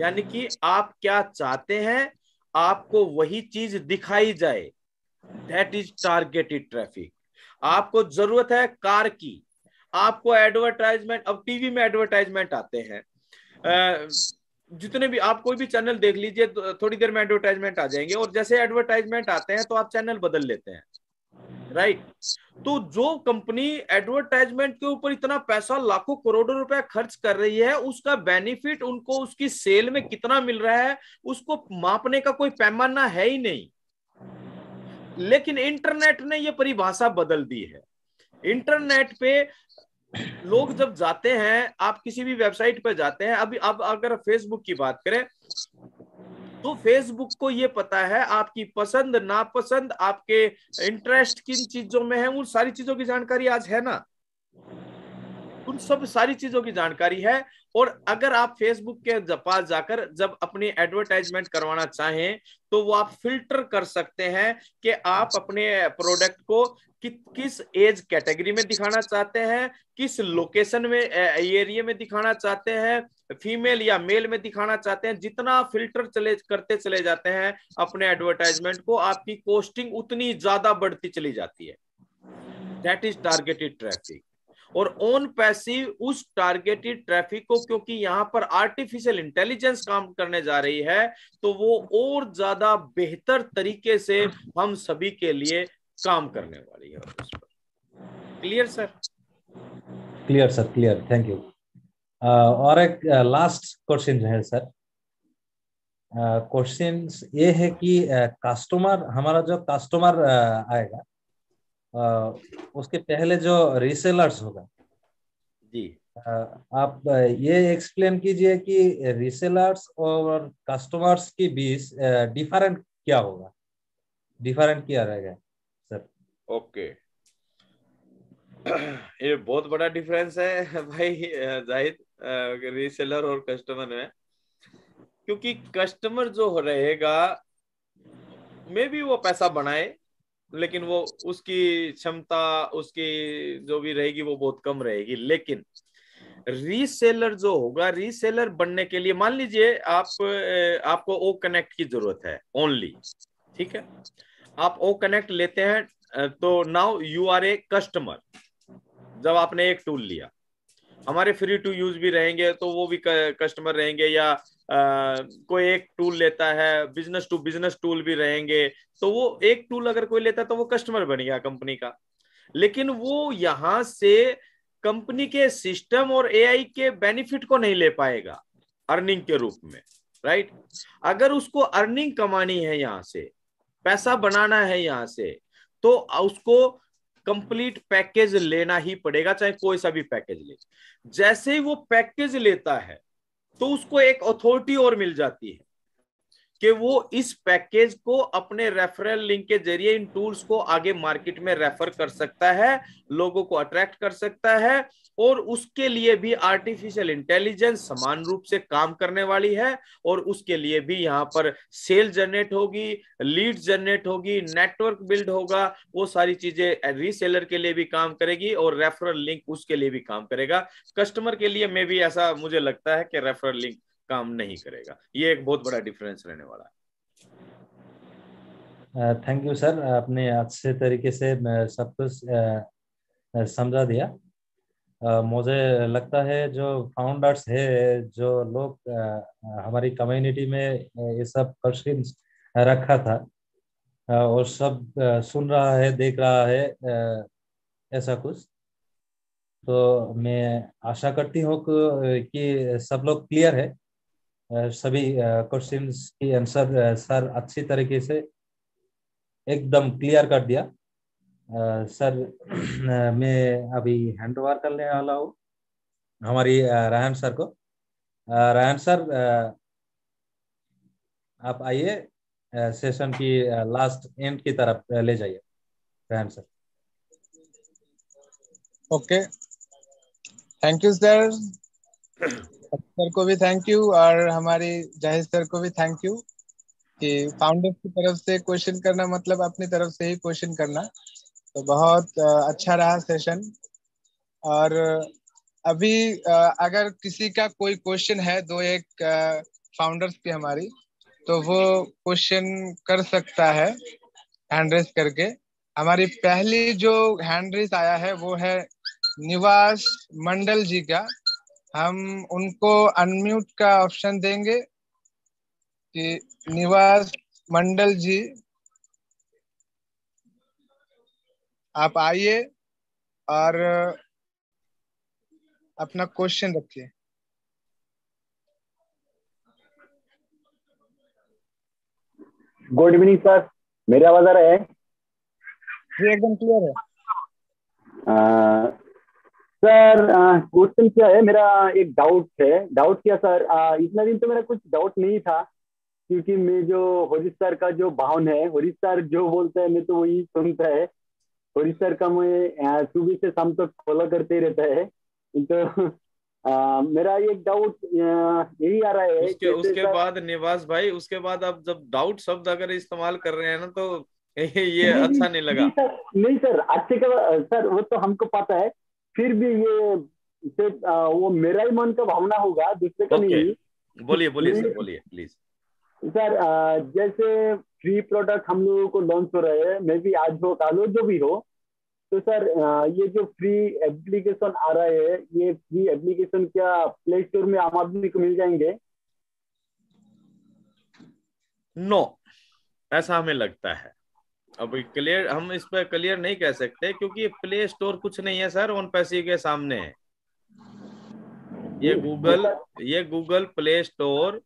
Speaker 2: यानी कि आप क्या चाहते हैं आपको वही चीज दिखाई जाए दैट इज टारगेटेड ट्रैफिक आपको जरूरत है कार की आपको एडवर्टाइजमेंट अब टीवी में एडवर्टाइजमेंट आते हैं जितने भी आप कोई भी चैनल देख लीजिए तो थोड़ी देर में एडवर्टाइजमेंट आ जाएंगे और जैसे एडवर्टाइजमेंट आते हैं तो आप चैनल बदल लेते हैं राइट तो जो कंपनी एडवर्टाइजमेंट के ऊपर इतना पैसा लाखों करोड़ों रुपया खर्च कर रही है उसका बेनिफिट उनको उसकी सेल में कितना मिल रहा है उसको मापने का कोई पैमाना है ही नहीं लेकिन इंटरनेट ने यह परिभाषा बदल दी है इंटरनेट पे लोग जब जाते हैं आप किसी भी वेबसाइट पर जाते हैं अभी अब अगर फेसबुक की बात करें तो फेसबुक को ये पता है आपकी पसंद नापसंद आपके इंटरेस्ट किन चीजों में है उन सारी चीजों की जानकारी आज है ना उन सब सारी चीजों की जानकारी है और अगर आप फेसबुक के पास जाकर जब अपनी एडवर्टाइजमेंट करवाना चाहें तो वो आप फिल्टर कर सकते हैं कि आप अच्छा। अपने प्रोडक्ट को कि, किस एज कैटेगरी में दिखाना चाहते हैं किस लोकेशन में एरिया में दिखाना चाहते हैं फीमेल या मेल में दिखाना चाहते हैं जितना फिल्टर चले करते चले जाते हैं अपने एडवर्टाइजमेंट को आपकी कोस्टिंग उतनी ज्यादा बढ़ती चली जाती है दैट इज टारगेटेड ट्रैफिक और ऑन पैसिव उस टारगेटेड ट्रैफिक को क्योंकि यहाँ पर आर्टिफिशियल इंटेलिजेंस काम करने जा रही है तो वो और ज्यादा बेहतर तरीके से हम सभी के लिए काम करने वाली है उस पर clear sir
Speaker 1: clear sir clear thank you और एक लास्ट uh, क्वेश्चन है सर क्वेश्चन uh, ये है कि कस्टमर uh, हमारा जो कस्टमर uh, आएगा उसके पहले जो रिसेलर्स होगा जी आप ये एक्सप्लेन कीजिए कि रिसेलर्स और कस्टमर्स के बीच डिफरेंट क्या होगा डिफरेंट क्या रहेगा सर
Speaker 2: ओके ये बहुत बड़ा डिफरेंस है भाई जाहिद रीसेलर और कस्टमर में क्योंकि कस्टमर जो रहेगा मे भी वो पैसा बनाए लेकिन वो उसकी क्षमता उसकी जो भी रहेगी वो बहुत कम रहेगी लेकिन रीसेलर जो होगा रीसेलर बनने के लिए मान लीजिए आप आपको ओ कनेक्ट की जरूरत है ओनली ठीक है आप ओ कनेक्ट लेते हैं तो now you are a customer जब आपने एक टूल लिया हमारे फ्री टू यूज भी रहेंगे तो वो भी कस्टमर रहेंगे या कोई एक टूल लेता है बिजनेस टू बिजनेस टूल भी रहेंगे तो वो एक टूल अगर कोई लेता तो वो कस्टमर बन गया कंपनी का लेकिन वो यहां से कंपनी के सिस्टम और एआई के बेनिफिट को नहीं ले पाएगा अर्निंग के रूप में राइट अगर उसको अर्निंग कमानी है यहाँ से पैसा बनाना है यहां से तो उसको कंप्लीट पैकेज लेना ही पड़ेगा चाहे कोई सा भी पैकेज ले जैसे ही वो पैकेज लेता है तो उसको एक अथॉरिटी और मिल जाती है कि वो इस पैकेज को अपने रेफरल लिंक के जरिए इन टूल्स को आगे मार्केट में रेफर कर सकता है लोगों को अट्रैक्ट कर सकता है और उसके लिए भी आर्टिफिशियल इंटेलिजेंस समान रूप से काम करने वाली है और उसके लिए भी यहाँ पर सेल जनरेट होगी लीड जनरेट होगी नेटवर्क बिल्ड होगा वो सारी चीजें रीसेलर के लिए भी काम करेगी और रेफरल लिंक उसके लिए भी काम करेगा कस्टमर के लिए मे भी ऐसा मुझे लगता है कि रेफरल लिंक काम नहीं करेगा ये एक बहुत बड़ा डिफरेंस रहने वाला
Speaker 1: है थैंक यू सर आपने अच्छे तरीके से uh, सब कुछ uh, uh, समझा दिया मुझे लगता है जो फाउंडर्स है जो लोग हमारी कम्युनिटी में ये सब क्वेश्चन रखा था और सब सुन रहा है देख रहा है ऐसा कुछ तो मैं आशा करती हूँ कि सब लोग क्लियर है सभी क्वेश्चन की आंसर सर अच्छी तरीके से एकदम क्लियर कर दिया सर मैं अभी हैंड ओवर करने वाला हूँ हमारी रायन सर को रायन सर आप आइए सेशन की लास्ट एंड की तरफ ले जाइए Ryan sir
Speaker 3: okay thank you sir sir को भी थैंक यू और हमारे जाहिद सर को भी थैंक यू कि फाउंडर की तरफ से क्वेश्चन करना मतलब अपनी तरफ से ही क्वेश्चन करना तो बहुत अच्छा रहा सेशन और अभी अगर किसी का कोई क्वेश्चन है दो एक फाउंडर्स की हमारी तो वो क्वेश्चन कर सकता है हैंड रेस करके हमारी पहली जो हैंड रेस आया है वो है निवास मंडल जी का हम उनको अनम्यूट का ऑप्शन देंगे कि निवास मंडल जी आप आइए और अपना क्वेश्चन रखिए
Speaker 4: गुड इवनिंग सर मेरी आवाज आ रहा है जी एकदम क्लियर है हाँ। सर क्वेश्चन uh, क्या है मेरा एक डाउट है डाउट क्या सर uh, इतना दिन तो मेरा कुछ डाउट नहीं था क्योंकि मैं जो हरीश सर का जो भावन है हरीश सर जो बोलता है मैं तो वही सुनता है हरीश सर का मैं uh, सुबह से शाम तक फॉलो करते ही रहता है तो आ, मेरा एक डाउट यही आ रहा है उसके, उसके सर... बाद
Speaker 2: निवास भाई उसके बाद आप जब डाउट शब्द अगर इस्तेमाल कर रहे हैं ना तो ये अच्छा नहीं लगा
Speaker 4: नहीं सर अच्छे का सर वो तो हमको पता है फिर भी ये से, वो मेरा ही मन का भावना होगा दूसरे का okay. नहीं
Speaker 2: बोलिए बोलिए सर बोलिए प्लीज
Speaker 4: सर जैसे फ्री प्रोडक्ट हम लोगों को लॉन्च हो रहे हैं मे भी आज हो कल हो जो भी हो तो सर ये जो फ्री एप्लीकेशन आ रहा है ये फ्री एप्लीकेशन क्या प्ले स्टोर में आम आदमी को मिल जाएंगे
Speaker 2: नो no, ऐसा हमें लगता है अब क्लियर हम इस पर क्लियर नहीं कह सकते क्योंकि प्ले स्टोर कुछ नहीं है सर ओन पैसिव के सामने है ये गूगल ये Google play store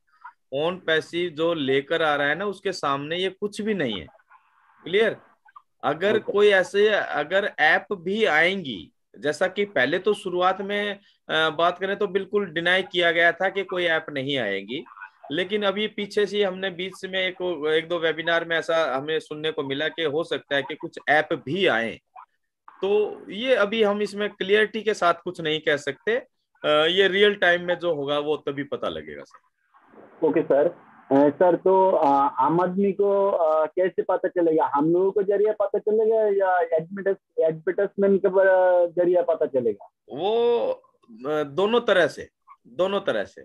Speaker 2: on passive जो लेकर आ रहा है ना उसके सामने ये कुछ भी नहीं है क्लियर अगर कोई ऐसे अगर ऐप भी आएंगी जैसा कि पहले तो शुरुआत में बात करें तो बिल्कुल डिनाई किया गया था कि कोई ऐप नहीं आएगी लेकिन अभी पीछे से हमने बीच में एक एक दो वेबिनार में ऐसा हमें सुनने को मिला कि हो सकता है कि कुछ ऐप भी आए तो ये अभी हम इसमें क्लियरिटी के साथ कुछ नहीं कह सकते ये रियल टाइम में जो होगा वो तभी पता लगेगा सर
Speaker 4: ओके सर सर तो आम आदमी को कैसे पता चलेगा हम लोगों के जरिए पता चलेगा या एडवर्टाइजमेंट के जरिए पता चलेगा
Speaker 2: वो दोनों तरह से दोनों तरह से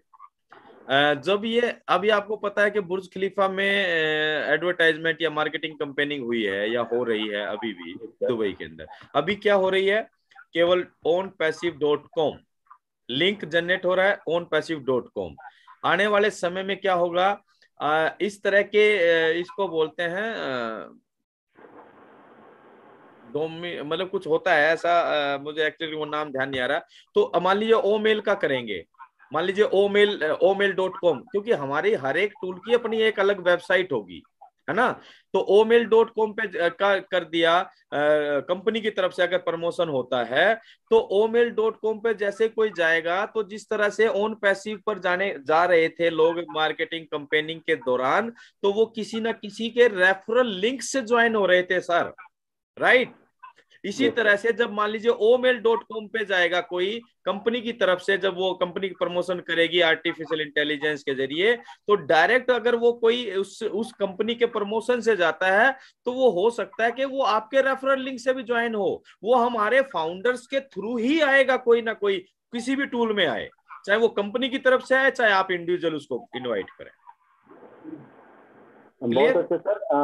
Speaker 2: जब ये अभी आपको पता है कि बुर्ज खलीफा में एडवर्टाइजमेंट या मार्केटिंग कंपेनिंग हुई है या हो रही है अभी भी अच्छा। दुबई के अंदर अभी क्या हो रही है केवल on passive dot com link generate हो रहा है ओन पैसिव डॉट कॉम आने वाले समय में क्या होगा इस तरह के इसको बोलते हैं मतलब कुछ होता है ऐसा मुझे एक्चुअली वो नाम ध्यान नहीं आ रहा तो मान लीजिए ओ मेल का करेंगे मान लीजिए O mail O mail dot com क्योंकि हमारी हर एक टूल की अपनी एक अलग वेबसाइट होगी है ना तो ओ मेल डॉट कॉम पे का, कर दिया कंपनी की तरफ से अगर प्रमोशन होता है तो ओ मेल डॉट कॉम पे जैसे कोई जाएगा तो जिस तरह से ओन पैसिव पर जाने जा रहे थे लोग मार्केटिंग कंपेनिंग के दौरान तो वो किसी ना किसी के रेफरल लिंक से ज्वाइन हो रहे थे सर राइट right? इसी तो- तरह से जब मान लीजिए ओ मेल डॉट कॉम पे जाएगा कोई कंपनी की तरफ से जब वो कंपनी की प्रमोशन करेगी आर्टिफिशियल इंटेलिजेंस के जरिए तो डायरेक्ट अगर वो कोई उस उस कंपनी के प्रमोशन से जाता है तो वो हो सकता है कि वो आपके रेफरल लिंक से भी ज्वाइन हो वो हमारे फाउंडर्स के थ्रू ही आएगा कोई ना कोई किसी भी टूल में आए चाहे वो कंपनी की तरफ से आए चाहे आप इंडिविजुअल उसको इन्वाइट करें बहुत
Speaker 4: अच्छा सर आ,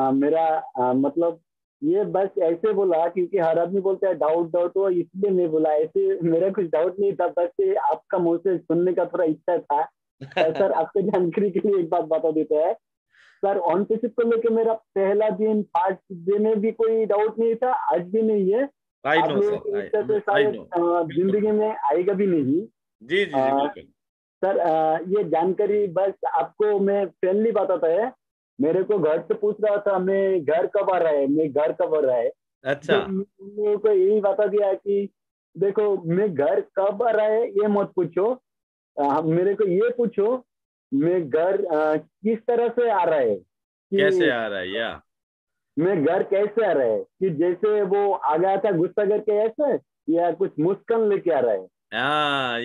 Speaker 4: आ, मेरा आ, मतलब ये बस ऐसे बोला क्योंकि हर आदमी बोलता है डाउट डाउट हो इसलिए मैं बोला ऐसे मेरा कुछ डाउट नहीं था बस आपका मुंह से सुनने का थोड़ा इच्छा था सर आपके जानकारी के लिए एक बात बता देते हैं सर ऑन पेसिप को लेकर मेरा पहला दिन फर्स्ट दिन में भी कोई डाउट नहीं था आज भी नहीं है जिंदगी में आएगा भी नहीं जी जी, जी सर ये जानकारी बस आपको मैं फ्रेंडली बताता है मेरे को घर से पूछ रहा था मैं घर कब आ रहा है मैं घर कब आ रहा है अच्छा तो को यही बता दिया कि देखो मैं घर कब आ रहा है ये मत पूछो आ, मेरे को ये पूछो मैं घर किस तरह से आ रहा है
Speaker 2: कि कैसे आ रहा है या
Speaker 4: मैं घर कैसे आ रहा है कि जैसे वो आ गया था गुस्सा करके ऐसे या कुछ मुस्कन लेके आ रहा है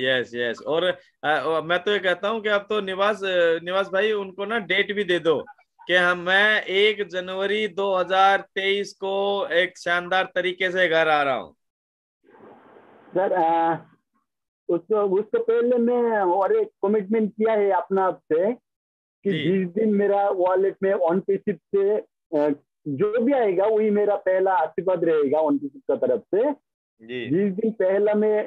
Speaker 2: यस हाँ, यस और आ, मैं तो ये कहता हूँ कि आप तो निवास निवास भाई उनको ना डेट भी दे दो कि मैं एक जनवरी 2023 को एक शानदार तरीके से घर आ रहा हूँ
Speaker 4: सर उसको उसको पहले मैं और एक कमिटमेंट किया है अपना आपसे कि जिस दिन मेरा वॉलेट में ऑन पेसिप से जो भी आएगा वही मेरा पहला आशीर्वाद रहेगा ऑन पेसिप का तरफ से जिस दिन पहला मैं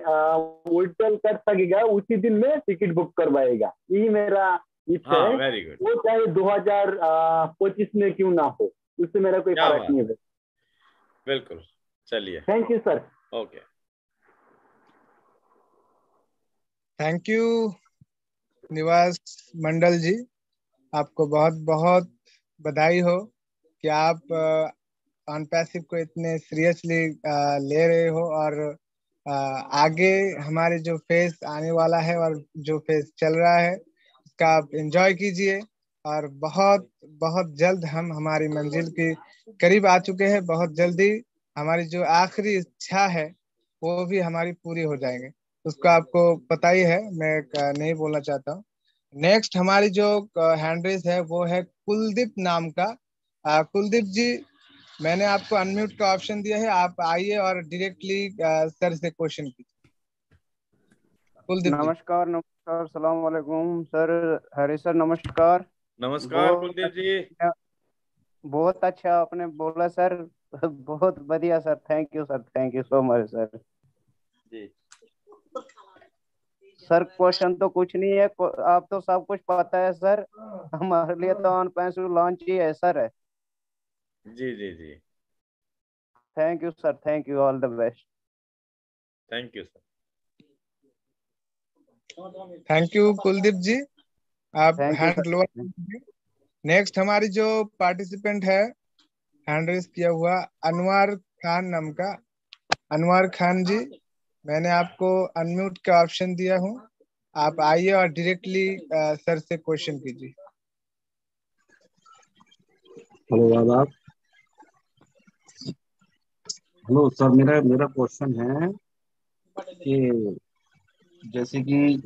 Speaker 4: विड्रॉल कर सकेगा उसी दिन मैं टिकट बुक करवाएगा यही मेरा इससे हाँ,
Speaker 2: वो
Speaker 4: चाहे दो हजार पच्चीस में क्यों ना हो उससे मेरा कोई फर्क नहीं है
Speaker 2: बिल्कुल चलिए thank you sir okay
Speaker 3: thank you Niwas Mandal जी आपको बहुत बहुत बधाई हो कि आप ऑन को इतने सीरियसली ले रहे हो और आगे हमारे जो फेस आने वाला है और जो फेस चल रहा है का आप इंजॉय कीजिए और बहुत बहुत जल्द हम हमारी मंजिल के करीब आ चुके हैं बहुत जल्दी हमारी जो आखिरी इच्छा है वो भी हमारी पूरी हो जाएंगे उसको आपको पता ही है मैं नहीं बोलना चाहता हूँ नेक्स्ट हमारी जो रेस है वो है कुलदीप नाम का कुलदीप जी मैंने आपको अनम्यूट का ऑप्शन दिया है आप आइए और डायरेक्टली सर से क्वेश्चन कीजिए
Speaker 5: कुलदीप नमस्कार सर सलाम वालेकुम सर हरी सर नमस्कार
Speaker 2: नमस्कार कुलदीप जी
Speaker 5: अच्छा, बहुत अच्छा आपने बोला सर बहुत बढ़िया sir thank you sir thank you so much sir
Speaker 2: ji
Speaker 5: sir question तो कुछ नहीं है आप तो सब कुछ पता है सर हमारे लिए तो ऑन पैंस लॉन्च ही है सर
Speaker 2: जी जी जी
Speaker 5: thank you sir thank you all the best thank you sir thank
Speaker 3: you Kuldeep ji आप हैंड लोअर नेक्स्ट हमारी जो पार्टिसिपेंट है हैंड रेस किया हुआ अनवर खान नाम का अनवर खान जी मैंने आपको अनम्यूट का ऑप्शन दिया हूँ आप आइए और डायरेक्टली सर से क्वेश्चन कीजिए
Speaker 1: हेलो आदाब
Speaker 6: हेलो सर मेरा मेरा क्वेश्चन है कि जैसे कि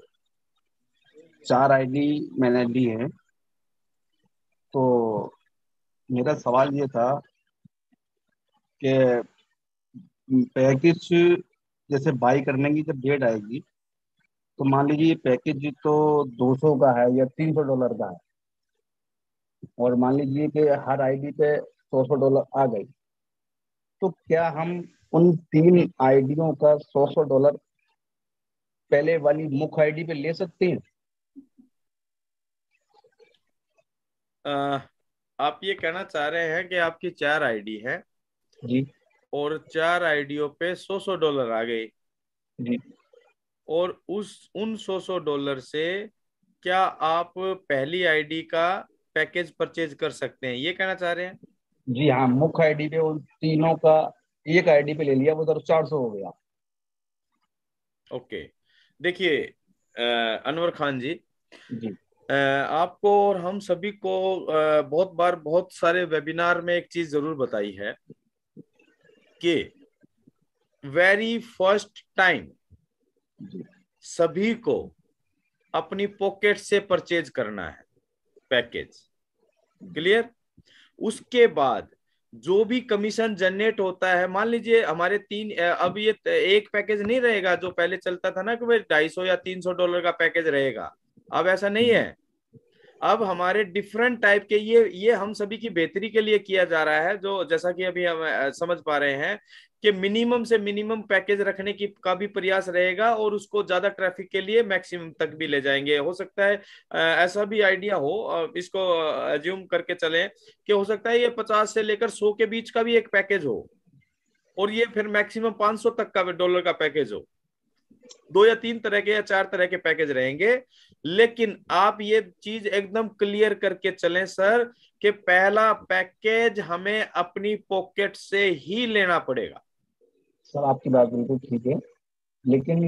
Speaker 6: चार आईडी मैंने ली है तो मेरा सवाल ये था कि पैकेज जैसे बाई करने की जब डेट आएगी तो मान लीजिए पैकेज तो 200 का है या 300 डॉलर का है और मान लीजिए कि हर आईडी पे 100 डॉलर आ गई तो क्या हम उन तीन आईडियों का 100 डॉलर पहले वाली मुख्य आईडी पे ले सकते हैं
Speaker 2: आ, आप ये कहना चाह रहे हैं कि आपकी चार आईडी है जी और चार आईडियों पे सौ सौ डॉलर आ गए जी और उस उन सौ सौ डॉलर से क्या आप पहली आईडी का पैकेज परचेज कर सकते हैं ये कहना चाह रहे हैं
Speaker 6: जी हाँ मुख्य आईडी पे उन तीनों का एक आईडी पे ले लिया वो तो चार सौ हो गया
Speaker 2: ओके देखिए अनवर खान जी, जी। आपको और हम सभी को बहुत बार बहुत सारे वेबिनार में एक चीज जरूर बताई है कि वेरी फर्स्ट टाइम सभी को अपनी पॉकेट से परचेज करना है पैकेज क्लियर उसके बाद जो भी कमीशन जनरेट होता है मान लीजिए हमारे तीन अब ये एक पैकेज नहीं रहेगा जो पहले चलता था ना कि भाई ढाई सौ या तीन सौ डॉलर का पैकेज रहेगा अब ऐसा नहीं है अब हमारे डिफरेंट टाइप के ये ये हम सभी की बेहतरी के लिए किया जा रहा है जो जैसा कि अभी हम समझ पा रहे हैं कि मिनिमम से मिनिमम पैकेज रखने की का भी प्रयास रहेगा और उसको ज्यादा ट्रैफिक के लिए मैक्सिमम तक भी ले जाएंगे हो सकता है ऐसा भी आइडिया हो इसको एज्यूम करके चले कि हो सकता है ये पचास से लेकर सौ के बीच का भी एक पैकेज हो और ये फिर मैक्सिमम पांच सौ तक का डॉलर का पैकेज हो दो या तीन तरह के या चार तरह के पैकेज रहेंगे लेकिन आप ये चीज एकदम क्लियर करके चलें सर कि पहला पैकेज हमें अपनी पॉकेट से ही लेना पड़ेगा
Speaker 6: सर आपकी बात बिल्कुल ठीक है लेकिन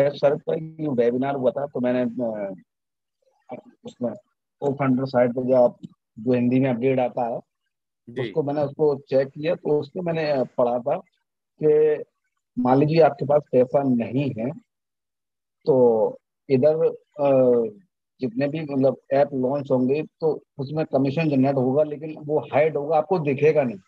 Speaker 6: एस सर का ये वेबिनार हुआ था तो मैंने उसमें को फंडर साइट पर जो आप जो हिंदी में अपडेट आता है उसको मैंने उसको चेक किया तो उसको मैंने पढ़ा था कि मान लीजिए आपके पास पैसा नहीं है तो इधर जितने भी मतलब ऐप लॉन्च होंगे तो उसमें कमीशन जनरेट होगा लेकिन वो हाइड होगा आपको दिखेगा नहीं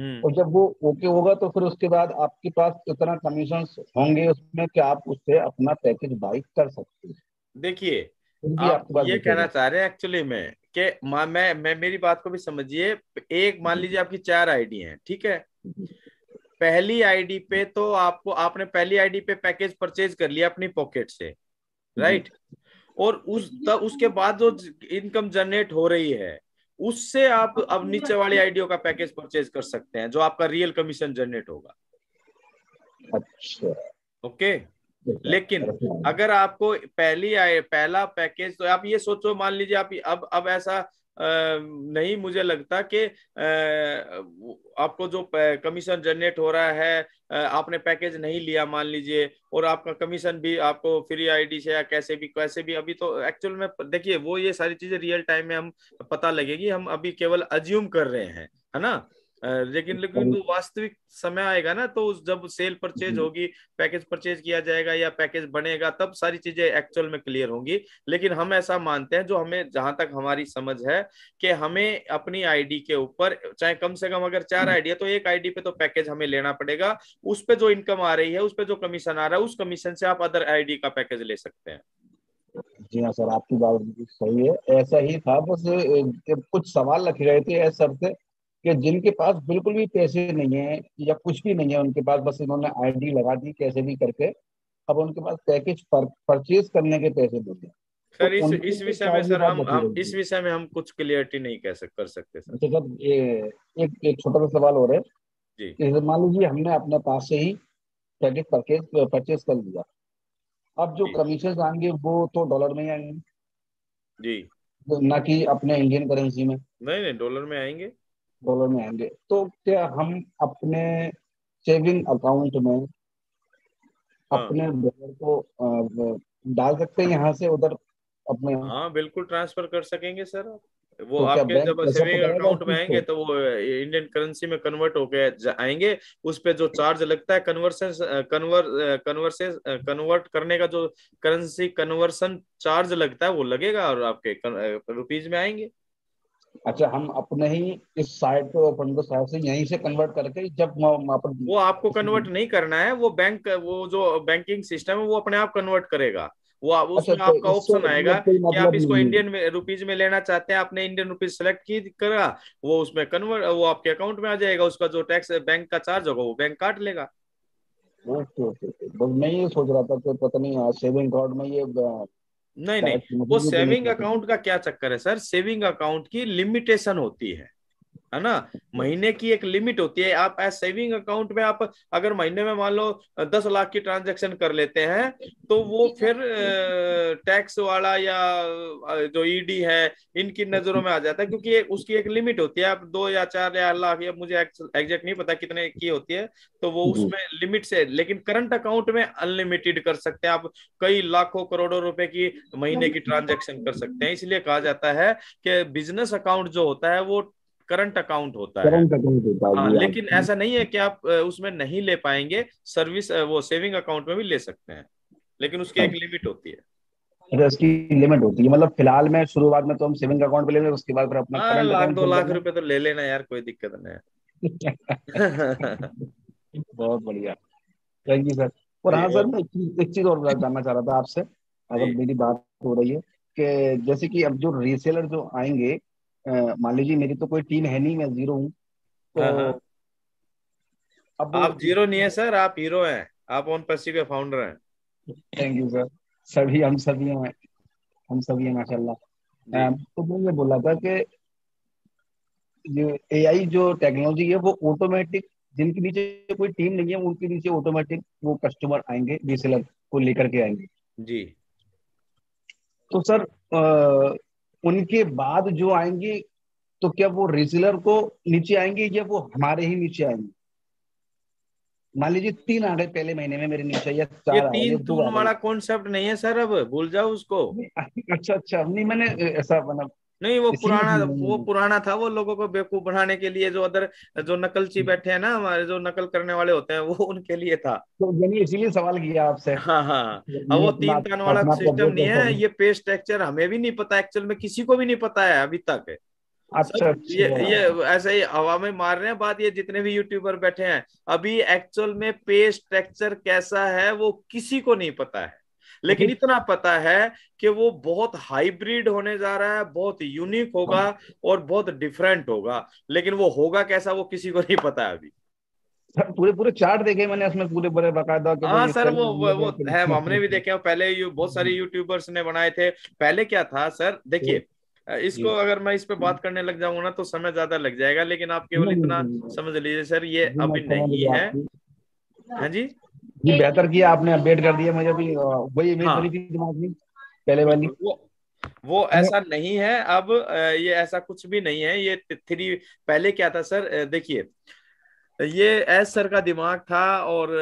Speaker 6: हम्म। और जब वो ओके होगा तो फिर उसके बाद आपके पास इतना कमीशन होंगे उसमें कि आप उससे अपना पैकेज बाई कर सकते हैं
Speaker 2: देखिए आप ये कहना चाह रहे हैं एक्चुअली में कि मैं मैं मेरी बात को भी समझिए एक मान लीजिए आपकी चार आईडी हैं ठीक है पहली आईडी पे तो आपको आपने पहली आईडी पे पैकेज परचेज कर लिया अपनी पॉकेट से राइट और उस तब तो तो उसके बाद जो इनकम जनरेट हो रही है उससे आप अब नीचे वाले आईडियो का पैकेज परचेज कर सकते हैं जो आपका रियल कमीशन जनरेट होगा अच्छा ओके लेकिन अच्छा। अगर आपको पहली पहला पैकेज तो आप ये सोचो मान लीजिए आप अब अब ऐसा नहीं मुझे लगता कि आपको जो कमीशन जनरेट हो रहा है आपने पैकेज नहीं लिया मान लीजिए और आपका कमीशन भी आपको फ्री आईडी से या कैसे भी कैसे भी अभी तो एक्चुअल में देखिए वो ये सारी चीजें रियल टाइम में हम पता लगेगी हम अभी केवल अज्यूम कर रहे हैं है ना लेकिन लेकिन तो वास्तविक समय आएगा ना तो उस जब सेल परचेज होगी पैकेज परचेज किया जाएगा या पैकेज बनेगा तब सारी चीजें एक्चुअल में क्लियर होंगी लेकिन हम ऐसा मानते हैं जो हमें जहां तक हमारी समझ है कि हमें अपनी आईडी के ऊपर चाहे कम से कम अगर चार आईडी है तो एक आईडी पे तो पैकेज हमें लेना पड़ेगा उस पर जो इनकम आ रही है उस पर जो कमीशन आ रहा है उस कमीशन से आप अदर आई का पैकेज ले सकते हैं
Speaker 6: जी हाँ सर आपकी बात सही है ऐसा ही था बस कुछ सवाल रखे गए थे सर से कि जिनके पास बिल्कुल भी पैसे नहीं है या कुछ भी नहीं है उनके पास बस इन्होंने आईडी लगा दी कैसे भी करके अब उनके पास पैकेज पर, परचेज करने के पैसे दे दिए
Speaker 2: सर तो इस इस विषय में सर हम हम इस विषय में हम कुछ क्लियरिटी नहीं कह सक, कर सकते सर अच्छा
Speaker 6: सर ये एक एक छोटा सा सवाल हो रहा है मान लीजिए हमने अपने पास से ही पैकेज परचेज परचेज कर लिया अब जो कमीशन आएंगे वो तो डॉलर में ही आएंगे
Speaker 2: जी ना कि अपने इंडियन करेंसी में नहीं नहीं डॉलर में आएंगे डॉलर में आएंगे तो क्या हम अपने
Speaker 6: सेविंग अकाउंट में
Speaker 2: हाँ। अपने
Speaker 6: डॉलर को डाल सकते हैं यहाँ से उधर अपने हाँ
Speaker 2: बिल्कुल ट्रांसफर कर सकेंगे सर वो तो आपके जब सेविंग अकाउंट में आएंगे तो वो इंडियन करेंसी में कन्वर्ट होके आएंगे उस पे जो चार्ज लगता है कन्वर्सन कन्वर कन्वर्सेस कन्वर्ट करने का जो करेंसी कन्वर्सन चार्ज लगता है वो लगेगा और आपके रुपीज में आएंगे
Speaker 6: अच्छा हम अपने ही इस साइड को ओपन को साइड से यहीं से कन्वर्ट करके जब अपन
Speaker 2: वो आपको कन्वर्ट नहीं करना है वो बैंक वो जो बैंकिंग सिस्टम है वो अपने आप कन्वर्ट करेगा वो उसमें अच्छा, तो आपका ऑप्शन आएगा मतलब कि आप इसको इंडियन मतलब रुपीज में लेना चाहते हैं आपने इंडियन रुपीज सेलेक्ट की करा वो उसमें कन्वर्ट वो आपके अकाउंट में आ जाएगा उसका जो टैक्स बैंक का चार्ज होगा वो बैंक काट लेगा
Speaker 6: ओके ओके मैं ये सोच रहा था कि पता नहीं सेविंग अकाउंट में ये नहीं नहीं वो सेविंग
Speaker 2: अकाउंट का क्या चक्कर है सर सेविंग अकाउंट की लिमिटेशन होती है है ना महीने की एक लिमिट होती है आप एज सेविंग अकाउंट में आप अगर महीने में मान लो दस लाख की ट्रांजेक्शन कर लेते हैं तो वो फिर टैक्स वाला या जो ईडी e है इनकी नजरों में आ जाता है क्योंकि उसकी एक लिमिट होती है आप दो या चार या लाख या मुझे एग्जैक्ट नहीं पता कितने की होती है तो वो उसमें लिमिट से लेकिन करंट अकाउंट में अनलिमिटेड कर सकते हैं आप कई लाखों करोड़ों रुपए की महीने की ट्रांजेक्शन कर सकते हैं इसलिए कहा जाता है कि बिजनेस अकाउंट जो होता है वो करंट अकाउंट होता है करंट
Speaker 6: अकाउंट होता है हाँ, लेकिन
Speaker 2: हाँ। ऐसा नहीं है कि आप उसमें नहीं ले पाएंगे सर्विस वो सेविंग अकाउंट में भी ले सकते हैं लेकिन उसकी हाँ। एक लिमिट होती है
Speaker 6: अच्छा, उसकी लिमिट होती है मतलब फिलहाल में शुरुआत में तो हम सेविंग अकाउंट पे ले लेंगे उसके बाद फिर अपना करंट लाख दो लाख रुपए
Speaker 2: तो ले लेना यार कोई दिक्कत नहीं
Speaker 6: है
Speaker 2: बहुत बढ़िया
Speaker 6: थैंक यू सर और हाँ सर मैं एक चीज और जानना चाह रहा था आपसे अगर मेरी बात हो रही है कि जैसे कि अब जो रीसेलर जो आएंगे मान लीजिए मेरी तो कोई टीम है नहीं मैं जीरो हूँ
Speaker 2: तो हाँ, हाँ। अब आप जीरो नहीं है सर आप हीरो हैं आप ओन पसी के फाउंडर हैं थैंक यू
Speaker 6: सर सभी हम सभी हैं हम सभी हैं माशाल्लाह तो मैं ये बोला था कि जो एआई जो टेक्नोलॉजी है वो ऑटोमेटिक जिनके नीचे कोई टीम नहीं है उनके नीचे ऑटोमेटिक वो कस्टमर आएंगे रीसेलर को लेकर के आएंगे जी तो सर उनके बाद जो आएंगे तो क्या वो रेजुलर को नीचे आएंगे या वो हमारे ही नीचे आएंगे मान लीजिए तीन आ गए पहले महीने में मेरे नीचे या चार ये तीन तून वाला
Speaker 2: कॉन्सेप्ट नहीं है सर अब भूल जाओ उसको
Speaker 6: अच्छा अच्छा नहीं मैंने ऐसा
Speaker 2: मतलब नहीं वो पुराना वो पुराना था वो लोगों को बेवकूफ बनाने के लिए जो अदर जो नकलची हम्म। बैठे हैं ना हमारे जो नकल करने वाले होते हैं वो उनके लिए था
Speaker 6: तो यानी इसीलिए सवाल किया आपसे हाँ हाँ अब वो तीन कान वाला सिस्टम नहीं है
Speaker 2: ये पे स्ट्रक्चर हमें भी नहीं पता एक्चुअल में किसी को भी नहीं पता है अभी तक
Speaker 6: अच्छा, अच्छा ये ये
Speaker 2: ऐसे ही हवा में मार रहे हैं बात ये जितने भी यूट्यूबर बैठे हैं अभी एक्चुअल में पे स्ट्रक्चर कैसा है वो किसी को नहीं पता है लेकिन हम्म। इतना पता है कि वो बहुत हाइब्रिड होने जा रहा है बहुत यूनिक होगा हाँ। और बहुत डिफरेंट होगा लेकिन वो होगा कैसा वो किसी को नहीं पता अभी
Speaker 6: पूरे पूरे चार्ट देखे मैंने उसमें पूरे बड़े बकायदा हाँ सर वो वो, वो है हमने
Speaker 2: भी देखे पहले यू, बहुत सारे यूट्यूबर्स हम्म। ने बनाए थे पहले क्या था सर देखिए हम्म। इसको अगर मैं इस पे बात करने लग जाऊंगा ना तो समय ज्यादा लग जाएगा लेकिन आप केवल इतना समझ लीजिए सर ये अभी नहीं है
Speaker 6: हाँ जी ये बेहतर किया आपने अपडेट कर दिया मुझे भी वही इमेज हाँ, थी दिमाग में पहले वाली
Speaker 2: वो वो ऐसा नहीं है अब ये ऐसा कुछ भी नहीं है ये थ्री पहले क्या था सर देखिए ये एस सर का दिमाग था और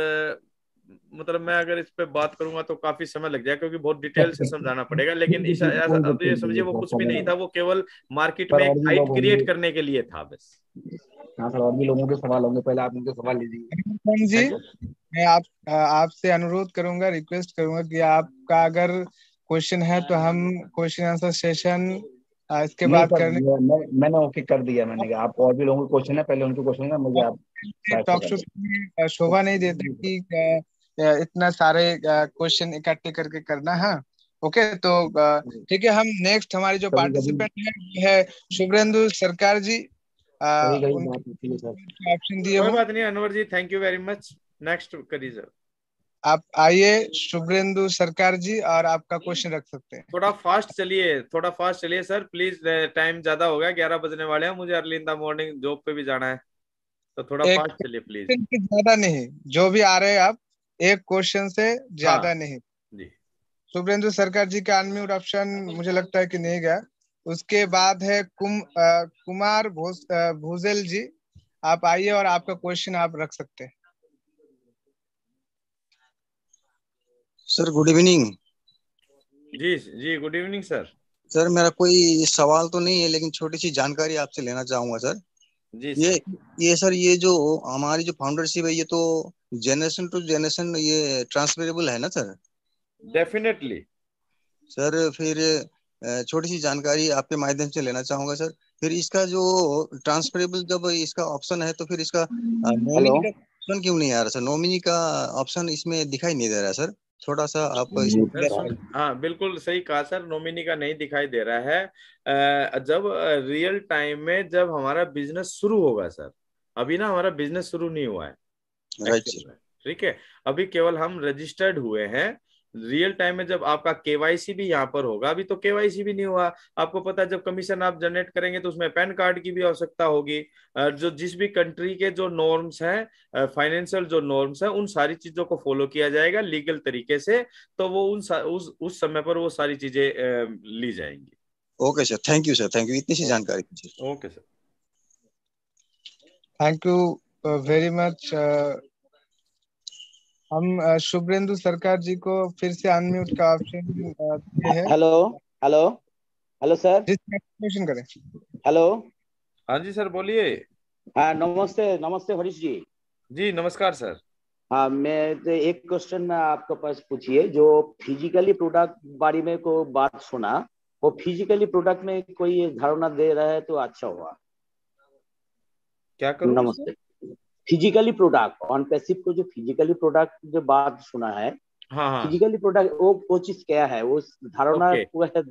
Speaker 2: मतलब मैं अगर इस पे बात करूंगा तो काफी समय लग जाएगा क्योंकि बहुत डिटेल से समझाना पड़ेगा लेकिन इस तो समझिए वो कुछ भी नहीं था वो केवल मार्केट में एक हाइट क्रिएट करने के लिए था बस
Speaker 3: यहाँ सर और भी लोगों के सवाल होंगे पहले आप उनके सवाल लीजिए जी मैं आप आपसे अनुरोध करूंगा रिक्वेस्ट करूंगा कि आपका अगर क्वेश्चन है तो हम क्वेश्चन आंसर सेशन इसके बाद करने मैं, मैंने ओके कर दिया मैंने कहा आप और भी लोगों के क्वेश्चन है पहले उनके क्वेश्चन मुझे आप टॉक शो शोभा नहीं देते कि इतना सारे क्वेश्चन इकट्ठे करके करना है हाँ। ओके तो ठीक है हम नेक्स्ट हमारे जो पार्टिसिपेंट है शुभ्रेंदु सरकार जी ऑप्शन दिए कोई बात
Speaker 2: नहीं Anwar ji thank you very much next करिए सर
Speaker 3: आप आइए शुभ्रेंदु सरकार जी और आपका क्वेश्चन रख सकते हैं
Speaker 2: थोड़ा फास्ट चलिए थोड़ा फास्ट चलिए सर प्लीज टाइम ज्यादा हो गया ग्यारह बजने वाले हैं मुझे early in the morning job पे भी जाना है तो थोड़ा फास्ट चलिए प्लीज
Speaker 3: ज्यादा नहीं जो भी आ रहे हैं आप एक क्वेश्चन से ज्यादा हाँ, नहीं जी शुभ्रेंदु सरकार जी का अनम्यूट ऑप्शन हाँ। मुझे लगता है कि नहीं गया उसके बाद है कुम आ, कुमार भोस भूजेल जी आप आइए और आपका क्वेश्चन आप रख सकते हैं सर गुड इवनिंग
Speaker 2: जी जी गुड इवनिंग सर
Speaker 3: सर मेरा कोई सवाल तो नहीं है लेकिन छोटी सी जानकारी आपसे लेना चाहूंगा सर जी ये ये सर ये जो हमारी जो फाउंडरशिप है ये तो जेनरेशन टू जनरेशन ये ट्रांसफरेबल है ना सर डेफिनेटली सर फिर छोटी सी जानकारी आपके माध्यम से लेना चाहूंगा सर फिर इसका जो ट्रांसफरेबल जब इसका ऑप्शन है तो फिर इसका ऑप्शन हम्म। तो क्यों नहीं आ रहा सर नॉमिनी का ऑप्शन इसमें दिखाई नहीं दे रहा सर छोटा सा आप तो
Speaker 2: हाँ बिल्कुल सही कहा सर नॉमिनी का नहीं दिखाई दे रहा है जब रियल टाइम में जब हमारा बिजनेस शुरू होगा सर अभी ना हमारा बिजनेस शुरू नहीं हुआ है ठीक है अभी केवल हम रजिस्टर्ड हुए हैं रियल टाइम में जब आपका केवाईसी भी यहाँ पर होगा अभी तो केवाईसी भी नहीं हुआ आपको पता है जब कमीशन आप जनरेट करेंगे तो उसमें पैन कार्ड की भी आवश्यकता होगी जो जिस भी कंट्री के जो नॉर्म्स हैं फाइनेंशियल जो नॉर्म्स हैं उन सारी चीजों को फॉलो किया जाएगा लीगल तरीके से तो वो उन उस उस समय पर वो सारी चीजें ली जाएंगी
Speaker 3: okay sir thank you sir thank you इतनी सी जानकारी okay sir thank you very much हम शुभेंदु सरकार जी को फिर से अनम्यूट का option
Speaker 2: hello hello
Speaker 3: hello sir करें
Speaker 2: हेलो हाँ जी सर बोलिए हाँ नमस्ते नमस्ते हरीश जी जी नमस्कार सर हाँ मैं तो एक क्वेश्चन आपके पास पूछिए जो
Speaker 6: फिजिकली प्रोडक्ट बारे में को बात सुना वो फिजिकली प्रोडक्ट में कोई धारणा दे रहा है तो अच्छा हुआ
Speaker 2: क्या करूं नमस्ते फिजिकली
Speaker 6: प्रोडक्ट ऑन पैसिव को जो फिजिकली प्रोडक्ट जो बात सुना है हाँ हाँ। फिजिकली प्रोडक्ट वो वो चीज क्या है वो धारणा okay.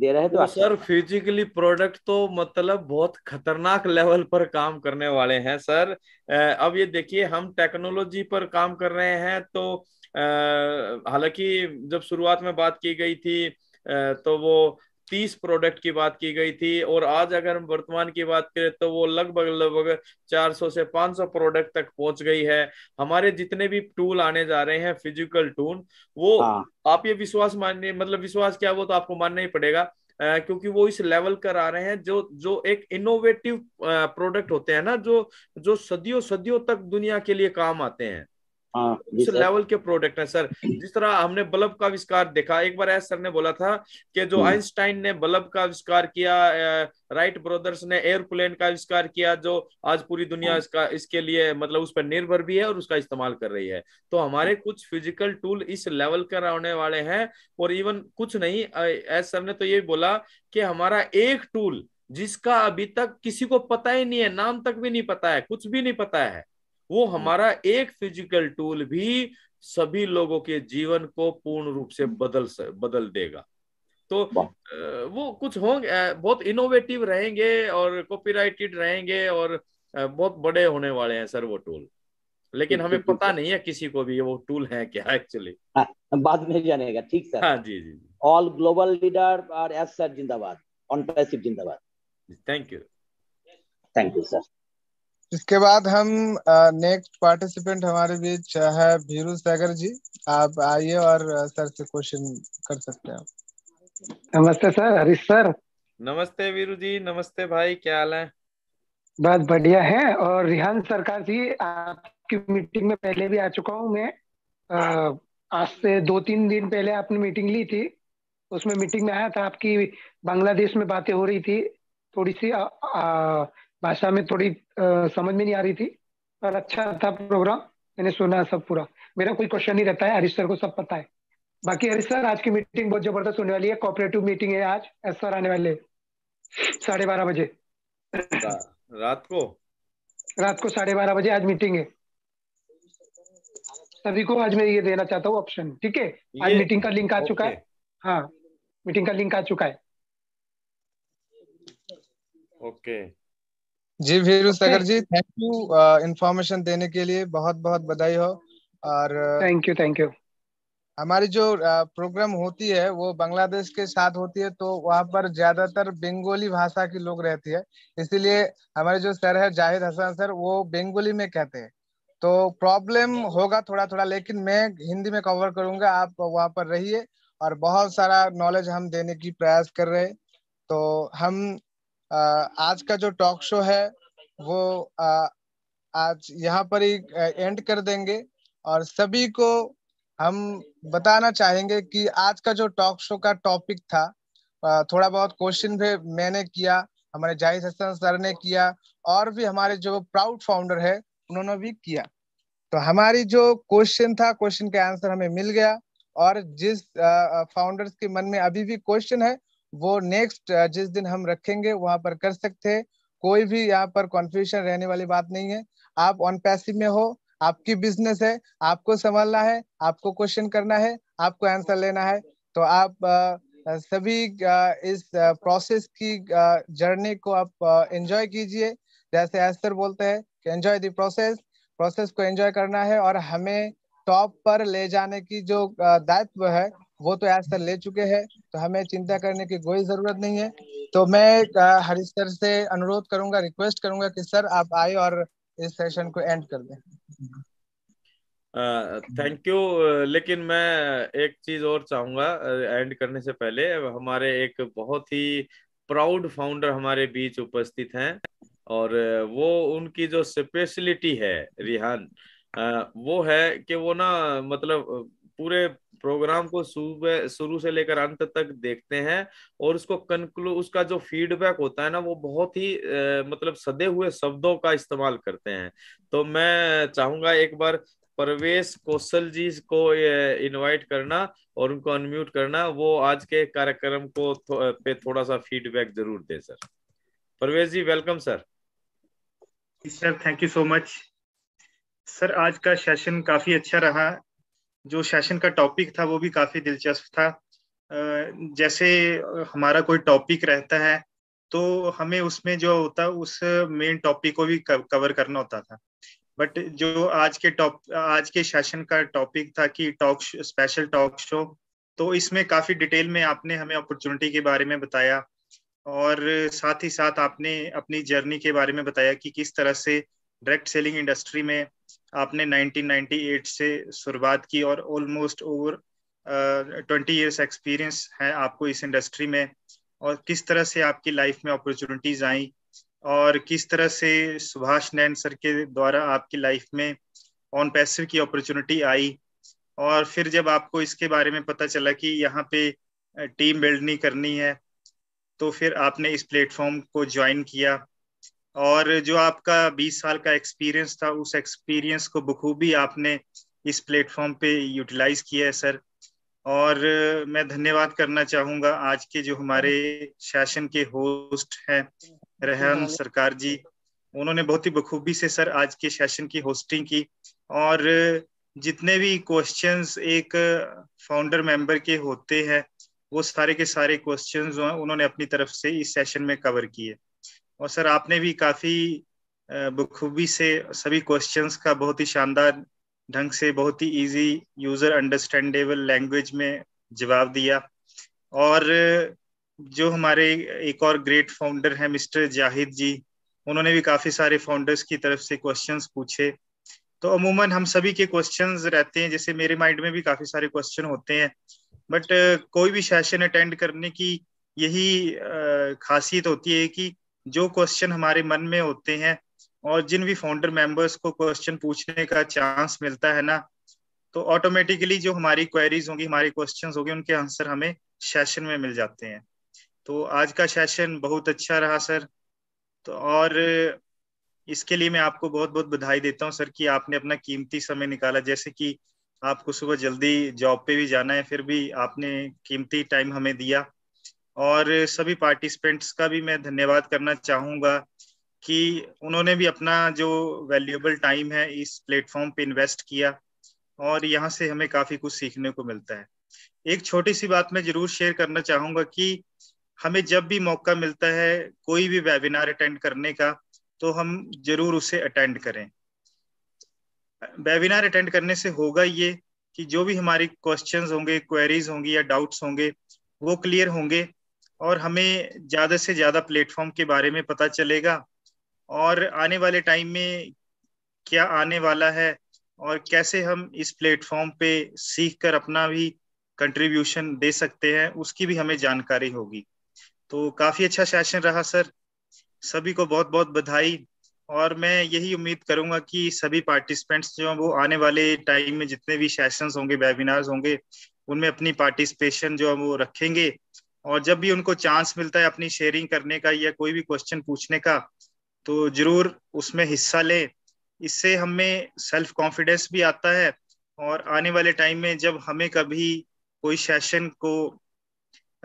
Speaker 6: दे रहे तो, तो सर
Speaker 2: फिजिकली प्रोडक्ट तो मतलब बहुत खतरनाक लेवल पर काम करने वाले हैं सर अब ये देखिए हम टेक्नोलॉजी पर काम कर रहे हैं तो हालांकि जब शुरुआत में बात की गई थी तो वो तीस प्रोडक्ट की बात की गई थी और आज अगर हम वर्तमान की बात करें तो वो लगभग लगभग 400 से 500 प्रोडक्ट तक पहुंच गई है हमारे जितने भी टूल आने जा रहे हैं फिजिकल टूल वो हाँ। आप ये विश्वास मानने मतलब विश्वास क्या वो तो आपको मानना ही पड़ेगा आ, क्योंकि वो इस लेवल कर आ रहे हैं जो जो एक इनोवेटिव प्रोडक्ट होते हैं ना जो जो सदियों सदियों तक दुनिया के लिए काम आते हैं
Speaker 6: हाँ, उस लेवल
Speaker 2: के प्रोडक्ट है सर जिस तरह हमने बल्ब का आविष्कार देखा एक बार ऐसा सर ने बोला था कि जो हम्म। आइंस्टाइन ने बल्ब का आविष्कार किया राइट ब्रदर्स ने एयरप्लेन का आविष्कार किया जो आज पूरी दुनिया हाँ। इसका इसके लिए मतलब उस पर निर्भर भी है और उसका इस्तेमाल कर रही है तो हमारे हाँ। कुछ फिजिकल टूल इस लेवल कर आने वाले हैं और इवन कुछ नहीं एस सर ने तो ये बोला कि हमारा एक टूल जिसका अभी तक किसी को पता ही नहीं है नाम तक भी नहीं पता है कुछ भी नहीं पता है वो हमारा एक फिजिकल टूल भी सभी लोगों के जीवन को पूर्ण रूप से बदल से, बदल देगा तो वो कुछ होंगे बहुत इनोवेटिव रहेंगे और कॉपीराइटेड रहेंगे और बहुत बड़े होने वाले हैं सर वो टूल लेकिन हमें पता नहीं है किसी को भी वो टूल है क्या एक्चुअली हाँ, बाद में जानेगा
Speaker 6: ठीक सर हाँ जी जी ऑल ग्लोबल लीडर और एस सर जिंदाबाद ऑन पैसिव जिंदाबाद
Speaker 3: thank you thank you sir इसके बाद हम नेक्स्ट पार्टिसिपेंट हमारे बीच है भीरू सागर जी आप आइए और सर से क्वेश्चन कर सकते हैं नमस्ते सर हरीश सर
Speaker 2: नमस्ते वीरू जी नमस्ते भाई क्या हाल है
Speaker 3: बहुत बढ़िया है और रिहान सरकार जी आपकी मीटिंग में पहले भी आ चुका हूँ मैं आज से दो तीन दिन पहले आपने मीटिंग ली थी उसमें मीटिंग में आया था आपकी बांग्लादेश में बातें हो रही थी थोड़ी सी आ, आ, भाषा में थोड़ी आ, समझ में नहीं आ रही थी पर अच्छा था प्रोग्राम मैंने सुना सब पूरा मेरा कोई क्वेश्चन नहीं रहता है हरीश सर को सब पता है बाकी हरीश सर आज की मीटिंग बहुत जबरदस्त होने वाली है कोऑपरेटिव मीटिंग है आज एस सर आने वाले साढ़े बारह बजे रात को रात को साढ़े बारह बजे आज मीटिंग है सभी को आज मैं ये देना चाहता हूँ ऑप्शन ठीक है आज मीटिंग का लिंक आ चुका है हाँ मीटिंग का लिंक आ चुका है ओके okay. हाँ, जी Veeru Sagar ji thank you information देने के लिए बहुत बहुत बधाई हो और थैंक यू थैंक यू हमारी जो प्रोग्राम uh, होती है वो बांग्लादेश के साथ होती है तो वहाँ पर ज्यादातर बंगाली भाषा के लोग रहती है इसीलिए हमारे जो सर है जाहिद हसन सर वो बंगाली में कहते हैं तो प्रॉब्लम होगा थोड़ा थोड़ा लेकिन मैं हिंदी में कवर करूंगा आप वहाँ पर रहिए और बहुत सारा नॉलेज हम देने की प्रयास कर रहे हैं तो हम आज का जो टॉक शो है वो आज यहाँ पर ही एंड कर देंगे और सभी को हम बताना चाहेंगे कि आज का जो टॉक शो का टॉपिक था थोड़ा बहुत क्वेश्चन भी मैंने किया हमारे जाहिद हसन सर ने किया और भी हमारे जो प्राउड फाउंडर है उन्होंने भी किया तो हमारी जो क्वेश्चन था क्वेश्चन का आंसर हमें मिल गया और जिस फाउंडर्स के मन में अभी भी क्वेश्चन है वो नेक्स्ट uh, जिस दिन हम रखेंगे वहां पर कर सकते हैं कोई भी यहाँ पर कॉन्फ्यूशन रहने वाली बात नहीं है आप ऑन पैसिव में हो आपकी बिजनेस है आपको संभालना है आपको क्वेश्चन करना है आपको आंसर लेना है तो आप आ, uh, uh, सभी आ, इस प्रोसेस की जर्नी को आप एंजॉय कीजिए जैसे एस्तर बोलते हैं कि एंजॉय द प्रोसेस प्रोसेस को एंजॉय करना है और हमें टॉप पर ले जाने की जो दायित्व है वो तो आज तक ले चुके हैं तो हमें चिंता करने की कोई जरूरत नहीं है तो मैं हरीश सर से अनुरोध करूंगा रिक्वेस्ट करूंगा कि सर आप आए और इस सेशन को एंड कर दें
Speaker 2: थैंक यू लेकिन मैं एक चीज और चाहूंगा एंड करने से पहले हमारे एक बहुत ही प्राउड फाउंडर हमारे बीच उपस्थित हैं और वो उनकी जो स्पेशलिटी है रिहान वो है कि वो ना मतलब पूरे प्रोग्राम को सुबह शुरू से लेकर अंत तक देखते हैं और उसको कंक्लू उसका जो फीडबैक होता है ना वो बहुत ही ए, मतलब सदे हुए शब्दों का इस्तेमाल करते हैं तो मैं चाहूंगा एक बार परवेश कौशल जी को इनवाइट करना और उनको अनम्यूट करना वो आज के कार्यक्रम को थो, पे थोड़ा सा फीडबैक जरूर दे sir
Speaker 5: Parvesh ji welcome sir sir thank you so much sir आज का सेशन काफी अच्छा रहा जो सेशन का टॉपिक था वो भी काफी दिलचस्प था जैसे हमारा कोई टॉपिक रहता है तो हमें उसमें जो होता उस मेन टॉपिक को भी कवर करना होता था बट जो आज के टॉप आज के सेशन का टॉपिक था कि टॉक स्पेशल टॉक शो तो इसमें काफी डिटेल में आपने हमें अपॉर्चुनिटी के बारे में बताया और साथ ही साथ आपने अपनी जर्नी के बारे में बताया कि किस तरह से डायरेक्ट सेलिंग इंडस्ट्री में आपने 1998 से शुरुआत की और almost over twenty years experience है आपको इस इंडस्ट्री में और किस तरह से आपकी लाइफ में अपॉर्चुनिटीज आई और किस तरह से सुभाष नैन सर के द्वारा आपकी लाइफ में ऑन पैसिव की अपॉर्चुनिटी आई और फिर जब आपको इसके बारे में पता चला कि यहाँ पे टीम बिल्ड नहीं करनी है तो फिर आपने इस प्लेटफॉर्म को ज्वाइन किया और जो आपका 20 साल का एक्सपीरियंस था उस एक्सपीरियंस को बखूबी आपने इस प्लेटफॉर्म पे यूटिलाइज किया है सर और मैं धन्यवाद करना चाहूंगा आज के जो हमारे सेशन के होस्ट हैं रेहन सरकार जी उन्होंने बहुत ही बखूबी से सर आज के सेशन की होस्टिंग की और जितने भी क्वेश्चंस एक फाउंडर मेंबर के होते हैं वो सारे के सारे क्वेश्चंस उन्होंने अपनी तरफ से इस सेशन में कवर किए और सर आपने भी काफ़ी बखूबी से सभी क्वेश्चंस का बहुत ही शानदार ढंग से बहुत ही इजी यूज़र अंडरस्टैंडेबल लैंग्वेज में जवाब दिया और जो हमारे एक और ग्रेट फाउंडर हैं मिस्टर जाहिद जी उन्होंने भी काफ़ी सारे फाउंडर्स की तरफ से क्वेश्चंस पूछे तो अमूमन हम सभी के क्वेश्चंस रहते हैं जैसे मेरे माइंड में भी काफ़ी सारे क्वेश्चन होते हैं बट कोई भी सेशन अटेंड करने की यही खासियत होती है कि जो क्वेश्चन हमारे मन में होते हैं और जिन भी फाउंडर मेंबर्स को क्वेश्चन पूछने का चांस मिलता है ना तो ऑटोमेटिकली जो हमारी क्वेरीज होंगी हमारी क्वेश्चंस होंगे उनके आंसर हमें सेशन में मिल जाते हैं तो आज का सेशन बहुत अच्छा रहा सर तो और इसके लिए मैं आपको बहुत बहुत बधाई देता हूँ सर कि आपने अपना कीमती समय निकाला जैसे कि आपको सुबह जल्दी जॉब पे भी जाना है फिर भी आपने कीमती टाइम हमें दिया और सभी पार्टिसिपेंट्स का भी मैं धन्यवाद करना चाहूँगा कि उन्होंने भी अपना जो वैल्यूएबल टाइम है इस प्लेटफॉर्म पे इन्वेस्ट किया और यहाँ से हमें काफ़ी कुछ सीखने को मिलता है एक छोटी सी बात मैं जरूर शेयर करना चाहूंगा कि हमें जब भी मौका मिलता है कोई भी वेबिनार अटेंड करने का तो हम जरूर उसे अटेंड करें वेबिनार अटेंड करने से होगा ये कि जो भी हमारी क्वेश्चंस होंगे क्वेरीज होंगी या डाउट्स होंगे वो क्लियर होंगे और हमें ज़्यादा से ज़्यादा प्लेटफॉर्म के बारे में पता चलेगा और आने वाले टाइम में क्या आने वाला है और कैसे हम इस प्लेटफॉर्म पे सीख कर अपना भी कंट्रीब्यूशन दे सकते हैं उसकी भी हमें जानकारी होगी तो काफ़ी अच्छा सेशन रहा सर सभी को बहुत बहुत बधाई और मैं यही उम्मीद करूंगा कि सभी पार्टिसिपेंट्स जो हैं वो आने वाले टाइम में जितने भी सेशंस होंगे वेबिनार्स होंगे उनमें अपनी पार्टिसिपेशन जो है वो रखेंगे और जब भी उनको चांस मिलता है अपनी शेयरिंग करने का या कोई भी क्वेश्चन पूछने का तो जरूर उसमें हिस्सा लें इससे हमें सेल्फ कॉन्फिडेंस भी आता है और आने वाले टाइम में जब हमें कभी कोई सेशन को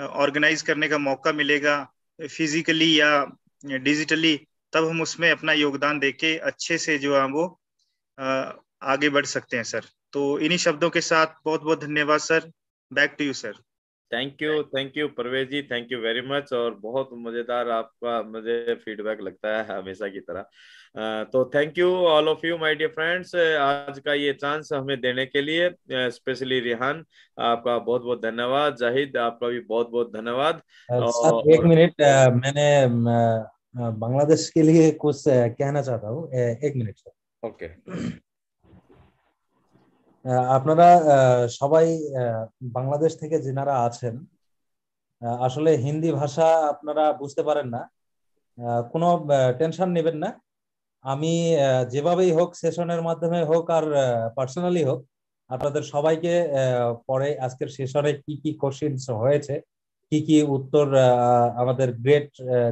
Speaker 5: ऑर्गेनाइज करने का मौका मिलेगा फिजिकली या डिजिटली तब हम उसमें अपना योगदान देके अच्छे से जो है वो आगे बढ़ सकते हैं सर तो इन्हीं शब्दों के साथ बहुत बहुत धन्यवाद sir back to you sir
Speaker 2: thank you thank you Parvez ji thank you very much और बहुत मजेदार आपका मुझे फीडबैक लगता है हमेशा की तरह तो thank you all of you my dear friends आज का ये चांस हमें देने के लिए स्पेशली रिहान आपका बहुत बहुत धन्यवाद जाहिद आपका भी बहुत बहुत धन्यवाद और... एक
Speaker 1: मिनट मैंने बांग्लादेश के लिए कुछ कहना चाहता हूँ एक मिनट ओके okay. আপনারা সবাই বাংলাদেশ থেকে যেনারা আছেন আসলে হিন্দি ভাষা আপনারা বুঝতে পারেন না কোনো টেনশন নেবেন না আমি যেভাবেই হোক সেশনের মাধ্যমে হোক আর পার্সোনালি হোক আপনাদের সবাইকে পরে আজকের সেশনে কি কি কোশ্চিনস হয়েছে কি কি উত্তর আমাদের গ্রেট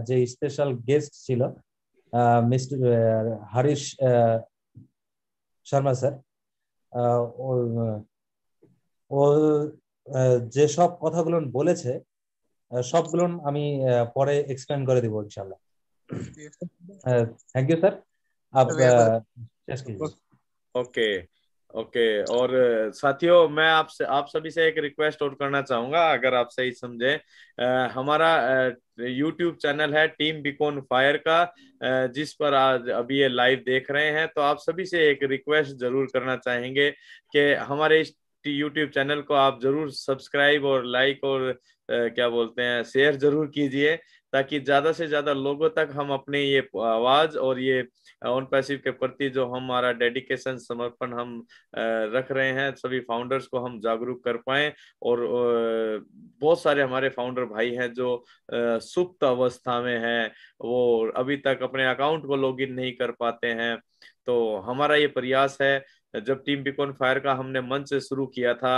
Speaker 1: যে স্পেশাল গেস্ট ছিল মিস্টার হারিশ শর্মা স্যার ও যেসব কথাগুলো বলেছে সবগুলো আমি পরে এক্সপ্লেন করে দিব ইনশাল্লাহ thank you sir
Speaker 2: okay okay okay, और साथियों मैं आपसे आप सभी से एक रिक्वेस्ट और करना चाहूंगा अगर आप सही समझे हमारा यूट्यूब चैनल है टीम बिकॉन फायर का जिस पर आज अभी ये लाइव देख रहे हैं तो आप सभी से एक रिक्वेस्ट जरूर करना चाहेंगे कि हमारे इस यूट्यूब चैनल को आप जरूर सब्सक्राइब और लाइक और क्या बोलते हैं शेयर जरूर कीजिए ताकि ज्यादा से ज्यादा लोगों तक हम अपने ये आवाज और ये ऑन पैसिव के प्रति जो हमारा डेडिकेशन समर्पण हम रख रहे हैं सभी फाउंडर्स को हम जागरूक कर पाए और बहुत सारे हमारे फाउंडर भाई हैं जो सुप्त अवस्था में हैं वो अभी तक अपने अकाउंट को लॉग नहीं कर पाते हैं तो हमारा ये प्रयास है जब टीम बिकॉन फायर का हमने मंच शुरू किया था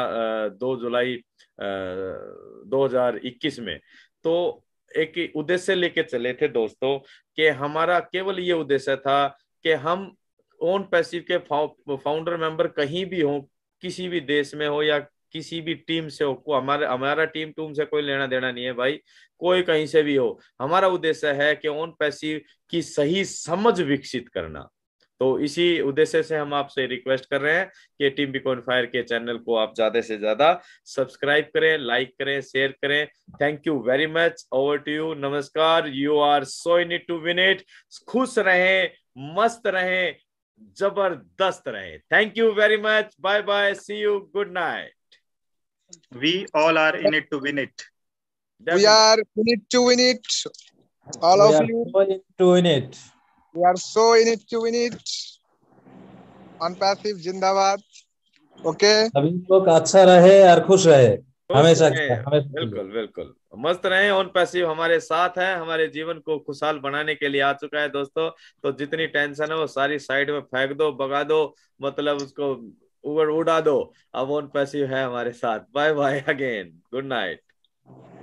Speaker 2: दो जुलाई दो में तो एक उद्देश्य लेके चले थे दोस्तों कि हमारा केवल ये उद्देश्य था कि हम ओन पैसिव के फाउंडर मेंबर कहीं भी हो किसी भी देश में हो या किसी भी टीम से हो हमारे हमारा टीम टूम से कोई लेना देना नहीं है भाई कोई कहीं से भी हो हमारा उद्देश्य है कि ओन पैसिव की सही समझ विकसित करना तो इसी उद्देश्य से हम आपसे रिक्वेस्ट कर रहे हैं कि टीम बिकॉन फायर के चैनल को आप ज्यादा से ज्यादा सब्सक्राइब करें लाइक करें शेयर करें thank you very much over to you नमस्कार you are so in it to win it खुश रहें मस्त रहें जबरदस्त रहे
Speaker 5: thank you very much bye bye see you good night we all are in it to win it
Speaker 3: we are in it to win it all we of you in to win it We are so in it to win it. On passive jindabad Okay.
Speaker 1: सभी लोग अच्छा रहे और खुश रहे.
Speaker 3: हमेशा
Speaker 2: बिल्कुल बिल्कुल मस्त रहे ऑन पैसिव हमारे साथ है हमारे जीवन को खुशहाल बनाने के लिए आ चुका है दोस्तों तो जितनी टेंशन है वो सारी साइड में फेंक दो बगा दो मतलब उसको उड़ उड़ा दो अब ऑन पैसिव है हमारे साथ bye bye again good night